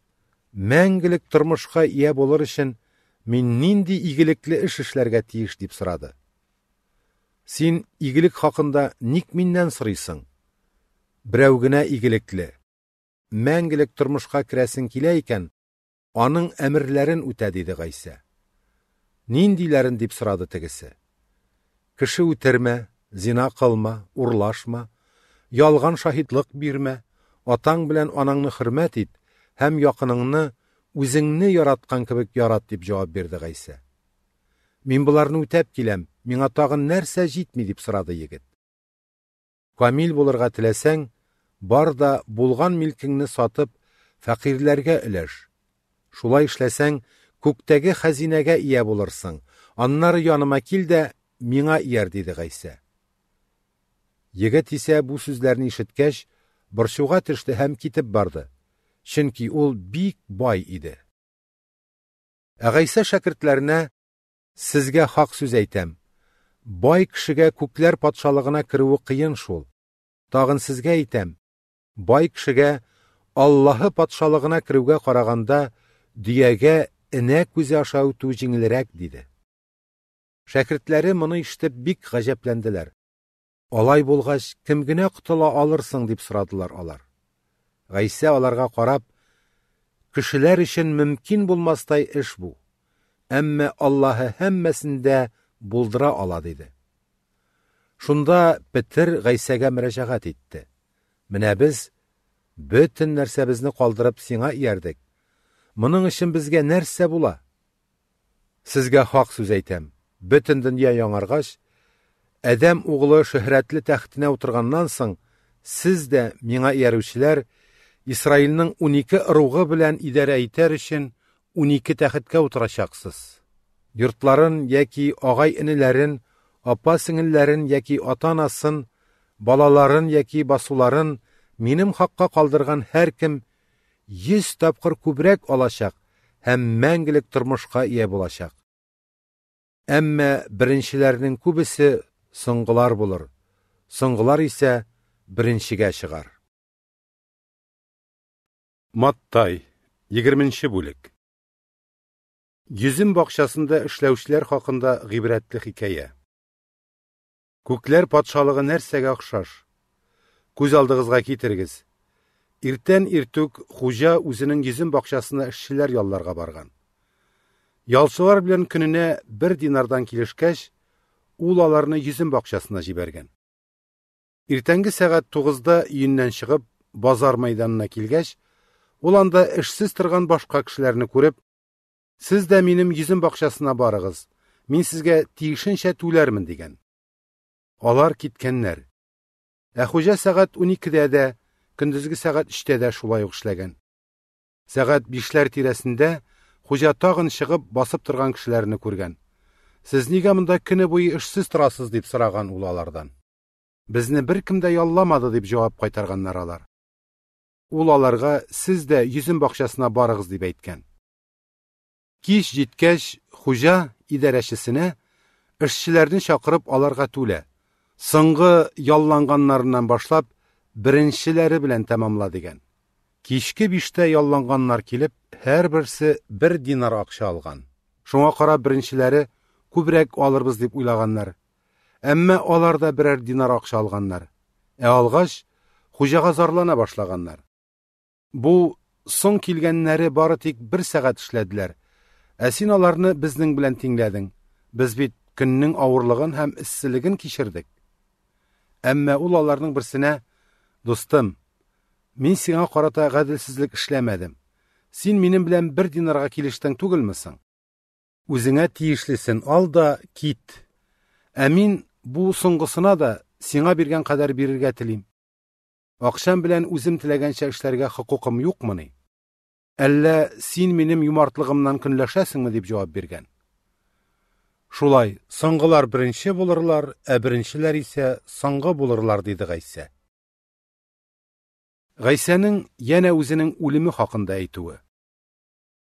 мәңгелек тормышка ия булыр өчен мин нинди игелекле эш эшләргә тиеш дип сорады син игелек хакында ник миннән сорыйсың берәү генә игелекле. тұрмышқа тормышка керәсен килә икән, аның әмерләрен үтә дейді Гайса. Ниндиләрен деп сұрады тігісі. Кіші үтермә, зина қылма, ұрлашма, ялган шахидлық бирмә, атаң білән анаңны хөрмәт ит һәм яқыныңны үзеңне яратқан кебек ярат деп жауап берді ғайсы. мен бұларны үтәп киләм, миңа тагын нәрсә җитми деп сұрады егет камил болырға теләсәң, бар да болған милкіңні сатып, фәкыйрләргә өләш. Шулай эшләсәң, күктәге хәзинәгә ия боларсың. Аннары яныма кил дә миңа ияр диде Гайса. Егет исә бу сүзләрне ишеткәч, борчуга төште һәм китеп барды. Чөнки ол бик бай иде. Ә Гайса шәкертләренә сезгә хак сүз әйтәм. Бай кешегә күкләр патшалыгына керүе кыен шул тағын сізге әйтәм, бай кішігә Аллаһы патшалығына керүгә қарағанда дөягә энә күзе аша үтү дейді. диде. мұны моны бік бик гаҗәпләнделәр. Алай болғаш, кем генә алырсың деп сұрадылар алар. Гайса аларға карап, кешеләр өчен мөмкин булмастай эш бу. Әмма Аллаһы һәммәсендә булдыра ала диде. Шунда Петер Гайсәгә мөрәҗәгать итте. Менә без бөтен нәрсәбезне калдырып сиңа иярдек. Моның өчен безгә нәрсә була? Сезгә хак сүз әйтәм. Бөтен дөнья яңаргач, адам углы шөһрәтле тәхтенә утырганнан соң, сез дә миңа иярүчеләр Исраилнең 12 ыругы белән идарә итәр өчен 12 тәхеткә утырачаксыз. Йортларын яки агай инеләрен апа сіңілләрін яки ата балаларын яки басуларын минем хаққа қалдырған һәркім йөз тапқыр күбрәк алачак һәм мәңгелек тормышка ия болашақ. әммә беренчеләрнең күбесе соңгылар булыр соңгылар исә беренчегә чыгар маттай егерменче бүлек йөзем бакчасында эшләүчеләр хакында гыйбрәтле хикәя Күкләр патшалығы нәрсәгә охшаш. Күз алдығызға китерегез. Иртән иртүк хужа үзінің йөзен бақшасына эшчеләр ялларга барған. Ялчылар белән көненә бір динардан килешкәч, ул аларны йөзен бақшасына җибәргән. Иртәнгі сәгать 9да шығып базар майданына келгәш, оланда ішсіз тұрған башқа кішіләрні көріп, сіз "Сез дә минем йөзем бақшасына барығыз, мен сізге тиешенчә деген алар киткәннәр. Ә хуҗа сәгать 12-дә дә, көндезге сәгать 3-тә дә шулай ук эшләгән. Сәгать 5-ләр тирәсендә хуҗа тагын чыгып басып торган кешеләрне күргән. Сез нигә монда көне буе эшсез торасыз дип сораган ул алардан. Безне беркем дә ялламады дип җавап кайтарганнар алар. Ул аларга сез дә йөзем бакчасына барыгыз дип әйткән. Киш җиткәч, хуҗа идарәчесенә эшчеләрне чакырып аларга түлә. Сыңғы ялланғаннарынан башлап біріншіләрі білән тәмамла деген кешке биштә ялланғаннар әр бірсі бір динар ақша алған. шуңа қара біріншіләрі күбрәк алырбыз деп ойлағандар. Әммә аларда да динар ақша алғандар. ә алғаш хуҗага зарлана башлаганнар бу соң килгәннәре бары тик бір сәғәт эшләделәр ә син аларны безнең белән тиңләдең біз бит көннең авырлыгын һәм эсселеген кичердек әммә ул аларның достым мен сиңа карата гаделсезлек эшләмәдем син минем белән бер динарга килештең түгелме соң үзеңә тиешлесен ал да кит ә мин бу соңгысына да сиңа биргән кадәр бирергә телим акчам белән үзем теләгәнчә эшләргә хокукым юкмыни әллә син минем юмартлыгымнан көнләшәсеңме дип җавап биргән Шулай, соңғылар бірінші болырлар, ә біріншілер исә соңғы болырлар дейді Гайса. Гайсаның яна өзінің өлімі хақында айтуы.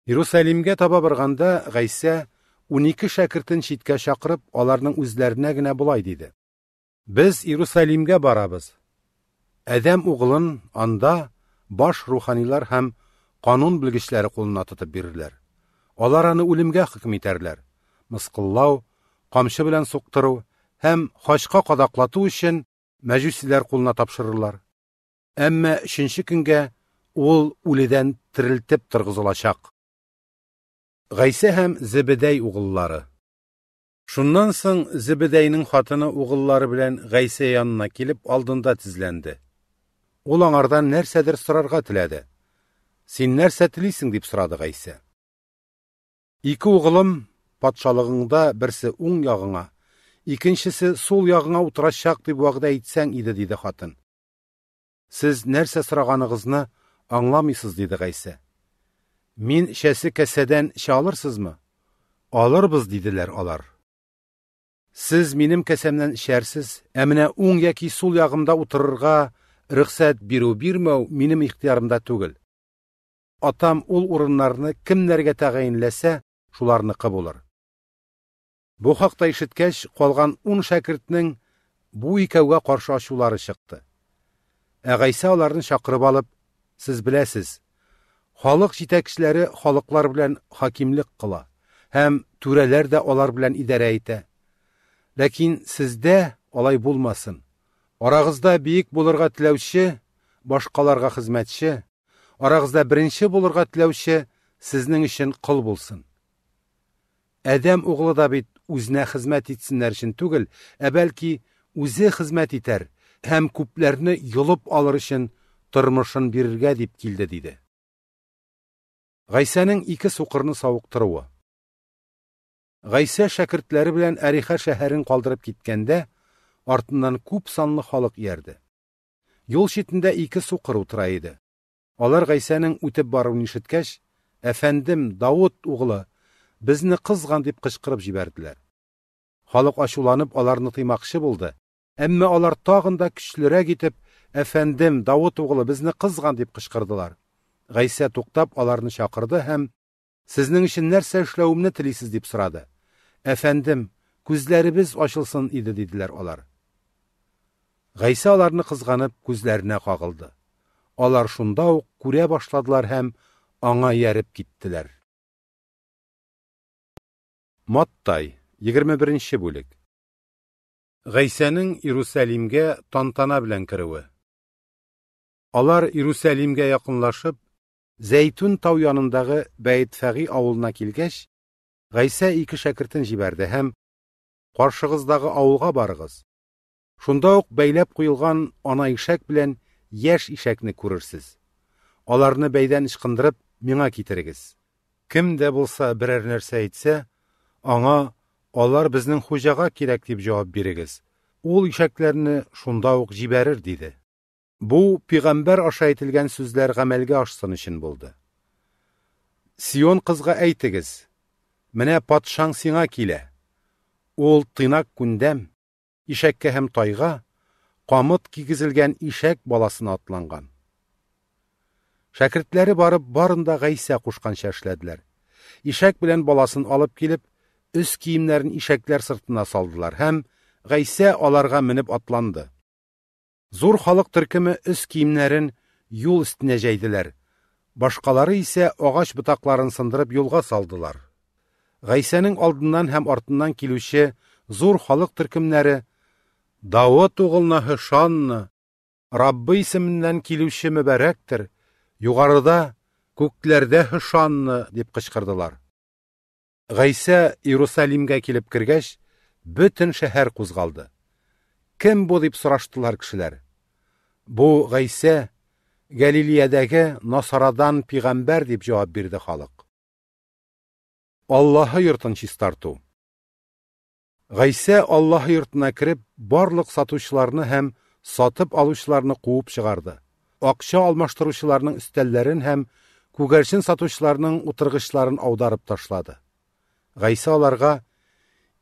Иерусалимге таба барганда Гайса 12 шәкіртін шетке шақырып, аларның үзләренә генә болай» дейді. Біз Иерусалимгә барабыз. Әдәм углын анда баш руханилар һәм қанун белгечләре кулына тотып бирерләр. Алар аны үлемгә хөкем итәрләр мысқыллау, қамшы белән суктыру һәм қашқа кадаклату өчен мәҗүсиләр кулына тапшырырлар. Әмма 3нче көнгә ул үледән тұрғызылашақ. торгызылачак. Гайса һәм Зибедәй угыллары. Шуннан соң Зибедәйнең хатыны угыллары белән Гайса янына килеп алдында тезләнде. Ул аңардан нәрсәдер сорарга теләде. Син нәрсә телисең дип сорады Гайса. Ике угылым патшалығыңда бірсі оң яғыңа икіншісі сол яғыңа отырашақ деп уағда әйтсәң иде деді хатын Сіз нәрсә сорағанығызны аңламыйсыз дейді гайса мен шәсі кәсәдән ішә алырсызмы алырбыз диделәр алар сіз минем кәсәмнән эшәрсез ә оң уң яки сул ягымда утырырга рұқсат бирү бирмәү минем ихтиярымда түгел атам ол урыннарны кімдерге тағайынласа шуларныкы булыр Бу хакта ишеткәч, калган 10 шәкертнең бу икәүгә каршы ачулары чыкты. Ә Гайса аларны чакырып алып, "Сез беләсез, халык җитәкчеләре халыклар белән хакимлек кыла һәм түрәләр дә алар белән идарә итә. Ләкин сездә алай булмасын. Арагызда бийек булырга теләүче, башкаларга хезмәтче, арагызда беренче булырга теләүче сезнең өчен кыл булсын. Адам углы да бит үзенә хызмәт итсеннәр үшін түгел, ә бәлки үзе хызмәт итәр һәм күпләрне йолып алыр өчен тормышын бирергә дип килде диде. Гайсаның ике сукырны савыктыруы. Гайса шәкертләре белән Әриха шәһәрен калдырып киткәндә, артыннан күп санлы халык иярде. Юл читендә ике сукыр утыра иде. Алар Гайсаның үтеп баруын ишеткәч, "Әфәндем, Давуд углы, бізні қызған деп qichqirib jiberdiler. Халық ашуланып alarını tıymaqşı болды, Әмме алар тагын да күчлерәк итеп, "Әфәндем, Давыт углы қызған деп дип кычкырдылар. тоқтап туктап аларны шақырды һәм "Сезнең өчен нәрсә эшләвемне телисез?" деп сорады. "Әфәндем, күзләребез ашылсын иде" диделәр алар. Гайса аларны қызғанып күзләренә қағылды. Алар шунда ук күрә башладылар һәм аңа ярып киттеләр. Маттай 21 ші бөлік. Гайсаның Иерусалимгә тантана белән керүе. Алар Иерусалимгә якынлашып, Зәйтүн тау янындагы Бәйтфәги авылына килгәч, Гайса ике шәкертен җибәрде һәм "Каршыгыздагы авылга барыгыз. Шунда ук бәйләп куелган ана ишәк белән яшь ишәкне күрерсез. Аларны бәйдән ишкындырып, миңа китерегез. Кем дә булса берәр нәрсә әйтсә, Аңа олар бізнің хужаға керек деп жауап бирегез. Ол ишәкләрне шунда ук деді. диде. Бу пәйгамбәр аша әйтелгән сүзләр ғамәлге ашсын өчен болды. Сион қызға әйтегез: «Міне патшаң сиңа килә. ол тынак күндәм, ишәккә һәм тайға, қамыт кигізілген ишәк баласын атланған». Шәкертләре барып барында Гайса кушканча эшләделәр. Ишәк белән баласын алып килеп, үз киімнәрен ишәкләр сыртына салдылар һәм ғайса аларга менеп атланды зур халық төркеме үз киемнәрен юл өстенә җәйделәр башкалары исә агач бутакларын сындырып юлга салдылар ғайсаның алдыннан һәм артыннан килүче зур халық төркемнәре давыт угылны хышанны раббы исеменнән килүче мөбәрәктер югарыда күкләрдә хышанны дип кычкырдылар ғайса иерусалимгә килеп кергәч бөтен шәһәр кузгалды кем бу дип сораштылар кешеләр бу ғайса галилеядәге насарадан пигамбәр деп җавап бирде халык аллаһы йортын чистарту ғайса аллаһы йортына кереп барлық сатучыларны һәм сатып алучыларны қуып шығарды. Ақша алмаштыручыларның өстәлләрен һәм күгәрчен сатучыларның утыргычларын аударып ташлады ғайса аларға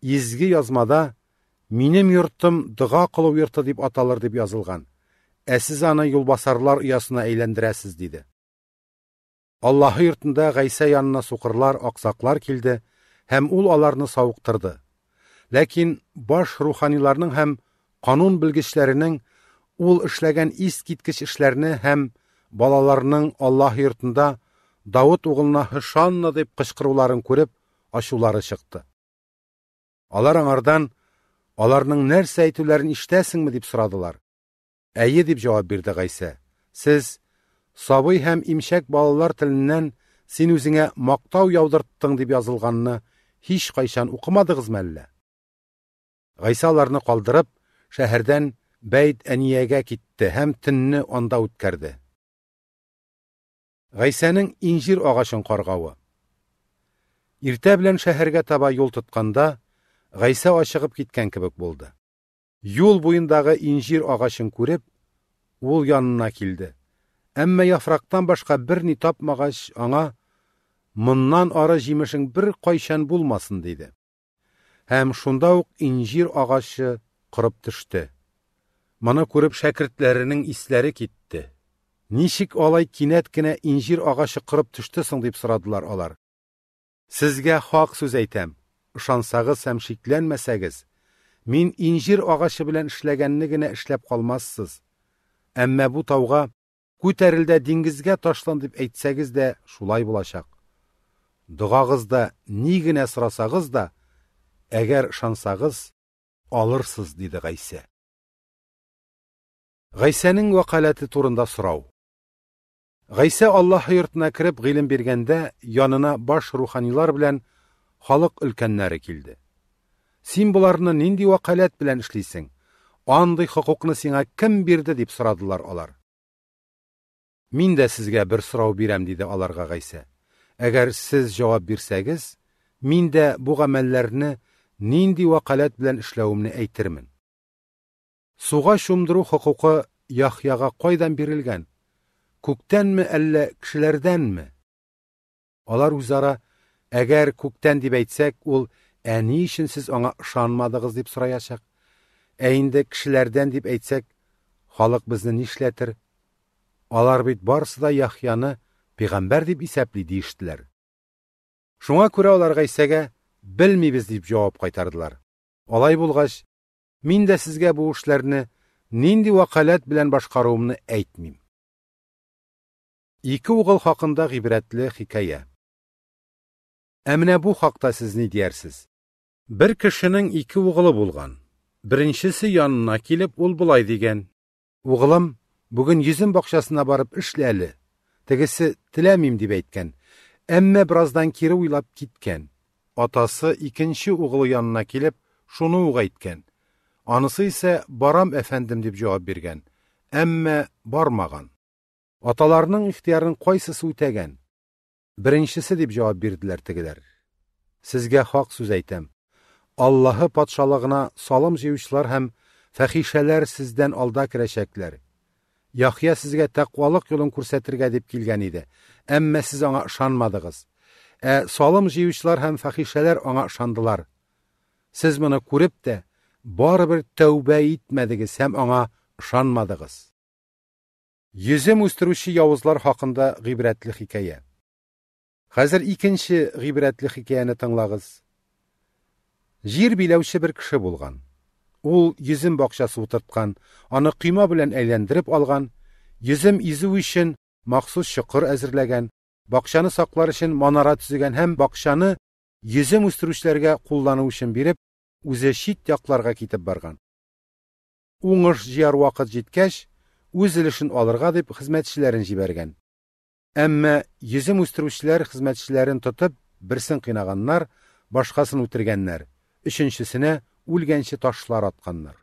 езгі язмада минем йортым дұға қылу йорты деп аталар деп язылған әсіз аны юлбасарлар ұясына әйләндірәсіз дейді аллаһы йортында ғайса янына соқырлар ақсақлар келді һәм ул аларны сауықтырды ләкин баш руханиларның һәм қанун білгішләренең ул эшләгән ис киткеч эшләрне һәм балаларының аллаһ йортында Давыт угылына Хышанна дип кычкыруларын күреп, ашулары шықты. алар аңардан аларның нәрсә іштесің ишетәсеңме деп сұрадылар. әйе деп жауап берді ғайса, сіз, сабый һәм имшәк балалар тілінен син үзеңә мақтау яудырттың дип язылганны һич кайчан укымадыгызмы әллә гайса аларны қалдырып, шәһәрдән бәйт әниягә кетті, һәм тінні онда үткәрде гайсәнең инжир ағашын қорғауы иртә белән шәһәргә таба юл тотканда ғайсау ашығып киткән кебек булды юл буендагы инжир агачын күреп ул янына килде әмма яфрактан башка берни тапмагач аңа моннан ары җимешең бер кайшан булмасын диде һәм шунда ук инжир агачы кырып төште моны күреп шәкертләренең исләре китте Нишек алай кинәт кенә агачы кырып төште соң дип сорадылар алар Сізге хақ сөз әйтәм, ұшансағыз әм шикләнмәсәгіз, мин инжир ағашы белән эшләгәнне генә эшләп калмассыз. Әммә бу тауга күтәрелдә диңгезгә ташлан дип әйтсәгез дә шулай булачак. Дугагызда ни генә сорасагыз да, әгәр шансагыз, алырсыз диде Гайса. Гайсаның вақалаты турында сұрау. Ғайса Аллаһ йортына кирип гыйлем биргәндә, янына баш руханилар белән халык өлкәннәре килде. Син буларны нинди қаләт белән эшлисең? Андый хукукны сиңа кем бирде дип сорадылар алар. Мин дә сезгә бер сорау бирәм диде аларга Гайса. Әгәр сез җавап бирсәгез, мин дә бу гамәлләрне нинди вакалат белән эшләвемне әйтермен. Суга шумдыру хукукы Яхьяга кайдан бирелгән? күктәнме әллә кешеләрдәнме? Алар үзара, әгәр күктән дип әйтсәк, ул әни өчен сез аңа ышанмадыгыз дип сораячак. Ә инде кешеләрдән дип әйтсәк, халык безне нишләтер? Алар бит барсы да Яхьяны пәйгамбәр дип исәпли диештләр. Шуңа күрә алар Исәгә белмибез дип җавап кайтардылар. Алай булгач, мин дә сезгә бу эшләрне нинди вакалат белән башкаруымны әйтмим. Ике уғыл хақында ғибрәтлі хикая. Әмінә бұ хақта сіз не дерсіз? Бір кішінің икі уғылы болған. Біріншісі янына келіп, ол бұлай деген. Уғылым, бүгін езім бақшасына барып ішләлі. тегісі тіләмейм деп айтқан. Әмме біраздан кері ойлап кеткен. Атасы икінші уғылы янына келіп, шуны уғайткен. Анысы исә барам әфәндім деп жауап берген. Әмме бармаған. otalarning ixtiyorini qoysisi o'tagan birinchisi deb javob berdilar tigilar sizga haq so'z aytam allohi podsholig'ina solim jevishlar ham fahishalar sizdan olda kirashaklar yohya sizga taqvoliq yo'lin ko'rsatirga deb kelgan edi ammo siz unga ishonmadingiz e, solim jevishlar ham fahishalar unga ishondilar siz buni ko'ribda baribir tavba etmadingiz ham unga ishonmadingiz Езем өстіруші яуызлар хақында гыйбрәтле хикая. Хәзір икенші гыйбрәтле хикаяны тыңлағыз. Жер биләүче бір кеше болған. Ул езім бақшасы утырткан, аны койма белән әйләндереп алған, йөзем изү үшін мақсус шықыр әзірләген бақшаны сақлар үшін манара төзегән һәм бақшаны езім үстерүчеләргә куллану үшін биреп, үзе чит якларга китеп барған. Уңыш җыяр уақыт жеткәш. o'z ilishini olirg'a deb xizmatchilarini jibergan ammo yuzim o'stiruvchilar xizmatchilarini tutib birsin qiynaganlar boshqasini o'tirganlar uchinchisini o'lgancha toshlar otganlar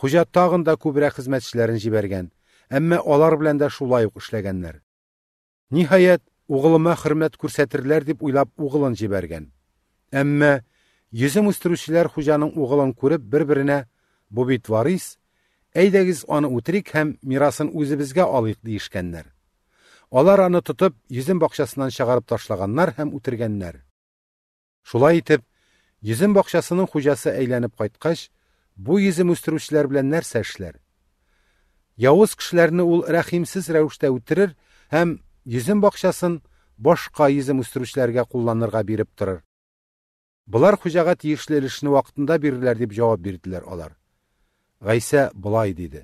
hujjat tog'in da ko'proq xizmatchilarini jibergan ammo ular bilan da shu loyiq ishlaganlar nihoyat o'g'lima hurmat ko'rsatirlar deb o'ylab o'g'lini jibergan ammo yuzim o'stiruvchilar xo'janing o'g'lini ko'rib bir әйдәгіз аны үтірик һәм мирасын үзебезгә алыйк диешкәннәр. Алар аны тотып, йөзен бақшасынан чыгарып ташлаганнар һәм үтергәннәр. Шулай итеп, йөзен бакчасының хуҗасы әйләнеп кайткач, бу йөзем үстерүчеләр белән нәрсә эшләр? Явыз кешеләрне ул рәхимсез рәвештә үтерер һәм йөзем бакчасын башка йөзем үстерүчеләргә кулланырга биреп торыр. Булар хуҗага тиешле эшне вакытында бирерләр дип җавап бирделәр алар ғайса былай дейді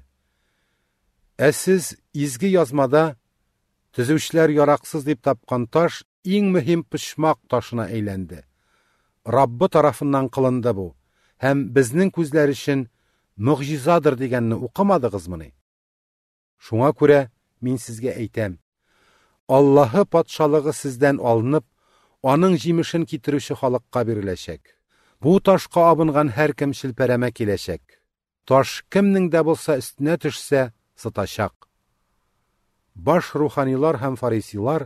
әсіз изгі язмада түзушілер ярақсыз деп тапқан таш ең мөһим пышмақ ташына әйләнді раббы тарафынан қылынды бұл һәм біздің көзләр үшін мұғжизадыр дегенні оқымадығыз мұны шуңа күрә мен сізге әйтәм аллаһы патшалығы сізден алынып аның жимішін китерүче халыққа биреләчәк бұл ташка абынган һәркем шелпәрәмә киләчәк Таш кемнең дә булса өстенә төшсә, сытачак. Баш руханилар һәм фарисилар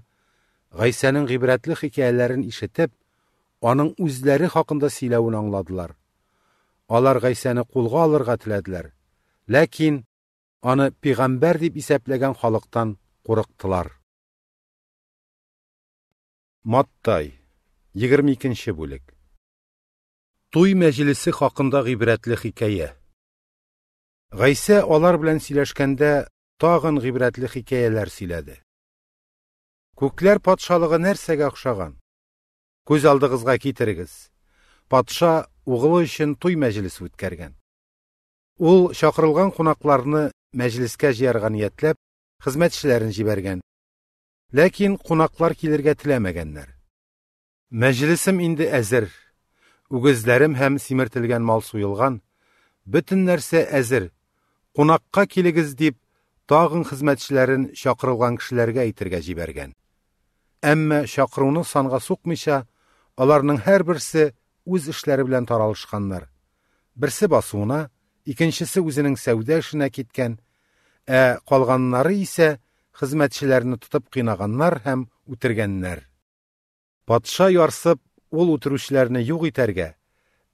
Гайсаның гыйбрәтле хикәяләрен ишетеп, аның үзләре хакында сөйләвен аңладылар. Алар Гайсаны кулга алырга теләделәр, ләкин аны пигамбәр дип исәпләгән халыктан курыктылар. Маттай 22 бүлек Туй мәҗлесе хакында гыйбрәтле хикәя Гайса алар белән сөйләшкәндә тагын гыйбрәтле хикәяләр сөйләде. Күкләр патшалыгы нәрсәгә охшаган? Күз алдыгызга китерегез. Патша угылы өчен туй мәҗлесе үткәргән. Ул чакырылган кунакларны мәҗлескә җыярга ниятләп, хезмәтчеләрен җибәргән. Ләкин кунаклар килергә теләмәгәннәр. Мәҗлесем инде әзер. Үгезләрем һәм симертелгән мал суйылган. Бөтен нәрсә әзер қонаққа келегіз деп тағын хизмәтчіләрен чакырылган кешеләргә әйтергә җибәргән. Әмма чакыруны санга сукмыйча, аларның һәрберсе үз ішләрі белән таралышқанлар. Берсе басуына, икенчесе үзенең сәүдә эшенә кеткен, ә калганнары исә хезмәтчеләрне тотып кыйнаганнар һәм үтергәннәр. Патша ярсып, ол үтерүчеләрне юк итәргә,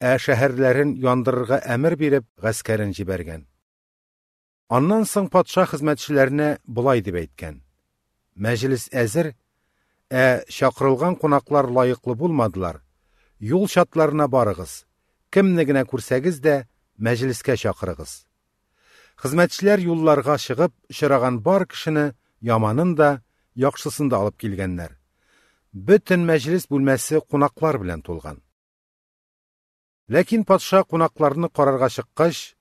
ә шәһәрләрен яндырырга әмір биреп, гаскәрен жіберген. Аннан соң патша хезмәтчеләренә былай дип әйткән. Мәҗлес әзер, ә чакырылган кунаклар лайыклы булмадылар. Юл шатларына барыгыз. Кемне генә күрсәгез дә мәҗлескә чакырыгыз. Хезмәтчеләр юлларга чыгып, бар кешене яманын да, яхшысын да алып килгәннәр. Бөтен мәҗлес бүлмәсе кунаклар белән тулган. Ләкин патша кунакларны карарга чыккач,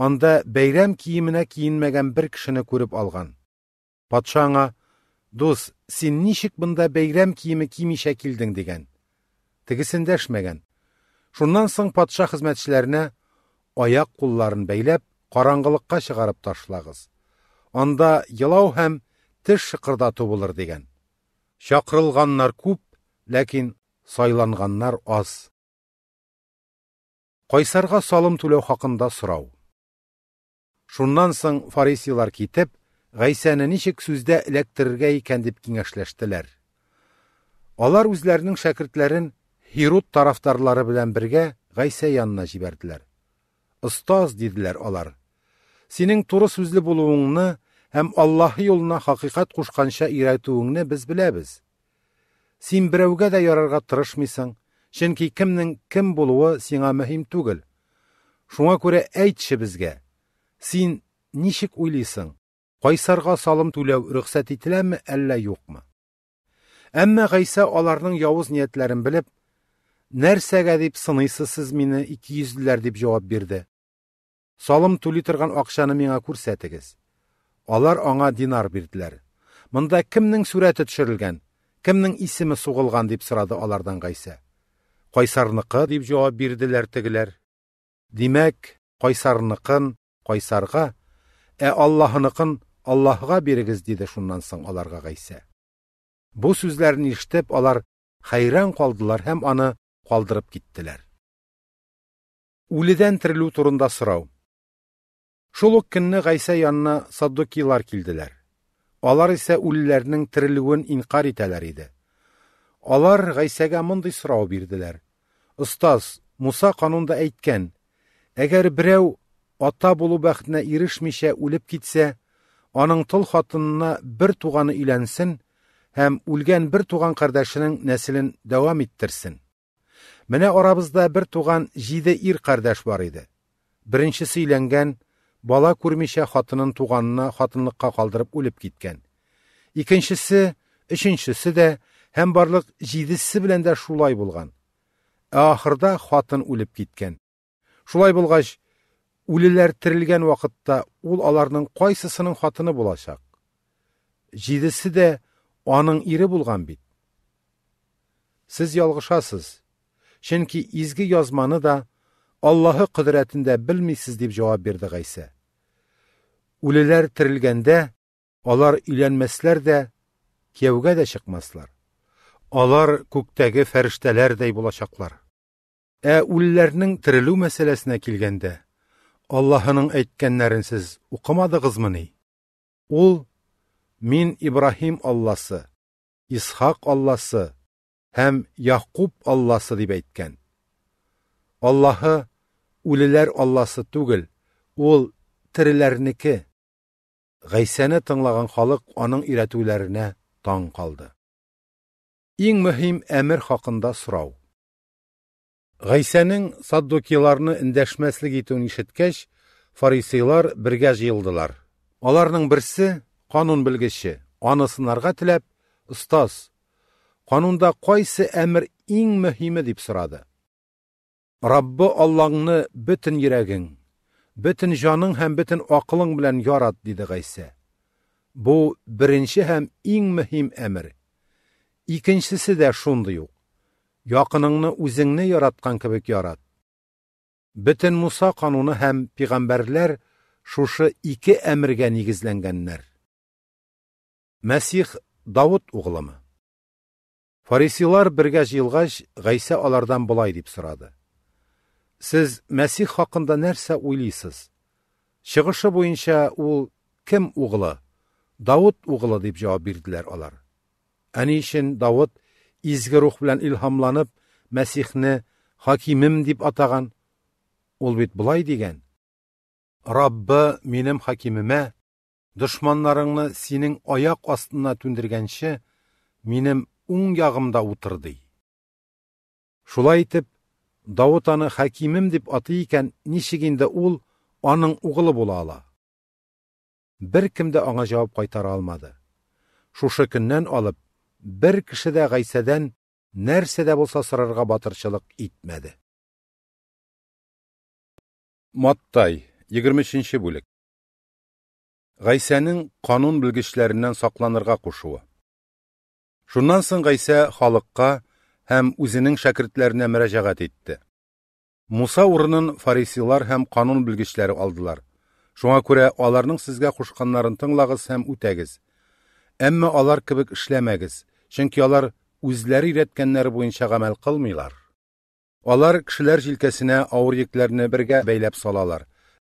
анда бәйрәм киіміне киенмәгән бір кешене күреп алған. Патшаңа, аңа: "Дус, син ничек бында бәйрәм киімі кимишә килдең?" дигән. Тегесендәшмәгән. Шуннан соң патша хезмәтчеләренә аяк кулларын бәйләп, караңгылыкка шығарып ташлагыз. Анда елау һәм теш шыкырдату булыр деген. Чакырылганнар күп, ләкин сайланганнар аз. Кайсарга салым түләү хакында сорау. Шуннан соң фарисилар китеп, Гайсаны ничек сүздә эләктерергә икән дип киңәшләштеләр. Алар үзләренең шәкертләрен Хирут тарафтарлары белән бергә Гайса янына җибәрделәр. "Остаз" дидләр алар. "Синең туры сүзле булуыңны һәм Аллаһ юлына хакыйкать кушканча өйрәтүеңне без беләбез. Син берәүгә дә ярарга тырышмыйсың, чөнки кемнең кем булуы сиңа мөһим түгел. Шуңа күрә әйтче безгә, Син нишек уйлыйсың? Кайсарга салым түләү рөхсәт ителәме әллә юкмы? Әммә Гайса аларның явыз ниятләрен белеп, нәрсәгә дип сыныйсыз сез мине ике йөзлеләр дип җавап бирде. Салым түли торган акчаны миңа күрсәтегез. Алар аңа динар бирделәр. Монда кемнең сүрәте төшерелгән, кемнең исеме сугылган дип сорады алардан Гайса. Кайсарныкы дип җавап бирделәр тегеләр. Димәк, Кайсарныкын Ҡайсарға, ә Аллаһыныҡын Аллаһыға бирегеҙ, диҙе шунан соң аларға Ғәйсә. Бу сүзләрен ишетеп, алар хәйран ҡалдылар һәм аны ҡалдырып киттеләр. Үледән терелеү турында сорау. Шул уҡ көнө Ғәйсә янына саддукилар килделәр. Алар исә үлеләренең терелеүен инҡар итәләр иде. Алар Ғәйсәгә мондай сорау бирделәр. Остаз, Муса ҡанунда әйткән, әгәр берәү ата болу бәхетенә ирешмичә үлеп китсә, аның тол хатынына бер туганы өйләнсен һәм үлгән бер туган кардәшенең нәселен дәвам иттерсен. Менә арабызда бер туган җиде ир кардәш бар иде. Беренчесе өйләнгән, бала күрмичә хатынын туганына хатынлыкка калдырып үлеп киткән. Икенчесе, өченчесе дә һәм барлык җидесе белән дә шулай булган. Ә ахырда хатын үлеп киткән. Шулай булгач, үлеләр терелгән вакытта ул аларның кайсысының хатыны булачак? Җидесе дә аның ире булган бит. Сез ялгышасыз. Чөнки изге язманы да Аллаһы кудретендә белмисез дип җавап бирде Гайса. Үлеләр терелгәндә алар үләнмәсләр дә, кевгә дә чыкмаслар. Алар күктәге фәрештәләрдәй булачаклар. Ә үлләрнең терелү мәсьәләсенә килгәндә, Аллаһының әйткәннәрен сез ни? Ул мин Ибраһим Алласы, Исхак Алласы һәм Яҡуб Алласы дип әйткән. Аллаһы үлеләр Алласы түгел, ул тирләрнеке. Гайсаны тыңлаган халык аның иретүләренә таң калды. Иң мөһим әмер хакында сорау. ғайсәнің саддукиларны эндәшмәслек итүен ишеткәч, фарисейлар бергә жиылдылар. Аларның бірсі қанун білгіші, аны тіләп, ұстас. "Устаз, қанунда әмір әмір иң мөһиме?" деп сұрады "Раббы Аллаңны бөтен йөрәгің бөтен жаның, һәм бөтен ақылың белән ярат" диде ғайсы. Бу беренче һәм иң мөһим әмір. Икенчесе дә шундый ук. Яқыныңны үзеңне яратқан кібік ярат. Бітін Муса қануны һәм пәйгамбәрләр шушы ике әмергә нигезләнгәннәр. Мәсих Давуд уғылымы? Фарисилар бергә җыелгач, Гайса алардан былай дип сорады. Сіз Мәсих хакында нәрсә уйлыйсыз? Шығышы бойынша ул кем уғылы? Давуд углы дип җавап бирделәр алар. Әни өчен изге рух белән илһамланып мәсихне хакимим дип атаган ул бит булай дигән раббы минем хакимемә дошманнарыңны синең аяк астына түндергәнче минем уң ягымда шулай итеп давыт аны хакимим дип атый икән ничек инде ул аның угылы була ала бер кем дә аңа җавап кайтара алмады шушы көннән алып бір кіші де нәрсе нәрседе болса сұрарға батыршылық итмәді маттай 23 бөлік ғайсәнің қанун білгішлерінен сақланырға қушуы шунан соң ғайса халыққа һәм өзінің шәкіртләренә мәрәжәғәт етті. муса урынын фарисилар һәм қанун белгечләре алдылар шуңа күрә аларның сезгә кушканнарын тыңлагыз һәм үтәгез әмма алар кебек эшләмәгез чөнки алар үзләре өйрәткәннәре буенча гамәл кылмыйлар алар кешеләр җилкәсенә авыр йөкләрне бергә бәйләп салалар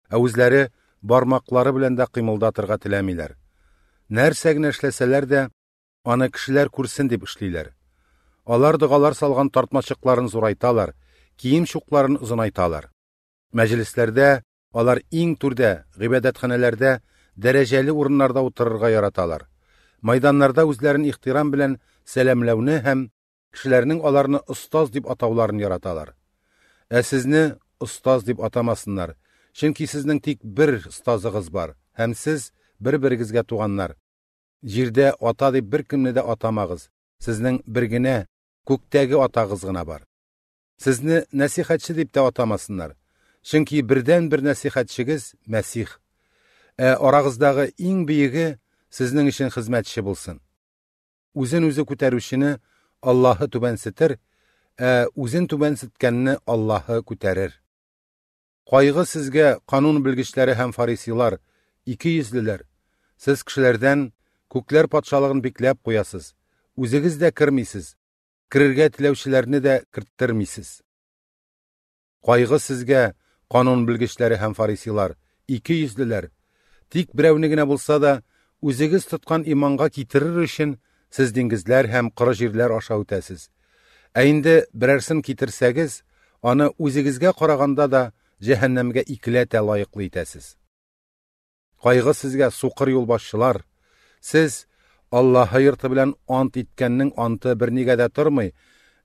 ә үзләре бармаклары белән дә кыймылдатырга теләмиләр нәрсә генә эшләсәләр дә аны кешеләр күрсен дип эшлиләр алар догалар салган тартмачыкларын зурайталар кием чукларын озынайталар мәҗлесләрдә алар иң түрдә гыйбадатханәләрдә дәрәҗәле урыннарда утырырга яраталар майданнарда үзләрен ихтирам белән сәламләүне һәм кешеләрнең аларны остаз деп атауларын яраталар. Ә сізні остаз деп атамасыннар, чөнки сезнең тик бір остазыгыз бар, һәм сез бер-берегезгә туганнар. Җирдә ата дип бір дә атамагыз. Сезнең бер генә күктәге атагыз гына бар. Сезне нәсихәтче дип тә атамасыннар, чөнки бердән-бер нәсихәтчегез Мәсих. Ә арагыздагы иң бийеге сезнең өчен хезмәтче булсын үзен үзе күтәрүшене Аллаһы түбәнсетер, ә үзен түбәнсіткәнні Аллаһы күтәрер. Қайғы сізге қанун білгішләрі һәм фарисилар, ике йөзлеләр, сіз кешеләрдән күкләр патшалығын бикләп қоясыз, Үзегез дә кірмейсіз, Кирергә теләүчеләрне дә керттермисез. Қайғы сізге қанун білгішләрі һәм фарисилар, ике йөзлеләр, тик бір генә болса да, үзегез тоткан иманға китерер үшін сез диңгезләр һәм коры ашау аша үтәсез ә инде берәрсен аны үзегезгә қарағанда да җәһәннәмгә икеләтә лайықлы итәсіз. Қайғы сезгә суқыр юлбашчылар сіз, аллаһы йорты белән ант иткәннең анты бернигә дә тормый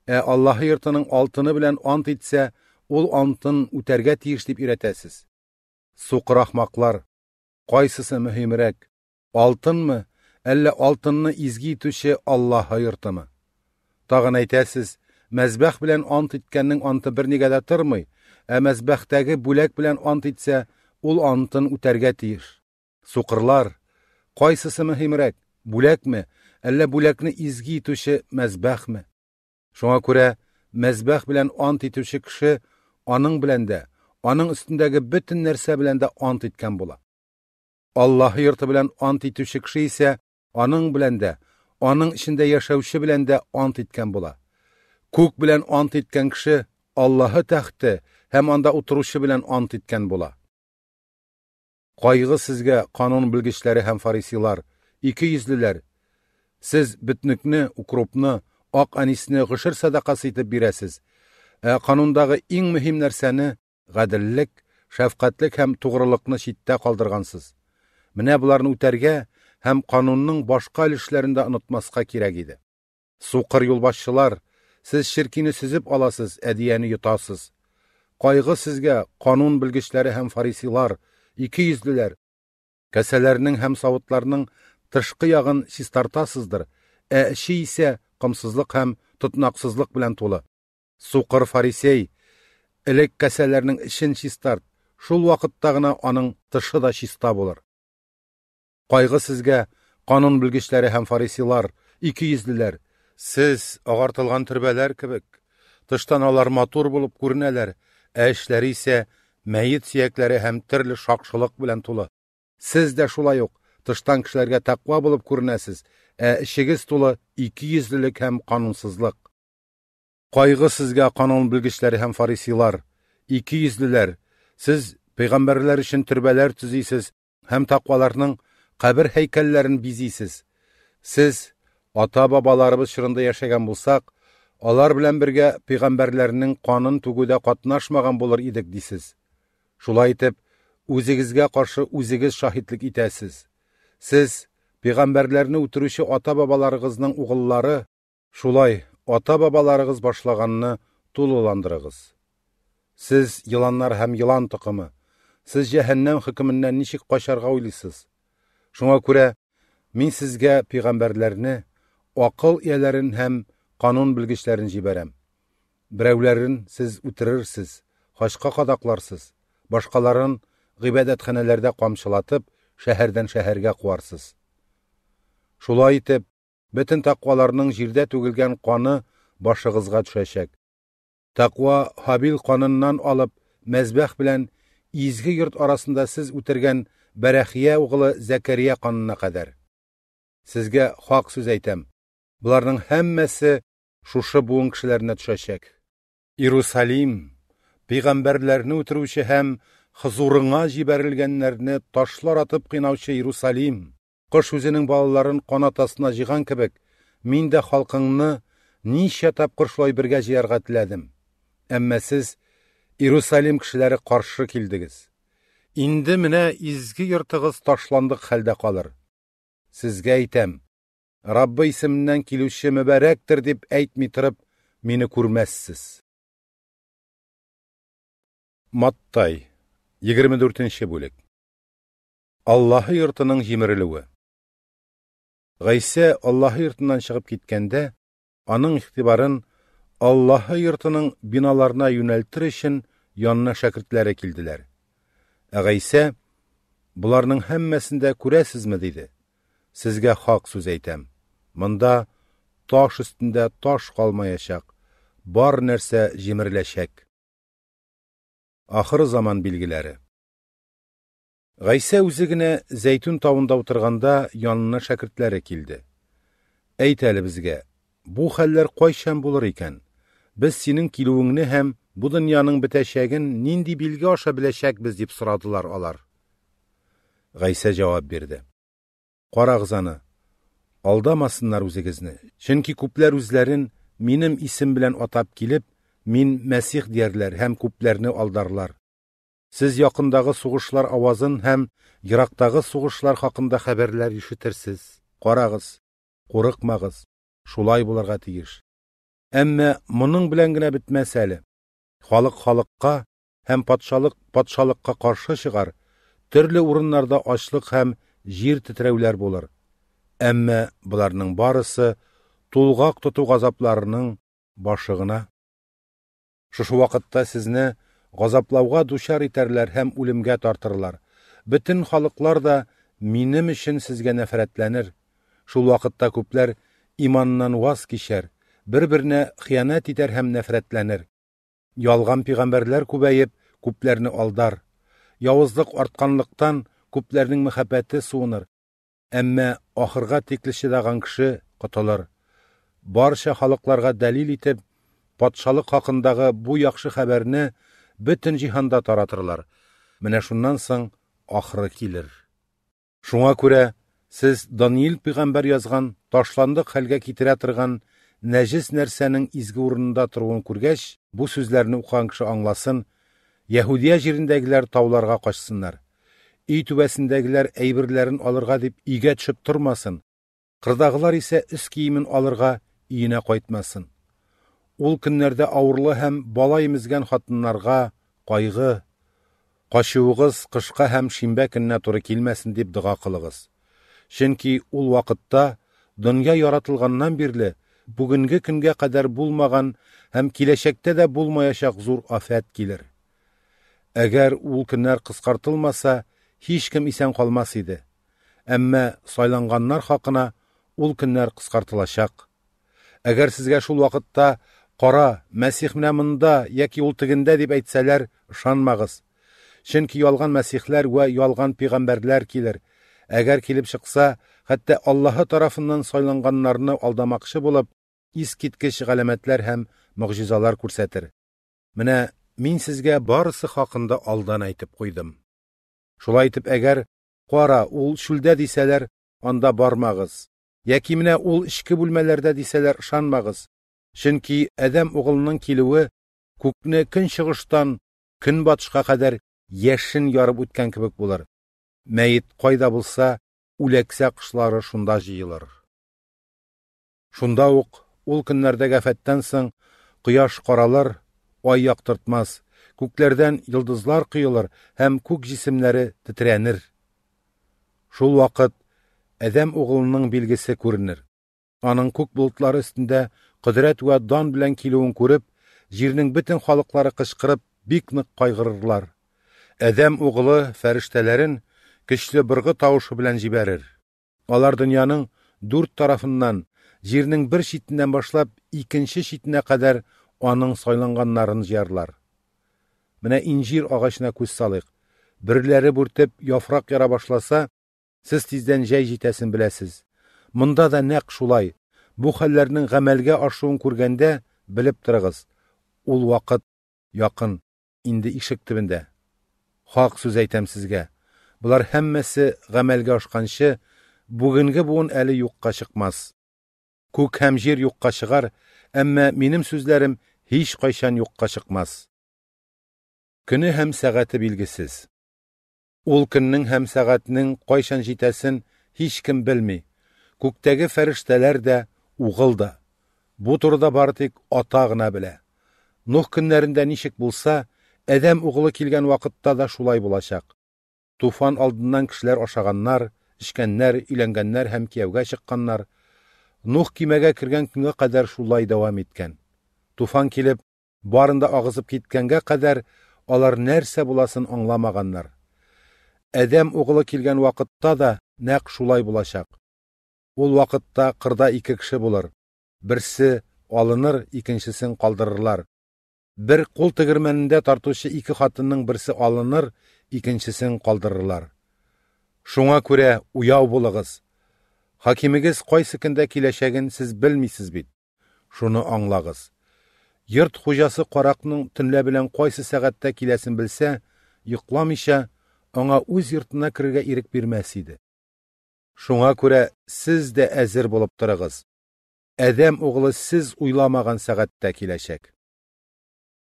ә аллаһы йортының алтыны белән ант итсә ул антын үтәргә тиеш дип өйрәтәсез сукыр ахмаклар кайсысы мөһимрәк алтынмы әллә алтынны изге итүче Аллаһ хайыртымы? Тагын әйтәсез, мәзбәх белән ант иткәннең анты бер нигә дә тормый, ә мәзбәхтәге бүләк белән ант итсә, ул антын үтәргә тиеш. Сукырлар, кайсысы мөһимрәк? Бүләкме? Әллә бүләкне изге итүче мәзбәхме? Шуңа күрә мәзбәх белән ант итүче кеше аның белән дә, аның үстендәге бөтен нәрсә белән дә ант иткән була. Аллаһ йорты белән ант итүче кеше аның белән дә, аның эчендә яшәүче белән дә ант иткән бола. Күк белән ант иткән кеше Аллаһы тәхте һәм анда утыручы белән ант иткән бола. Кайгы сезгә канун белгечләре һәм фарисилар, ике йөзлеләр. Сез бөтнекне, укропны, ак анисне гышыр садакасы итеп бирәсез. Ә канундагы иң мөһим нәрсәне гаделлек, шәфкатьлек һәм тугрылыкны читтә калдыргансыз. Менә буларны үтәргә һәм канунның башка өлешләрендә онытмаска кирәк иде. Суқыр юлбашчылар, сез ширкине сөзеп аласыз, әдияне йотасыз. Кайгы сезгә канун белгечләре һәм фарисилар, ике йөзлеләр, кәсәләрнең һәм савытларның тышкы ягын чистартасыздыр, ә эче исә комсызлык һәм тотнаксызлык белән тулы. Суқыр фарисей, элек кәсәләрнең эчен чистарт, шул вакытта гына аның тышы да чиста булыр. qayg'u sizga qonun bilgichlari ham farisilar, ikki yuzlilar siz og'artilgan turbalar kibik tishdan olar matur bo'lib ko'rinalar ashlari esa mayit suyaklari ham tirli shoqshiliq bilan to'la sizda shulay yo'q tishdan kishilarga taqvo bo'lib ko'rinasiz ә ішігіз толы екі езлілік һәм қанунсызлық қайғы сізге қанун білгіштер һәм фарисилар екі езлілер сіз пайғамбарлар үшін түрбәләр түзейсіз һәм тақваларның қабір һәйкәлләрен бизисез. сіз ата бабаларыбыз чорында яшәгән булсак, алар белән бергә пәйгамбәрләрнең канын түгүдә катнашмаган булыр идек дисез. Шулай итеп, үзегезгә каршы үзегез шаһитлек итәсез. Сіз пәйгамбәрләрне үтерүче ата бабаларыгызның угыллары, шулай ата бабаларыгыз башлаганны тулыландырыгыз. Сіз йыланнар һәм йылан токымы. Сез җәһәннәм хөкеменнән ничек качарга уйлыйсыз? Шуңа күрә мин сізгә пәйгамбәрләрне, ақыл ияләрен һәм канун білгішләрін җибәрәм. Берәүләрен сіз үтерерсез, хашқа қадақларсыз, башқаларын гыйбадәтханәләрдә қамшылатып шәһәрдән шәһәргә қуарсыз. Шулай итеп, бөтен тақваларның җирдә түгелгән қаны башығызға төшәчәк. Тақва Хабил қанынан алып, мәзбәх белән изге йорт арасында сіз үтергән Бәрәхия уғылы Зәкәрия қанына қадар. Сізге хақ сөз әйтәм. Бұлардың һәммәсе шушы буын кешеләренә төшәчәк. Иерусалим пәйгамбәрләрне үтерүче һәм хызурыңа җибәрелгәннәрне ташлар атып кыйнаучы Иерусалим, кош үзенең балаларын канатасына җыйган кебек, мин дә халкыңны ничә тапкыр шулай бергә җыярга теләдем. Әмма сез Иерусалим кешеләре каршы килдегез инде менә изге йортыгыз ташландык хәлдә калыр Сізге әйтәм раббы исеменнән килүче мөбәрәктер дип әйтми торып мине маттай 24 бүлек аллаһы йортының җимерелүе Гайса аллаһы йортыннан шығып киткәндә аның ихтибарын аллаһы йортының биналарына юнәлтер өчен янына шәкертләре килделәр Әғайсә, бұларның һәммәсендә күрәсезме дейді. Сезгә хак сүз әйтәм. Монда таш өстендә таш калмаячак. Бар нәрсә җимерләшәк. Ақыры заман билгеләре. Гайса үзе генә Зәйтүн тавында утырганда янына шәкертләре килде. Әйт әле безгә, бу хәлләр кайчан булыр икән? біз синең килүеңне һәм бу дөньяның бетәчәген нинди билге аша беләчәк без дип сорадылар алар. Гайса җавап бирде. Карагызаны алдамасыннар үзегезне, чөнки күпләр үзләрен минем исем белән атап килеп, мин Мәсих диярләр һәм күпләрне алдарлар. Сез якындагы сугышлар авазын һәм ерактагы сугышлар хакында хәбәрләр ишетерсез. Карагыз, курыкмагыз, шулай булырга тиеш. Әмма мұның белән генә бетмәс әле. Халык халыкка һәм патшалык патшалыкка каршы чыгар. Төрле урыннарда ачлык һәм җир тетрәүләр булыр. Әмма буларның барысы тулгак тоту газапларының башы гына. Шушы вакытта сезне газаплауга душар итәрләр һәм үлемгә тартырлар. Бөтен халыклар да минем өчен сезгә нәфрәтләнер. Шул вакытта күпләр иманнан ваз бір birine hıyanat iter һәм нәфрәтләнер. Ялған пиғамбәрләр күбәйеп күпләрне алдар. Яуызлық артқанлықтан күпләрнең muhabbeti суыныр, Әммә ахырга тиклеше даган кеше котылыр. Барша халыкларга дәлил итеп, патшалык хакындагы бу яхшы хәбәрне бөтен җиһанда таратырлар. Менә шуннан соң ахыры килер. Шуңа күрә сез Даниил Пиғамбәр язган ташландык хәлгә китерә торган нәжіс нәрсәнең изге урынында тұруын күргәш, бу сүзләрне укыган кеше аңласын, Яһудия җирендәгеләр тауларга качсыннар. Өй түбәсендәгеләр әйберләрен алырға дип өйгә төшеп тұрмасын. Кырдагылар исә өс киемен алырға өенә кайтмасын. Ул көннәрдә авырлы һәм бала имезгән хатыннарга кайгы, качуыгыз һәм шимбә көненә туры килмәсен дип дога кылыгыз. Чөнки ул вакытта дөнья яратылганнан бирле бүгінгі күнге қадар болмаған һәм келешекте де болмаяшақ зур афәт килер әгәр ул көннәр қысқартылмаса һичкем исән қалмас иде әммә сайланғаннар хақына ул көннәр қысқартылашақ. әгәр сезгә шул вакытта қара мәсих менә монда яки ул тегендә дип әйтсәләр ышанмагыз чөнки ялған мәсихләр вә ялған пәйгамбәрләр килер әгәр килеп чыкса хәтта аллаһы тарафыннан сайланганнарны алдамакчы булып из киткіш ғаламәтләр һәм мөғжизалар күрсәтер. Менә мин сезгә барысы хакында алдан әйтеп куйдым. Шулай итеп, әгәр «Кара, ул шүлдә» дисәләр, анда бармагыз. Яки менә ул эчке бүлмәләрдә дисәләр, ышанмагыз. Чөнки Адәм угылының килүе күкне көнчыгыштан көнбатышка кадәр яшин ярып үткән кебек булыр. Мәйит кайда булса, үләксә кышлары шунда җыелыр. Шунда ук ул көннәрдәге афәттән соң кояш каралыр ай яктыртмас күкләрдән йолдызлар коелыр һәм күк җисемләре тетрәнер шул вакыт адам угылының билгесе күренер аның күк болытлары өстендә кодрәт ва дан белән килүен күреп җирнең бөтен халыклары кычкырып бик нык кайгырырлар Адам угылы фәрештәләрен көчле быргы тавышы белән җибәрер алар дөньяның дүрт тарафыннан жерінің бір шетінен башлап екінші шетіне қадар аның сайланғаннарын жарлар. Міне инжир ағашына күз салық. Бірләрі бүртеп яфрақ яра башласа, сіз тізден жәй жетесін біләсіз. Мұнда да нәқ шулай. Бұ хәлләрнең ғамәлге ашуын көргенде біліп тұрғыз. Ол уақыт яқын, инде ишек төбендә. Хак сүз әйтәм Бұлар Булар һәммәсе гамәлгә ашканчы бүгенге буын әле шықмас. Күк һәм жер юкка чыгар, әммә минем сүзләрем һич кайчан юкка чыкмас. Көне һәм сәгате билгесез. Ул көннең һәм сәгатьнең кайчан җитәсен һич кем белми. Күктәге фәрештәләр дә, угыл да. Бу турыда бары тик ата гына белә. Нух көннәрендә ничек булса, әдәм углы килгән вакытта да шулай булачак. Туфан алдыннан кешеләр ашаганнар, эшкәннәр, өйләнгәннәр һәм кияүгә чыкканнар – нух кимәгә кергән көнгә кадәр шулай дәвам еткен. туфан килеп барын да агызып киткәнгә кадәр алар нәрсә буласын аңламаганнар әдәм углы килгән вакытта да нәқ шулай болашақ. ул вакытта қырда ике кеше булыр берсе алыныр икенчесен калдырырлар Бір кул тегермәнендә тартучы ике хатынның бірсі алыныр икенчесен калдырырлар шуңа күрә уяу булыгыз Хакимигез кайсы көндә киләчәген сез белмисез бит. Шуны аңлагыз. Йорт хуҗасы каракның төнлә белән кайсы сәгатьтә киләсен белсә, йокламыйча аңа үз йортына кергә ирек бирмәс иде. Шуңа күрә сез дә әзер булып торыгыз. Адам углы сез уйламаган сәгатьтә киләчәк.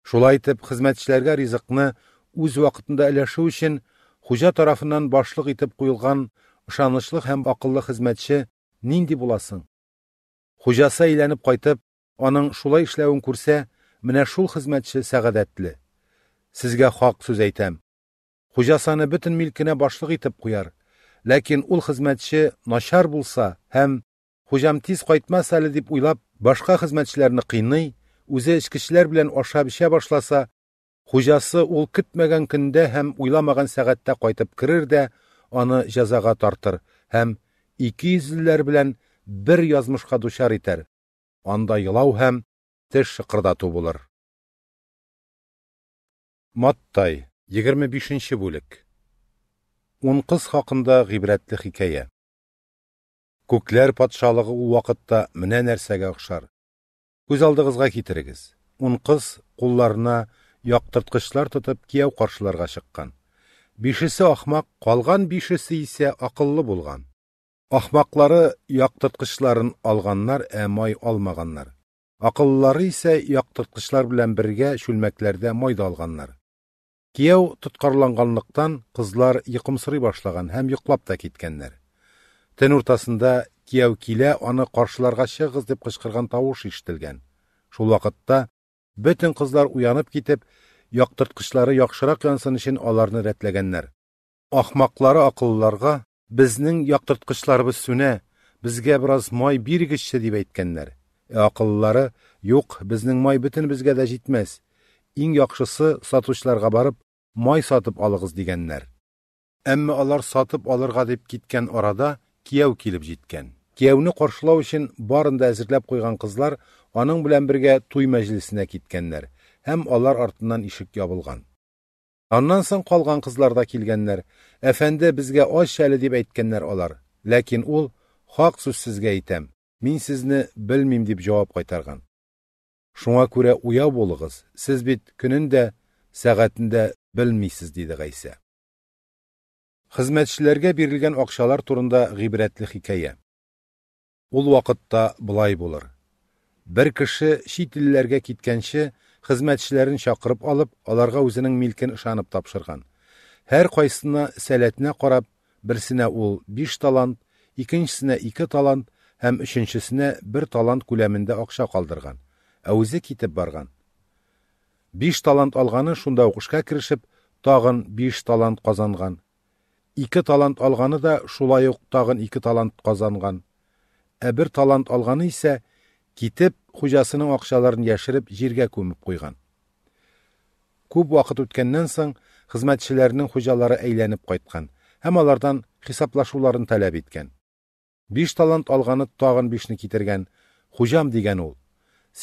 Шулай итеп, хезмәтчеләргә ризыкны үз вакытында өләшү өчен хуҗа тарафыннан башлык итеп куелган ышанычлык һәм акыллы хезмәтче нинди буласың? Хуҗасы әйләнеп кайтып, аның шулай эшләвен күрсә, менә шул хезмәтче сәгадәтле. Сезгә хак сүз әйтәм. Хуҗасаны бөтен милкенә башлык итеп куяр. Ләкин ул хезмәтче начар булса һәм хуҗам тиз кайтмас әле дип уйлап, башка хезмәтчеләрне кыйный, үзе эшкечеләр белән ашап-эчә башласа, хуҗасы ул көтмәгән көндә һәм уйламаган сәгатьтә кайтып керер дә, аны жазаға тартыр һәм ике йөзлеләр белән бер язмышка душар итәр анда елау һәм теш шыкырдату булыр маттай 25 нче бүлек ун кыз хакында гыйбрәтле хикәя күкләр патшалыгы ул вакытта менә нәрсәгә охшар күз алдыгызга китерегез ун кыз кулларына яктырткычлар тотып кияу каршыларга чыккан бешісі ақмақ қалған бешісі ісе ақыллы болған ақмақлары яқтыртқышларын алғаннар ә май алмағаннар Ақыллары ise яқтыртқышлар белән бергә шүлмәкләрдә майда алганнар кияу тұтқарланғанлықтан қызлар йокымсырый башлаған һәм йоклап та киткәннәр төн уртасында кияу килә аны каршыларга чыгыз деп қышқырған тауыш ишетелгән шул вақытта бөтен қызлар уянып китеп яктырткычлары яхшырак янсын үшін аларны рәтләгәннәр. ақылыларға, акыллыларга яқтыртқышлары біз сүнә, бізге біраз май биргечче деп әйткәннәр. Ә юқ біздің май бүтін бізге дә жетмес, Иң яхшысы сатучыларга барып май сатып алығыз дегеннәр. Әмма алар сатып алырға деп кеткен арада кияу келіп жеткен. Кияуны қоршылау үшін барын да қойған қызлар аның белән бірге туй мәжілісіне кеткеннәр һәм алар артыннан ишек ябылган. Аннан соң калган кызлар килгәннәр. Әфәнде безгә ач деп дип әйткәннәр алар. Ләкин ул хак сүз сезгә әйтәм. Мин сезне белмим дип җавап кайтарган. Шуңа күрә болығыз, булыгыз. Сез бит көнен дә, сәгатен дә белмисез диде Гайса. Хезмәтчеләргә бирелгән акчалар турында гыйбрәтле хикәя. Ул вакытта былай булыр. Бер кеше чит илләргә хезмәтчеләрен шақырып алып, аларга өзінің милкен ұшанып тапшырган. Һәр кайсына сәләтенә карап, берсенә ол 5 талант, икенчесенә 2 талант һәм үшіншісіне 1 талант күләмендә ақша қалдырған. Ә кетіп китеп барган. 5 талант алғаны шунда ук эшкә тағын 5 талант қазанған. 2 талант алғаны да шулай ук тағын 2 талант қазанған. Ә талант алғаны исә Китеп хужасының ақшаларын яшіріп жерге көміп қойған көп уақыт өткеннен соң хизмәтшілерінің хужалары әйләніп қайтқан һәм алардан хисаплашуларын тәләп еткән биш талант алғаны тағын бишне китергән хужам деген ол.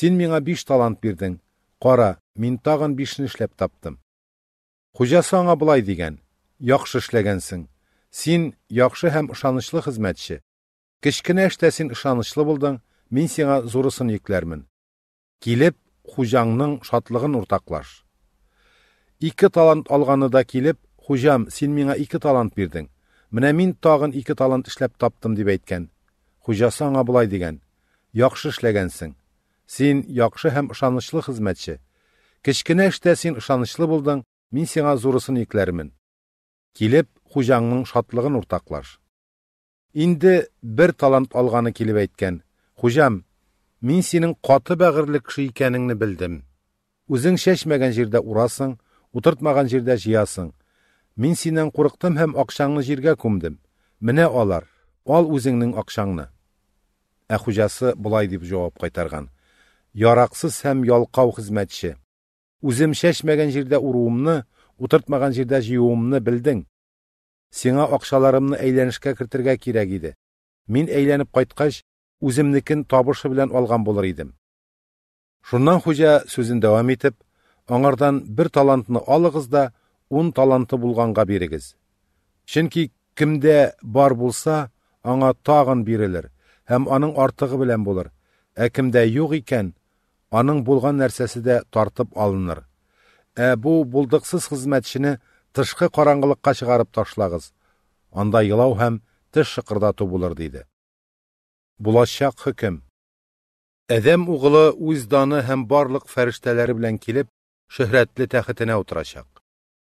син миңа биш талант бирдең қара мин тағын бишне эшләп таптым хужасы аңа былай деген. яхшы эшләгәнсең син яхшы һәм ышанычлы хезмәтче кечкенә эштә син ышанычлы булдың мен сеңа зурысын екләрмін Келіп, хужаңның шатлығын уртаклаш Икі талант алғаны да келіп, хужам сен миңа икі талант бердің. Мінә мин тағын ике талант ішләп таптым деп әйткен. хуҗасы аңа деген. дигән яхшы эшләгәнсең син яқшы һәм ышанычлы хезмәтче кечкенә эштә син ышанычлы булдың мин сеңа зурысын икләрмен килеп хуҗаңның шатлығын уртаклаш инде бір талант алғаны келіп әйткән Хужам, мин синең каты бәгырле кеше икәнеңне белдем. Үзең шәшмәгән җирдә урасың, утыртмаган җирдә җыясың. Мин синнән курыктым һәм акчаңны җиргә күмдем. Менә алар, ал үзеңнең акчаңны. Ә хуҗасы булай дип җавап кайтарган. Яраксыз һәм ялкау хезмәтче. Үзем шәшмәгән җирдә уруымны, утыртмаган җирдә җыюымны белдең. Сиңа акчаларымны әйләнешкә кертергә кирәк иде. Мин әйләнеп кайткач, өзімнікін табышы білән алған болыр едім. Шуннан хуҗа сөзін дәвам етіп, аңардан бір талантыны алығыз да, ун таланты болғанға бирегез. кімде кімде бар болса, аңа тағын берілір, әм аның артығы білән болыр. Ә кимдә юк икән, аның болған нәрсесі де тартып алыныр. Ә бұл бұлдықсыз хезмәтчене тышқы қараңғылыққа шығарып ташлағыз. Анда елау һәм теш шыкырдату булыр дейді булачак хөкем. Әдәм углы үз даны һәм барлык фәрештәләре белән килеп, шөһрәтле тәхетенә утырачак.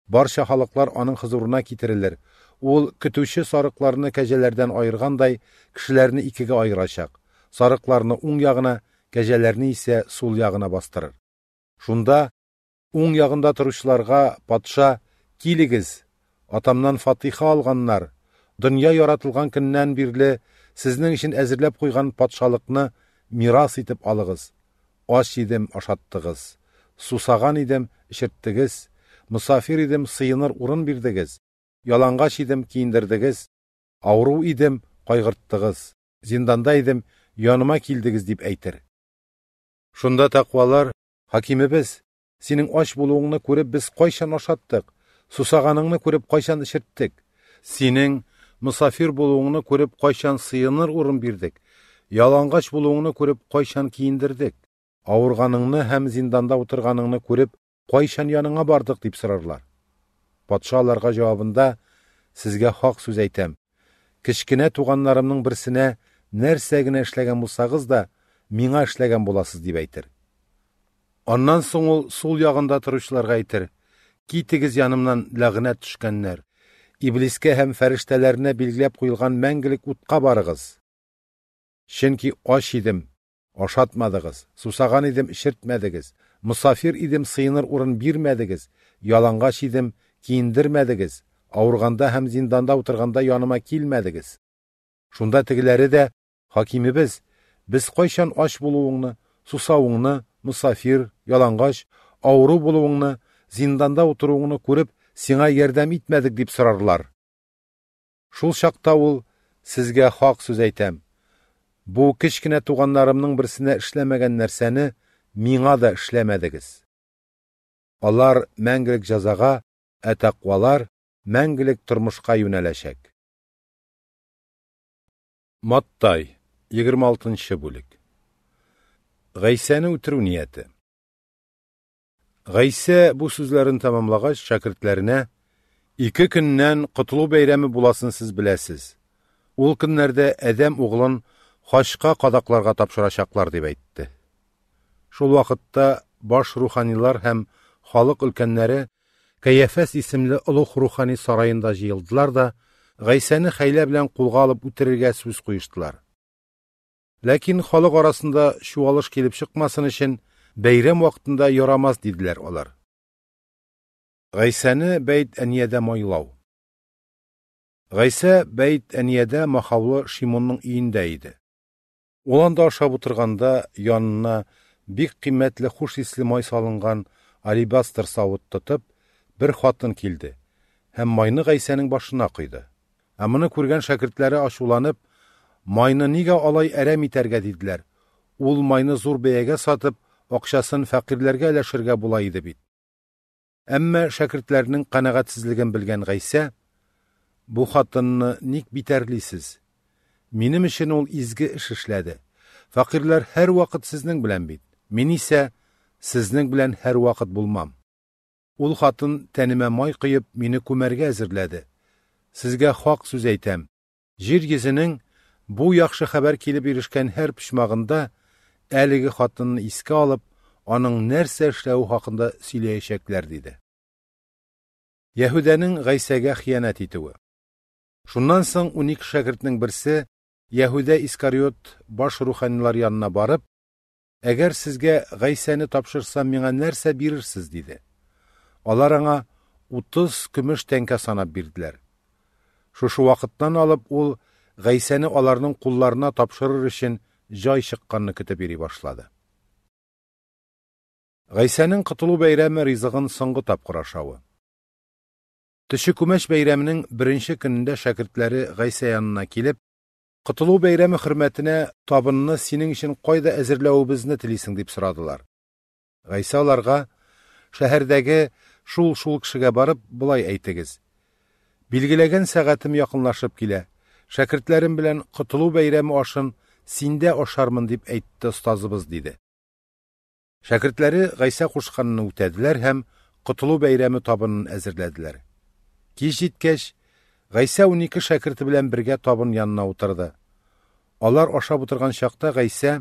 Барша халыклар аның хозурына китерелер. Ул көтүче сарыкларны кәҗәләрдән айыргандай, кешеләрне икегә айырачак. Сарыкларны уң ягына, кәҗәләрне исә сул ягына бастырыр. Шунда уң ягында торучыларга патша килегез, атамнан фатиха алганнар, дөнья яратылган көннән бирле Сіздің үшін әзірлеп қойған патшалықны мирас етіп алығыз аш едім ашаттығыз сусаған едім ішірттігіз мұсафир едім сыйыныр орын бердігіз яланғаш едім киіндірдігіз ауру едім қайғырттығыз зинданда едім яныма килдігіз деп әйтір шунда тақвалар хакимебез сенің аш болуыңны көріп біз қайшан ашаттық сусағаныңны көріп қайшан ішірттік сенің мұсафир болуыңны көріп қойшан сыйыныр ұрын бердік яланғаш болуыңны көріп қойшан киіндірдік ауырғаныңны һәм зинданда отырғаныңны көріп қойшан яныңа бардық деп сұрарлар патша аларға жауабында сізге хақ сөз айтам кішкене туғандарымның бірсіне нәрсә генә эшләгән булсагыз да миңа эшләгән буласыз дип әйтер аннан соң ул сул ягында торучыларга әйтер китегез янымнан ләгънәт төшкәннәр иблиске һәм фәрештәләренә билгеләп куелган мәңгелек утка барыгыз. Чөнки аш идем, ашатмадыгыз, сусаган идем, ишертмәдегез, мусафир идем, сыйыныр урын бирмәдегез, ялангач идем, киендермәдегез, авырганда һәм зинданда утырганда яныма килмәдегез. Шунда тегеләре дә хакимибез, без кайчан аш булуыңны, сусауыңны, мусафир, ялангач, авыру булуыңны, зинданда утыруыңны күреп, сиңа ярдәм итмәдек дип сорарлар. Шул чакта ул сезгә хак сүз әйтәм. Бу кичкенә туганнарымның берсенә эшләмәгән нәрсәне миңа да эшләмәдегез. Алар мәңгілік жазаға, ә мәңгілік мәңгелек тормышка Маттай 26-нчы бүлек. Гайсәне үтерү Ғайса бу сүзләрен тамамлагач шәкертләренә «Ике көннән құтылу бәйрәме буласын сез беләсез. Ул көннәрдә әдәм углын хашка кадакларга тапшырачаклар» дип әйтте. Шул вакытта баш руханилар һәм халык өлкәннәре Кәйәфәс исемле олуг рухани сарайында җыелдылар да Ғайсаны хәйлә белән кулга алып үтерергә сүз Ләкин халык арасында чуалыш килеп чыкмасын өчен бәйрәм вақытында ярамас диделәр алар. Гайсаны бәйт әниядә майлау. Гайса бәйт әниядә махаулы Шимонның өендә иде. Ул анда ашап утырганда янына бик кыйммәтле хуш исле май салынган алибастер савыт тотып бер хатын келді. һәм майны Гайсаның башына қойды. Ә моны күргән шәкертләре ачуланып, майны нигә алай әрәм итәргә диделәр. Ул майны зур бәягә сатып, акчасын фәкыйрьләргә өләшергә була иде бит. Әмма шәкертләрнең канагатьсезлеген белгән Гайса: "Бу хатынны ник битәрлисез? Минем өчен ул изге эш эшләде. Фәкыйрьләр һәр вакыт сезнең белән бит. Мин исә сезнең белән һәр вакыт булмам. Ул хатын тәнемә май кыйып, мине күмәргә әзерләде. Сезгә хак сүз әйтәм. Җир йөзенең бу яхшы хәбәр килеп ирешкән һәр пычмагында әлеге хатынны іске алып, аның нәрсә эшләүе хакында сөйләячәкләр диде. Яһуданың Гайсәгә хиянат итүе. Шуннан соң 12 шәкертнең берсе Яһуда Искариот баш руханилар янына барып, "Әгәр сізге Гайсәне тапшырсам, миңа нәрсә бирерсез?" диде. Алар аңа 30 көмеш тәңкә санап бирделәр. Шушы вакыттан алып ул Гайсәне аларның кулларына тапшырыр өчен жай шыққанны көтеп йөри башлады. Гайсаның котылу бәйрәме ризыгын соңғы тап құрашауы. Төші күмәш бәйрәменең беренче күнінде шәкірттері ғайса янына келіп құтылу бәйрәмі хөрмәтенә табынны синең өчен қойда әзерләвебезне телисең деп сұрадылар Гайса аларга шәһәрдәге шул-шул кешегә барып былай әйтегіз. белгілеген сәгатем яқынлашып килә. Шәкертләрем белән құтылу бәйрәме ашын синдә ашармын дип әйтте ұстазыбыз — диде шәкертләре ғайса кушканны үтәделәр һәм құтылу бәйрәме табынын әзерләделәр Кеш җиткәч ғайса унике шәкерте белән бергә табын янына утырды алар ашап утырган шақта ғайса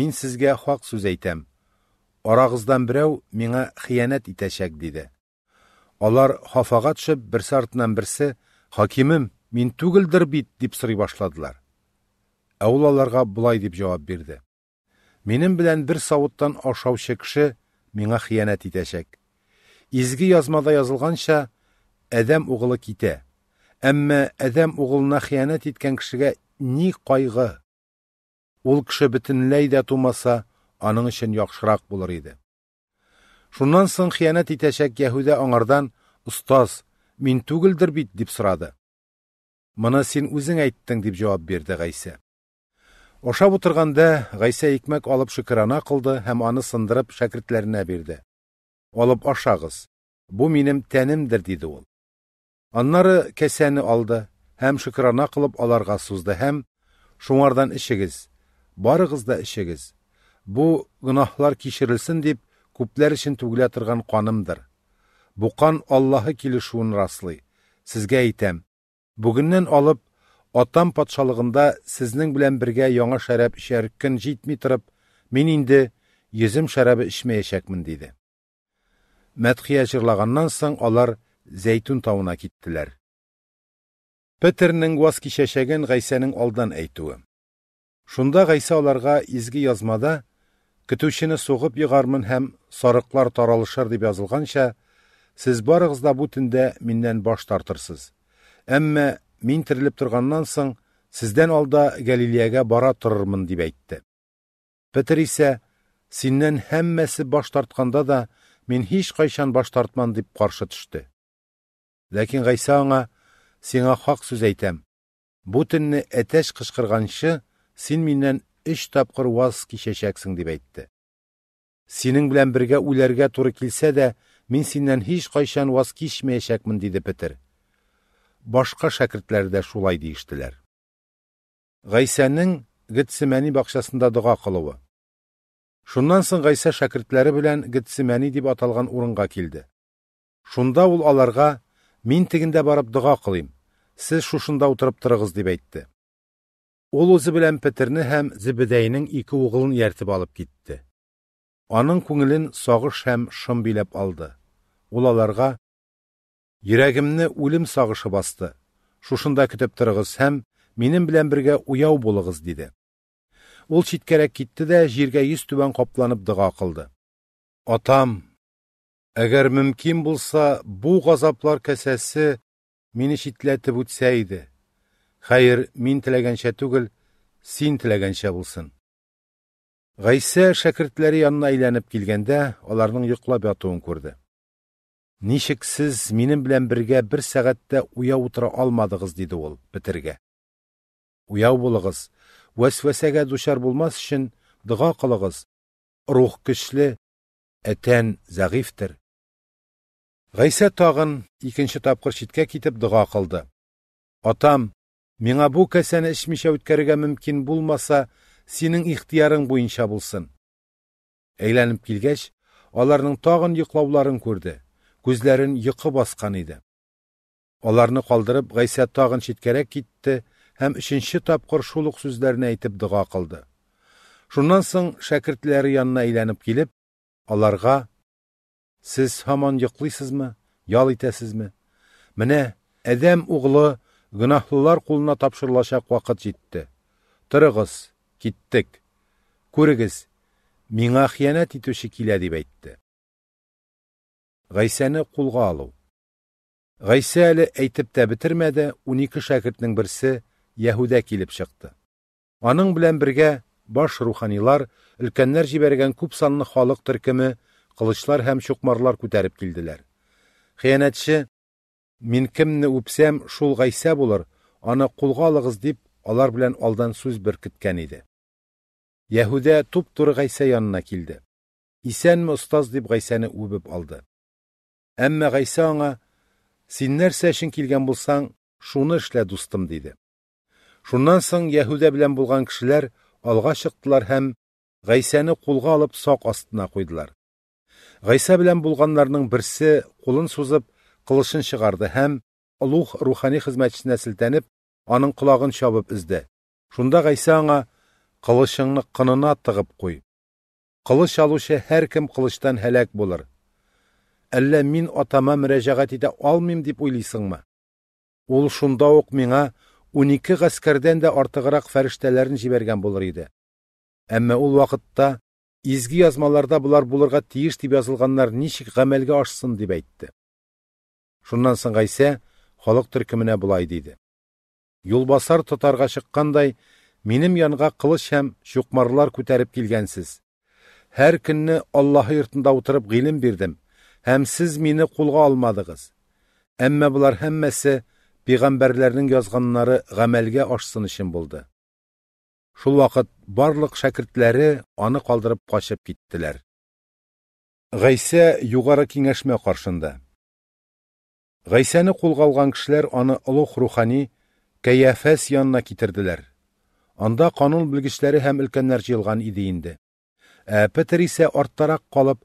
мин сезгә хак сүз әйтәм арагыздан берәү миңа хыянәт итәчәк диде алар хафага төшеп берсе артыннан берсе хакимем мин түгелдер бит дип сорый башладылар Аулаларға бұлай деп жауап берді. Менің білән бір сауыттан ашаучы кеше миңа хыянат итәчәк. Изге язмада язылганча әдәм угылы китә. Әммә әдәм угылына хыянат еткен кішіге ни қайғы. Ул кеше бүтінләй дә тумаса, аның үшін яхшырак болыр еді Шуннан соң хыянат итәчәк Яһүдә аңардан ұстаз, мин түгелдер бит" деп сорады. сен син үзең деп жауап берді бирде Ошап отырғанда ғайса икмәк алып шөкранә қылды, һәм аны сындырып шәкіртлеріне берді. Алып ашағыз, Бу минем тәнемдер диде ол. Аннары кәсәне алды һәм шүкірана қылып аларға сузды һәм шуңардан ішігіз, барығыз да ішігіз. Бу гынахлар кешірілсін деп, күпләр ішін түгелә қанымдыр. канымдыр. Бу кан Аллаһы килешүен раслый. Сезгә әйтәм. Бүгеннән алып атам патшалығында сізнің білән бірге яңа шәрәп эчәр көн җитми мен мин инде йөзем шәрәбе эчмәячәкмен диде. Мәдхия жырлағаннан соң алар Зәйтүн тауына кеттілер. Петернең ваз кичәчәген Гайсаның алдан әйтүе. Шунда ғайса аларга изге язмада көтүчене соғып йыгармын һәм сарықлар таралышыр деп язылғанша, сіз барығызда да менден баш тартырсыз. Әмма мин тирилип тургандан соң сизден алда галилеяга бара тұрмын дип әйтте петр исә синнән һәммәсе баш тартканда да мин һич кайчан баш тартман дип каршы төште ләкин гайса аңа сиңа хак сүз әйтәм бу төнне әтәш кычкырганчы син миннән өч тапкыр ваз кичәчәксең дип әйтте синең белән бергә үләргә туры килсә дә мин синнән һич кайчан ваз кичмәячәкмен диде башка шәкертләр дә шулай диештеләр. Гайсаның Гетсимәни бакчасында дога кылуы. Шуннан соң Гайса шәкертләре белән Гетсимәни дип аталган урынга килде. Шунда ул аларга мин тигендә барып дога кылыйм. Сез шушында утырып торыгыз дип әйтте. Ул үзе белән Петерне һәм Зибедәйнең ике угылын яртып алып китте. Аның күңелен сагыш һәм шым биләп алды. Ул Йөрәгемне үлем сағышы басты. Шушында көтеп торыгыз һәм минем белән уяу болығыз, деді. Ул шеткерек кетті дә жерге йөз түбән капланып дога қылды. Атам, әгәр мүмкін болса, бұл газаплар кәсәсі мені читләтеп үтсә иде. мен мин теләгәнчә түгел, син тілегенше болсын. Гайсә шәкертләре янына әйләнеп келгенде, аларның йоклап ятуын көрді. Нишек сіз менің білән бірге бір сәғәтте ұяу отыра алмадығыз, деді ол бітірге. Ұяу болығыз, вәсвәсәгә душар болмас үшін дұға қылығыз. Рух күшлі, әтән зағифтір. Ғайса тағын екінші тапқыр шетке кетіп дұға қылды. Атам, меңа бұл кәсәні ішмешә өткәргә мүмкін болмаса, сенің ихтиярың бойынша болсын. Әйләніп келгәш, аларның тағын йоклауларын көрді күзләрен йықы басқан еді Аларны қалдырып Гайса тағын шеткерек кетті һәм үшінші тапкыр шул ук сүзләрне әйтеп қылды кылды. Шуннан соң шәкертләре янына әйләнеп келіп, аларга «Сіз һаман йықлыйсызмы? Ял итәсезме? Менә Әдәм углы гынахлылар қулына тапшырлаша вакыт жетті Торыгыз, киттек. Күрегез, миңа хыянат төші килә" дип әйтте. Гайсәне кулга алу. Гайса әлі әйтеп тә битермәде, 12 шәкіртнің бірсі Яһүдә килеп шықты. Аның білән бергә баш руханилар, өлкәннәр җибәргән күп санлы халык төркеме кылычлар һәм чукмарлар күтәреп килделәр. Хыянәтче «Мин кемне үпсәм, шул ғайсә булыр, аны кулга алыгыз» дип алар белән алдан сүз беркеткән иде. Яһүдә туп-туры Гайса янына килде. «Исәнме, остаз?» дип Гайсаны үбеп алды әммә ғайса аңа сен нәрсә үшін килгән шуны эшлә дустым дейді. шуннан соң яһүдә белән болған кешеләр алға чыктылар һәм ғайсәне қолға алып сақ астына қойдылар. ғайса белән болғанларның берсе қолын сузып қылышын шығарды һәм олуг рухани хезмәтчесенә селтәнеп аның құлағын шабып өзде шунда ғайса аңа кылычыңны тығып қой. Қылыш кылыч алучы һәркем қылыштан һәләк болыр әллә мин атама мөрәжәгать итә алмыйм дип уйлыйсыңмы ул шунда ук миңа он ике ғәскәрдән дә артығыраҡ фәрештәләрен җибәргән булыр иде әммә ул ваҡытта изге язмаларда былар булырға тейеш дип язылғаннар ничек ғәмәлгә ашсын дип әйтте Шуннан соң ғайсә халыҡ төркөмөнә былай диде юлбасар тотарға шыққандай минем янға қылыш һәм чуҡмарлар күтәреп килгәнсез һәр көнне аллаһы йортында утырып ғилем бирдем Həm siz meni qulğa almadınız. Əmmə bular həmməsi peyğəmbərlərinin yazğanları ғəməlgə aşsın işin buldu. Şul vaqt barlıq şagirdləri onu qaldırıb qaçıb getdilər. Ғайса юғары кеңешмә қаршында. Ғайсаны қолға алған кішілер оны ұлық рухани Кәйәфәс янына китерділер. Анда қанун білгішлері һәм үлкәннәр җыелган иде инде. Ә Петер исә арттарак калып,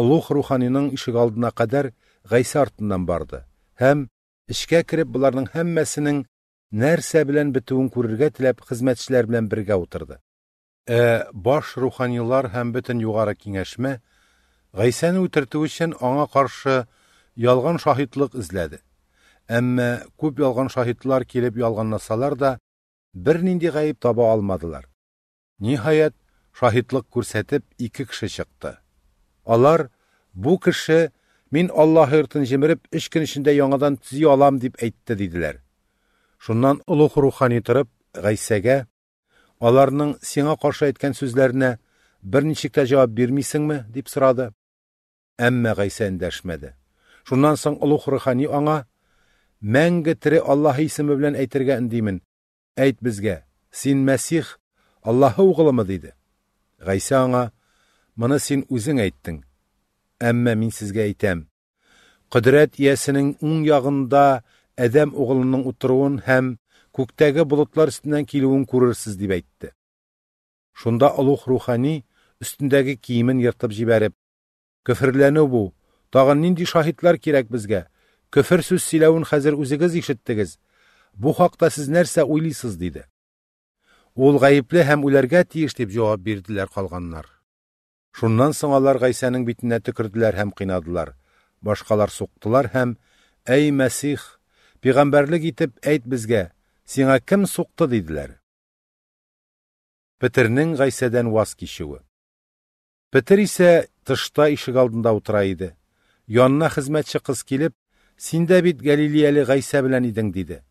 олуғ руханиның ишек алдына қадар ғайса артынан барды һәм ішкә кіріп бұлардың һәммәсенең нәрсә білән бетүен күрергә теләп хезмәтчеләр белән бергә утырды ә баш руханилар һәм бөтен югары киңәшмә ғайсаны үтертү өчен аңа каршы ялған шаһитлык эзләде әмма күп ялған шаһитлар килеп ялганласалар да бернинди ғәйеп таба алмадылар Ниһайәт шаһитлык күрсәтеп ике кеше чыкты Алар бу кеше мин Аллаһ йортын җимереп, 3 көн эчендә яңадан төзи алам дип әйтте диделәр. Шуннан улуг рухани торып Гайсәгә аларның сиңа каршы әйткән сүзләренә берничек тә җавап бирмисеңме дип сорады. Әмма Гайсә эндәшмәде. Шуннан соң улуг рухани аңа мәңге тире Аллаһ исеме белән әйтергә индимен. Әйт безгә, син Мәсих, Аллаһ угылымы диде. Гайса аңа мұны сен өзің айттың әмма мен сізге әйтәм құдірет иесінің оң яғында әдәм оғылының отыруын һәм көктәге бұлытлар үстінен келуін көрерсіз деп айтты. шунда ұлуғ рухани үстіндәге киімін yırtып жіберіп, көфірләнү бу тағы нинди шаһитлар керек бізге, көфір сөз сөйләвен хәзер үзегез ишеттегез Бұ хақта сіз нәрсә ойлисыз диде Ол гаепле һәм үләргә тиеш деп жауап берділер калганнар Шуннан соң алар Гайсаның битенә төкерделәр һәм кыйнадылар. Башкалар суктылар һәм "Әй Мәсих, пәйгамбәрлек итеп әйт безгә, сиңа кем сукты?" дидләр. Петернең Гайсадан ваз кичүе. исә тышта ишек алдында утыра иде. Янына хезмәтче кыз килеп, "Син дә бит Галилеяле Гайса белән идең" диде.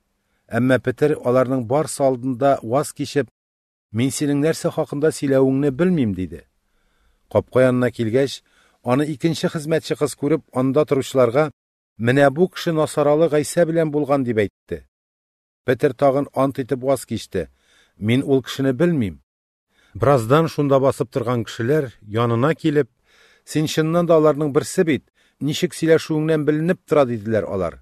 Әмма Петр аларның барсы алдында ваз кичеп, "Мин синең нәрсә хакында сөйләвеңне белмим" диде капка келгәш, аны икенче хезмәтче қыз көріп, анда тұрушыларға «Міне бу кіші насаралы гайса белән болған» деп әйтті. петер тағын ант етіп ваз кешті, «Мен ол кішіні білмейм». Біраздан шунда басып тұрған кішілер, янына келіп, «Сен шыннан да аларның бірсі бит нешік сөйләшүеңнән білініп тұра деділер алар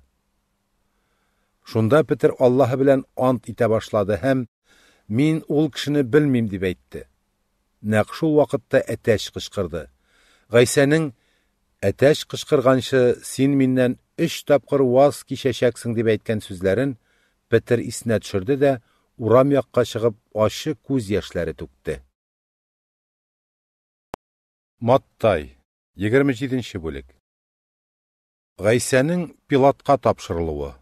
шунда петер аллаһы білен ант итә башлады һәм мин ул кешене белмим нәқ шул әтәш қышқырды. Гайсәнең әтәш қышқырғаншы син миннән үш тапқыр ваз кишәчәксең дип әйткән сүзләрен Петр исенә төшерде дә урам якка шығып ашы көз яшьләре түкте. Маттай 27-нче бүлек. Гайсәнең пилатқа тапшырылуы.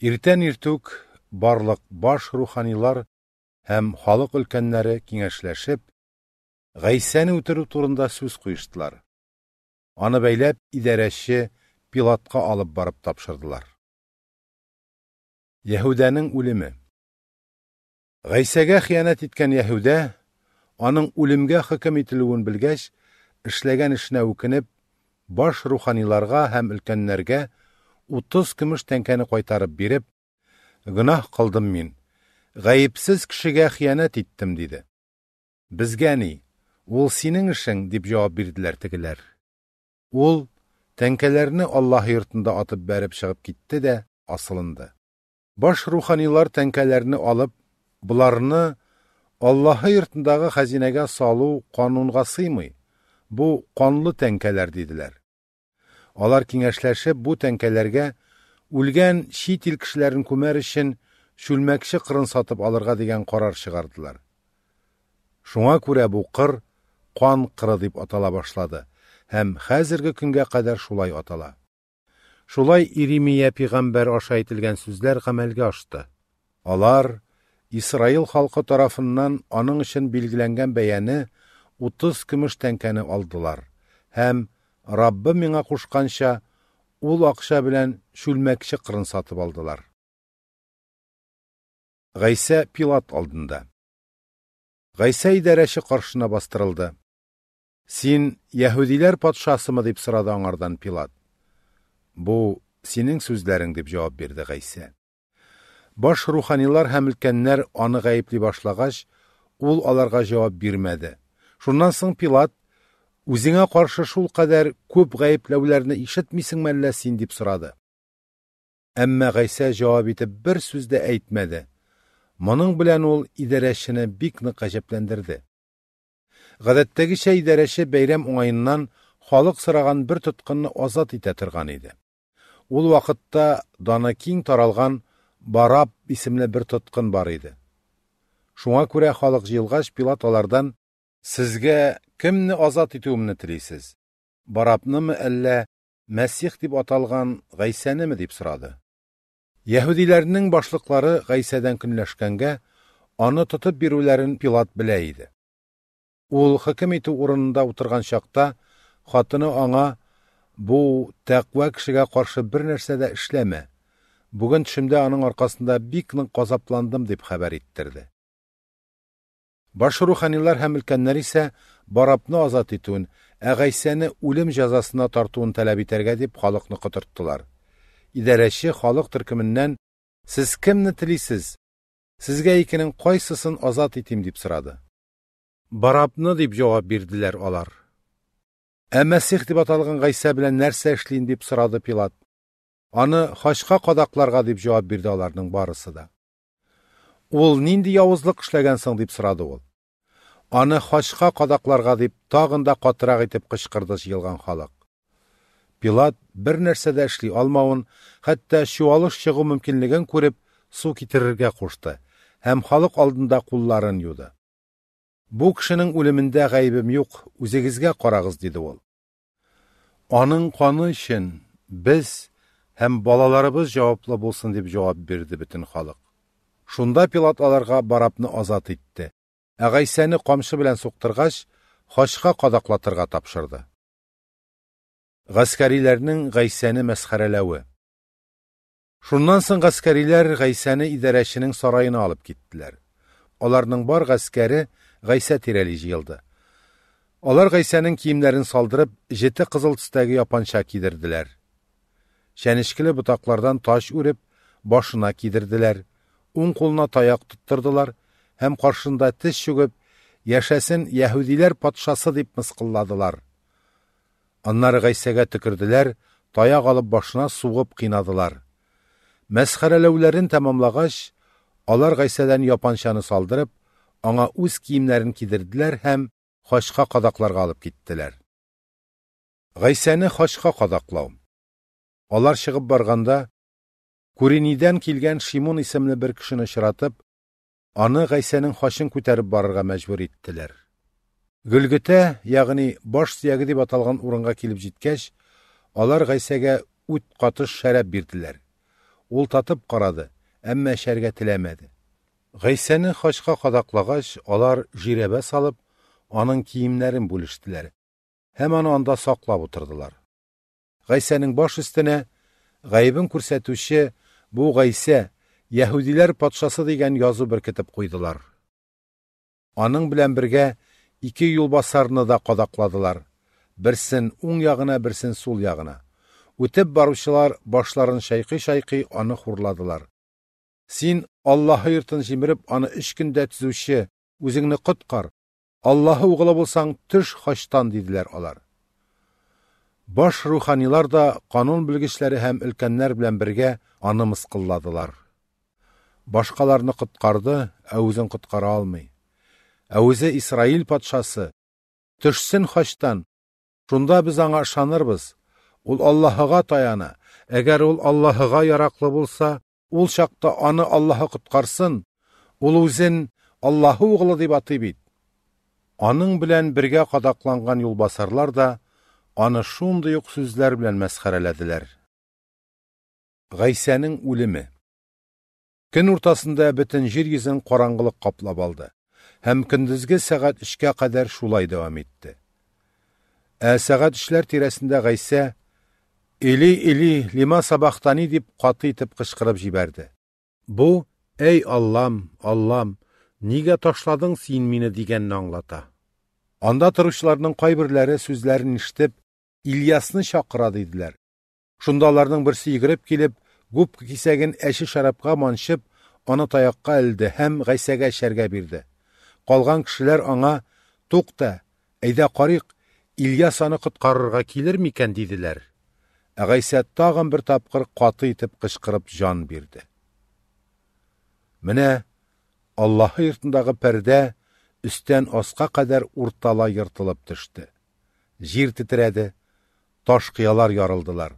Иртән иртүк барлық баш руханилар һәм халыҡ өлкәннәре киңәшләшеп, Ғәйсәне үтерү турында сүз ҡуйыштылар. Аны бәйләп идәрәше Пилатҡа алып барып тапшырдылар. Яһүдәнең үлеме. Ғәйсәгә хиянат иткән Яһүдә аның үлемгә хөкөм ителеүен белгәч, эшләгән эшенә үкенеп, баш руханиларга һәм өлкәннәргә 30 көмеш тәңкәне кайтарып биреп, гынах кылдым мин, ғайыпсіз кішіге қиянат еттім деді бізге ол сенің ішің деп жауап берділер тігілер ол тәңкәләрні аллаһ йортында атып бәріп шығып кетті де асылынды баш руханилар тәңкәләрні алып бұларыны аллаһы йортындағы хазинәгә салу қанунға сыймый Бұ, қанлы тәңкәләр деділер алар кеңәшләшеп бұ тәңкәләргә үлгән чит ил кешеләрен шүлмәкші қырын сатып алырға деген қорар шығардылар. Шуңа күрә бу қыр қуан қыры деп атала башлады һәм хәзерге күнге қадар шулай атала. Шулай Иримия пиғамбәр аша әйтелгән сүзләр гамәлгә ашты. Алар Исраил халқы тарафыннан аның өчен билгеләнгән бәяне 30 көмеш тәңкәне алдылар һәм Раббы миңа қушқанша ул ақша белән шүлмәкче қырын сатып алдылар. Ғайса Пилат алдында. Ғайса идарәші қаршына бастырылды. Син яһудиләр патшасымы деп сұрады аңардан Пилат. Бу синең сүзләрең деп жауап берді Ғайса. Баш руханилар һәм өлкәннәр аны гаепли башлағаш, ул аларга жауап бирмәде. Шуннан соң Пилат Үзеңә каршы шул кадәр көп гаепләүләрне ишетмисеңме әллә син дип сорады. Әмма Гайса җавап итеп бер сүз Моның білән ол идәрәшіні бик нык гаҗәпләндерде. Гадәттәгечә идәрәші бәйрәм уңаеннан халык сыраған бір тұтқынны азат итә торган иде. Ул вақытта даны киң таралған Бараб исемле бір тоткын бар иде. Шуңа күрә халық жилғаш Пилат «Сізге сезгә азат итүемне телисез? Барабнымы әллә Мәсих деп аталған Гайсәнеме деп сұрады. Яһудиләрнең башлыклары Гайсадан көнләшкәнгә, аны тотып бирүләрен Пилат белә иде. Ул хөкем итү урынында утырган чакта, хатыны аңа бу тәкъва кешегә каршы бер нәрсә дә эшләмә. Бүген төшемдә аның аркасында бик нык газапландым дип хәбәр иттерде. Баш руханилар һәм өлкәннәр исә Барапны азат итүен, ә Гайсәне үлем җәзасына тартуын таләп итәргә дип халыкны котырттылар идарәче халық төркеменнән сіз кімні телисез сізге екінің қайсысын азат етем деп сұрады барабны деп жауап берділер алар ә мәсих дип аталган гайса белән нәрсә эшлим дип пилат аны хашқа кадакларга деп жауап берді олардың барысы да ол нинди явызлык эшләгән деп сұрады ол аны хачка қадақларға деп тағында да катырак итеп кычкырды җыелган пилат бір нәрсәдә алмауын, алмауын хәтта чуалыш шығу мөмкинлеген көріп су китерергә қошты һәм халық алдында құлларын юды. Бу кішінің өлімінде ғайыбым юк, өзегізге қарағыз деді ол. Оның қаны үшін біз, һәм балаларыбыз жауаплы болсын, деп жауап берді бөтен халық. Шунда Пилат аларга барапны азат етті. Ә қамшы белән соқтырғаш хашқа тапшырды. ғәскәриләрнең ғәйсәне мәсхәрәләүе. Шуннан соң ғәскәриләр ғәйсәне идарәченең сарайына алып киттеләр. Аларның бар ғәскәре ғәйсә тирәли җыелды. Алар ғәйсәнең киемнәрен салдырып, җете кызыл төстәге япанча кидерделәр. Шәнишкеле бутаклардан таш үреп, башына кидерделәр. Уң кулына таяк тоттырдылар һәм каршында тиз шүгеп, яшәсен яһудиләр патшасы дип мысқылладылар. Аннары Гайсәгә төкерделәр, таяк алып башына суғып қинадылар. Мәсхәрәләүләрен тәмамлағаш, алар Гайсәдән япаншаны салдырып, аңа үз киемнәрен кидерделәр һәм хашқа кадакларга алып киттеләр. Гайсәне хашқа қадақлау. Алар шығып барғанда, Куринидән келген Шимон исемле бер кешене шыратып, аны Гайсәнең хашын күтәреп барырга мәҗбүр иттеләр гөлгөтә яғни баш сөяге деп аталған орынға килеп җиткәч алар гайсәгә ут қатыш шәрәп бирділәр. ул татып қарады әммә шәргә теләмәді. гайсәне хачка қадақлағаш алар жирәбә салып аның киемнәрен бүлештеләр һәм аны анда саклап отырдылар гайсәнең баш өстенә ғайыбын күрсәтүче бу гайсә яһүдиләр патшасы дигән язу беркетеп куйдылар аның белән бергә ике юлбасарыны да қадақладылар. Бірсін оң яғына, бірсін сол яғына. Өтіп барушылар башларын шайқи-шайқи аны хурладылар. Син Аллаһы йыртын җимереп, аны өч көндә төзүче, үзеңне құтқар. Аллаһы угылы болсаң түш хаштан диделәр алар. Баш руханилар да канун белгечләре һәм өлкәннәр белән бергә аны мыскылладылар. Башкаларны коткарды, ә үзен Әуізі исраил патшасы түшсін хаштан шунда біз аңа ышанырбыз ул аллаһыға таяна әгәр ул аллаһыға ярақлы болса, ул шақта аны аллаһы құтқарсын, ул үзен аллаһы углы деп атый бит аның белән бергә қадақланған юлбасарлар да аны шундый ук сүзләр белән мәсхәрәләделәр. Гайсәнең үлеме. Көн уртасында бөтен җир йөзен караңгылык алды. һәм көндезге сәгать эшкә кадәр шулай дәвам итте. Ә сәгать эшләр тирәсендә Гайса "Или, или, лима сабахтани" дип каты итеп кычкырып җибәрде. Бу "Эй Аллам, Аллам, нигә ташладың син мине?" дигәнне аңлата. Анда торучыларның кайберләре сүзләрен иштеп, Ильясны чакыра диделәр. Шунда аларның берсе йөгереп килеп, губка кисәген әши шарапка маншып, аны таякка элде һәм Гайсәгә шәргә бирде. қалған кішілер аңа тоқта әйдә қариқ ильяс аны құтқарырға келер микән диділәр әғайсә тағын бір тапқыр қаты етіп, қышқырып жан берді Міне аллаһы йортындағы пәрдә өстән асқа қадар уртала йыртылып түшті. жер титірәді таш қиялар ярылдылар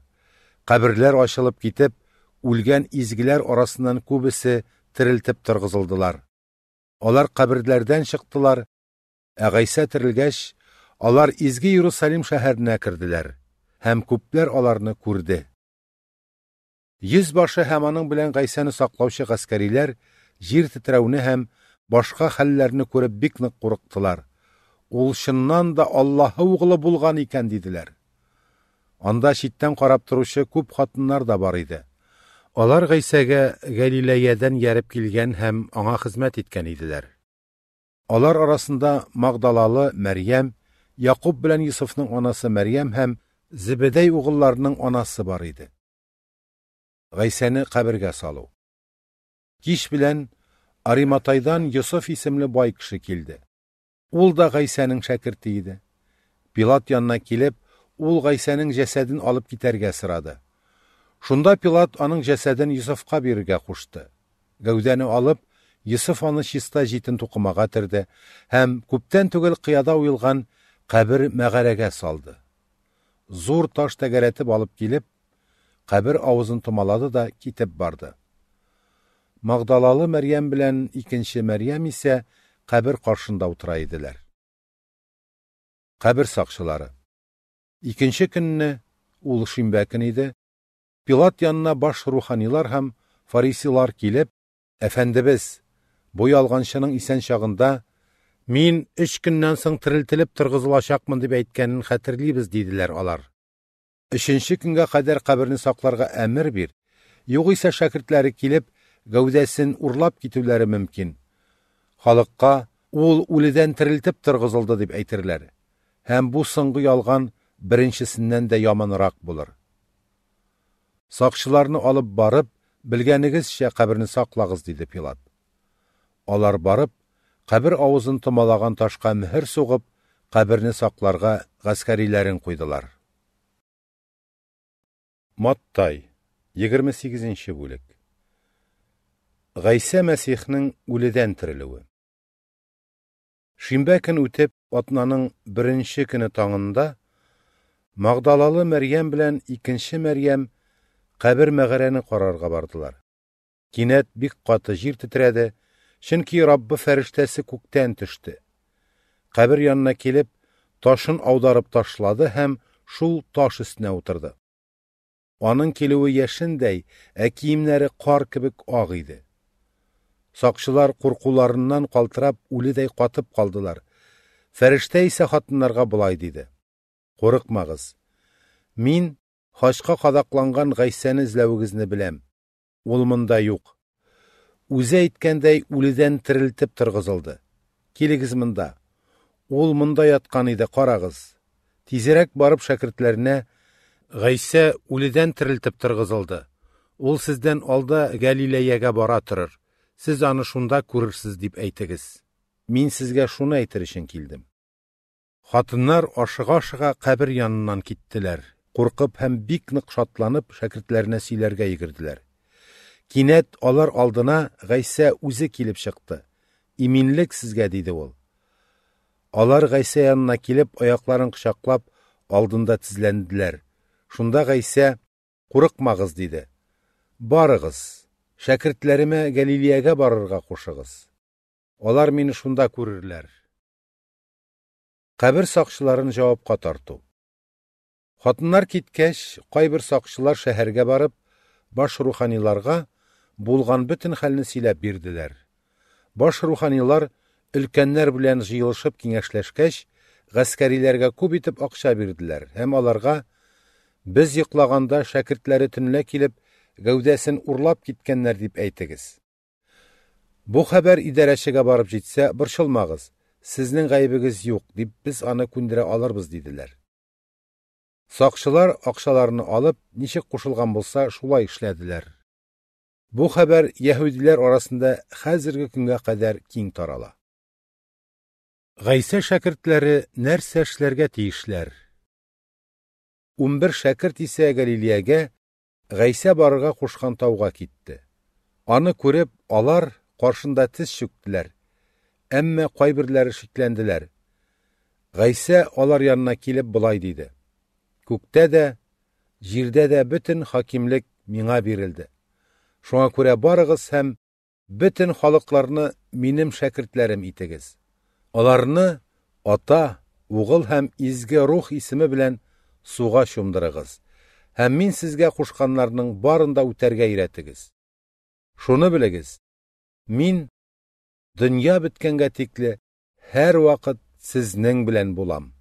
қабірлер ашылып кетіп өлген изгілер арасынан көбісі тірілтіп тұрғызылдылар олар қабірлерден шықтылар, Ә Гайса олар алар изге Иерусалим шәһәренә керделәр һәм күпләр аларны күрде. Йөз башы һәм аның белән сақлаушы саклаучы жер җир тетрәүне һәм башка хәлләрне күреп бик нык курыктылар. Ул чыннан да Аллаһы углы булган икән диделәр. Анда читтән карап торучы күп хатыннар да бар иде. Алар Гайсага Галилеядан ярып килгән һәм аңа хезмәт иткән иделәр. Алар арасында Магдалалы Мәрйәм, Якуб белән Йосыфның анасы Мәрйәм һәм Зибедәй угылларының анасы бар иде. Гайсәне кабергә салу. Киш белән Ариматайдан Йосыф исемле бай кеше килде. Ул да Гайсәнең шәкерте иде. Пилат янына килеп, ул Гайсәнең җәсәден алып китәргә сорады. Шунда Пилат аның жәсәдін Йосыфка бирергә кушты. Гәүдәне алып, Йосыф аны чиста җитен тукымага төрде һәм күптән түгел қияда ойылған қабір мәгарәгә салды. Зур таш тәгәрәтеп алып килеп, қабір авызын томалады да китеп барды. Магдалалы Мәрьям белән икенче Мәрьям исә қабір каршында утыра иделәр. Кабер сакчылары. Икенче көнне ул шимбә көне Пилат янына баш руханилар һәм фарисилар килеп, "Әфәндебез, бу ялганчының исән чагында мин 3 көннән соң тирилтилеп торгызылачакмын" дип әйткәнен хәтерлибез диделәр алар. 3нче көнгә кадәр сақларға сакларга әмер бир, югыйсә шәкіртләрі килеп гәүдәсен урлап китүләре мөмкин. Халыкка ул үледән тирилтеп торгызылды дип әйтерләр. Һәм бу соңгы ялган беренчесеннән дә яманрак болыр сақшыларны алып барып ше қабірні сақлағыз дейді пилат алар барып қабір ауызын тұмалаған ташқа мүхір соғып қабірні сақларға ғәскәриләрін қойдылар маттай 28-ші бөлік ғайса мәсихнің өледен тірілуі шимбә көн үтеп атнаның бірінші күні таңында мағдалалы мәрйәм білән икенче мәрйәм қабір мәғарәні қорарға бардылар кенәт бик қаты жер тетіреді чөнки раббы фәріштәсі көктән түшті қабір янына келіп ташын аударып ташлады һәм шул таш үстінә отырды аның келуі яшіндәй ә киімләре қар кібік ақ сақшылар қорқуларыннан қалтырап үледәй қатып қалдылар фәріштә исә былай диді қорықмағыз мин Хашқа қадақланған ғайсаны эзләвегезне білем. Ол мұнда юк. Үзе әйткәндәй үледән тірілтіп тұрғызылды. Килегез Ол Ул монда яткан қарағыз. карагыз. Тизерәк барып шәкертләренә Гайса үледән тірілтіп тұрғызылды. Ол сізден алда Галилеяға бара торыр. Сіз аны шунда көрірсіз деп әйтегез. Мин сізге шуны әйтер келдім. Хатыннар ашыға ашыға қабір янынан кеттілер қорқып һәм бик нық шатланып шәкертләренә сөйләргә йөгерделәр. Кинәт алар алдына Гайса үзе килеп чыкты. Иминлек сезгә диде ул. Алар Гайса янына килеп аякларын кочаклап алдында тезләнделәр. Шунда Гайса "Курыкмагыз" диде. "Барыгыз. Шәкертләремә Галилеягә барырга кушыгыз. Алар мине шунда күрерләр." Қәбір сақшыларын җавапка тарту. Хатыннар киткәч, кайбер сакчылар шәһәргә барып, баш руханиларга булган бөтен хәлне сөйләп бирделәр. Баш руханилар өлкәннәр белән җыелышып киңәшләшкәч, гаскәриләргә күп итеп акча бирделәр һәм аларга без йоклаганда шәкертләре төнлә килеп, гәүдәсен урлап киткәннәр дип әйтегез. Бу хәбәр идарәчегә барып җитсә, борчылмагыз. Сезнең гаебегез юк, дип без аны күндерә алырбыз диделәр. Сақшылар ақшаларыны алып, ничек құшылған болса шулай эшләделәр. Бұ хәбәр яһудилер арасында хәзерге көнгә қадар киң тарала. Ғайса шәкертләре нәрсә эшләргә тиешләр? 11 шәкірт исә Галилеягә ғайса барыға құшқан тауға кетті. Аны күреп, алар қаршында тез чүктеләр. Әмма кайберләре шикләнделәр. Ғайса алар янына килеп булай диде: Күктә дә, җирдә дә бөтен хакимлек миңа бирелде. Шуңа күрә барыгыз һәм бөтен халыкларны минем шәкертләрем итегез. Аларны ата, угыл һәм изге рух исеме белән суға шомдырығыз. Һәм мин сезгә кушканларның барында үтәргә өйрәтегез. Шуны белегез. Мин дөнья беткәнгә тикле һәр вакыт сезнең белән булам.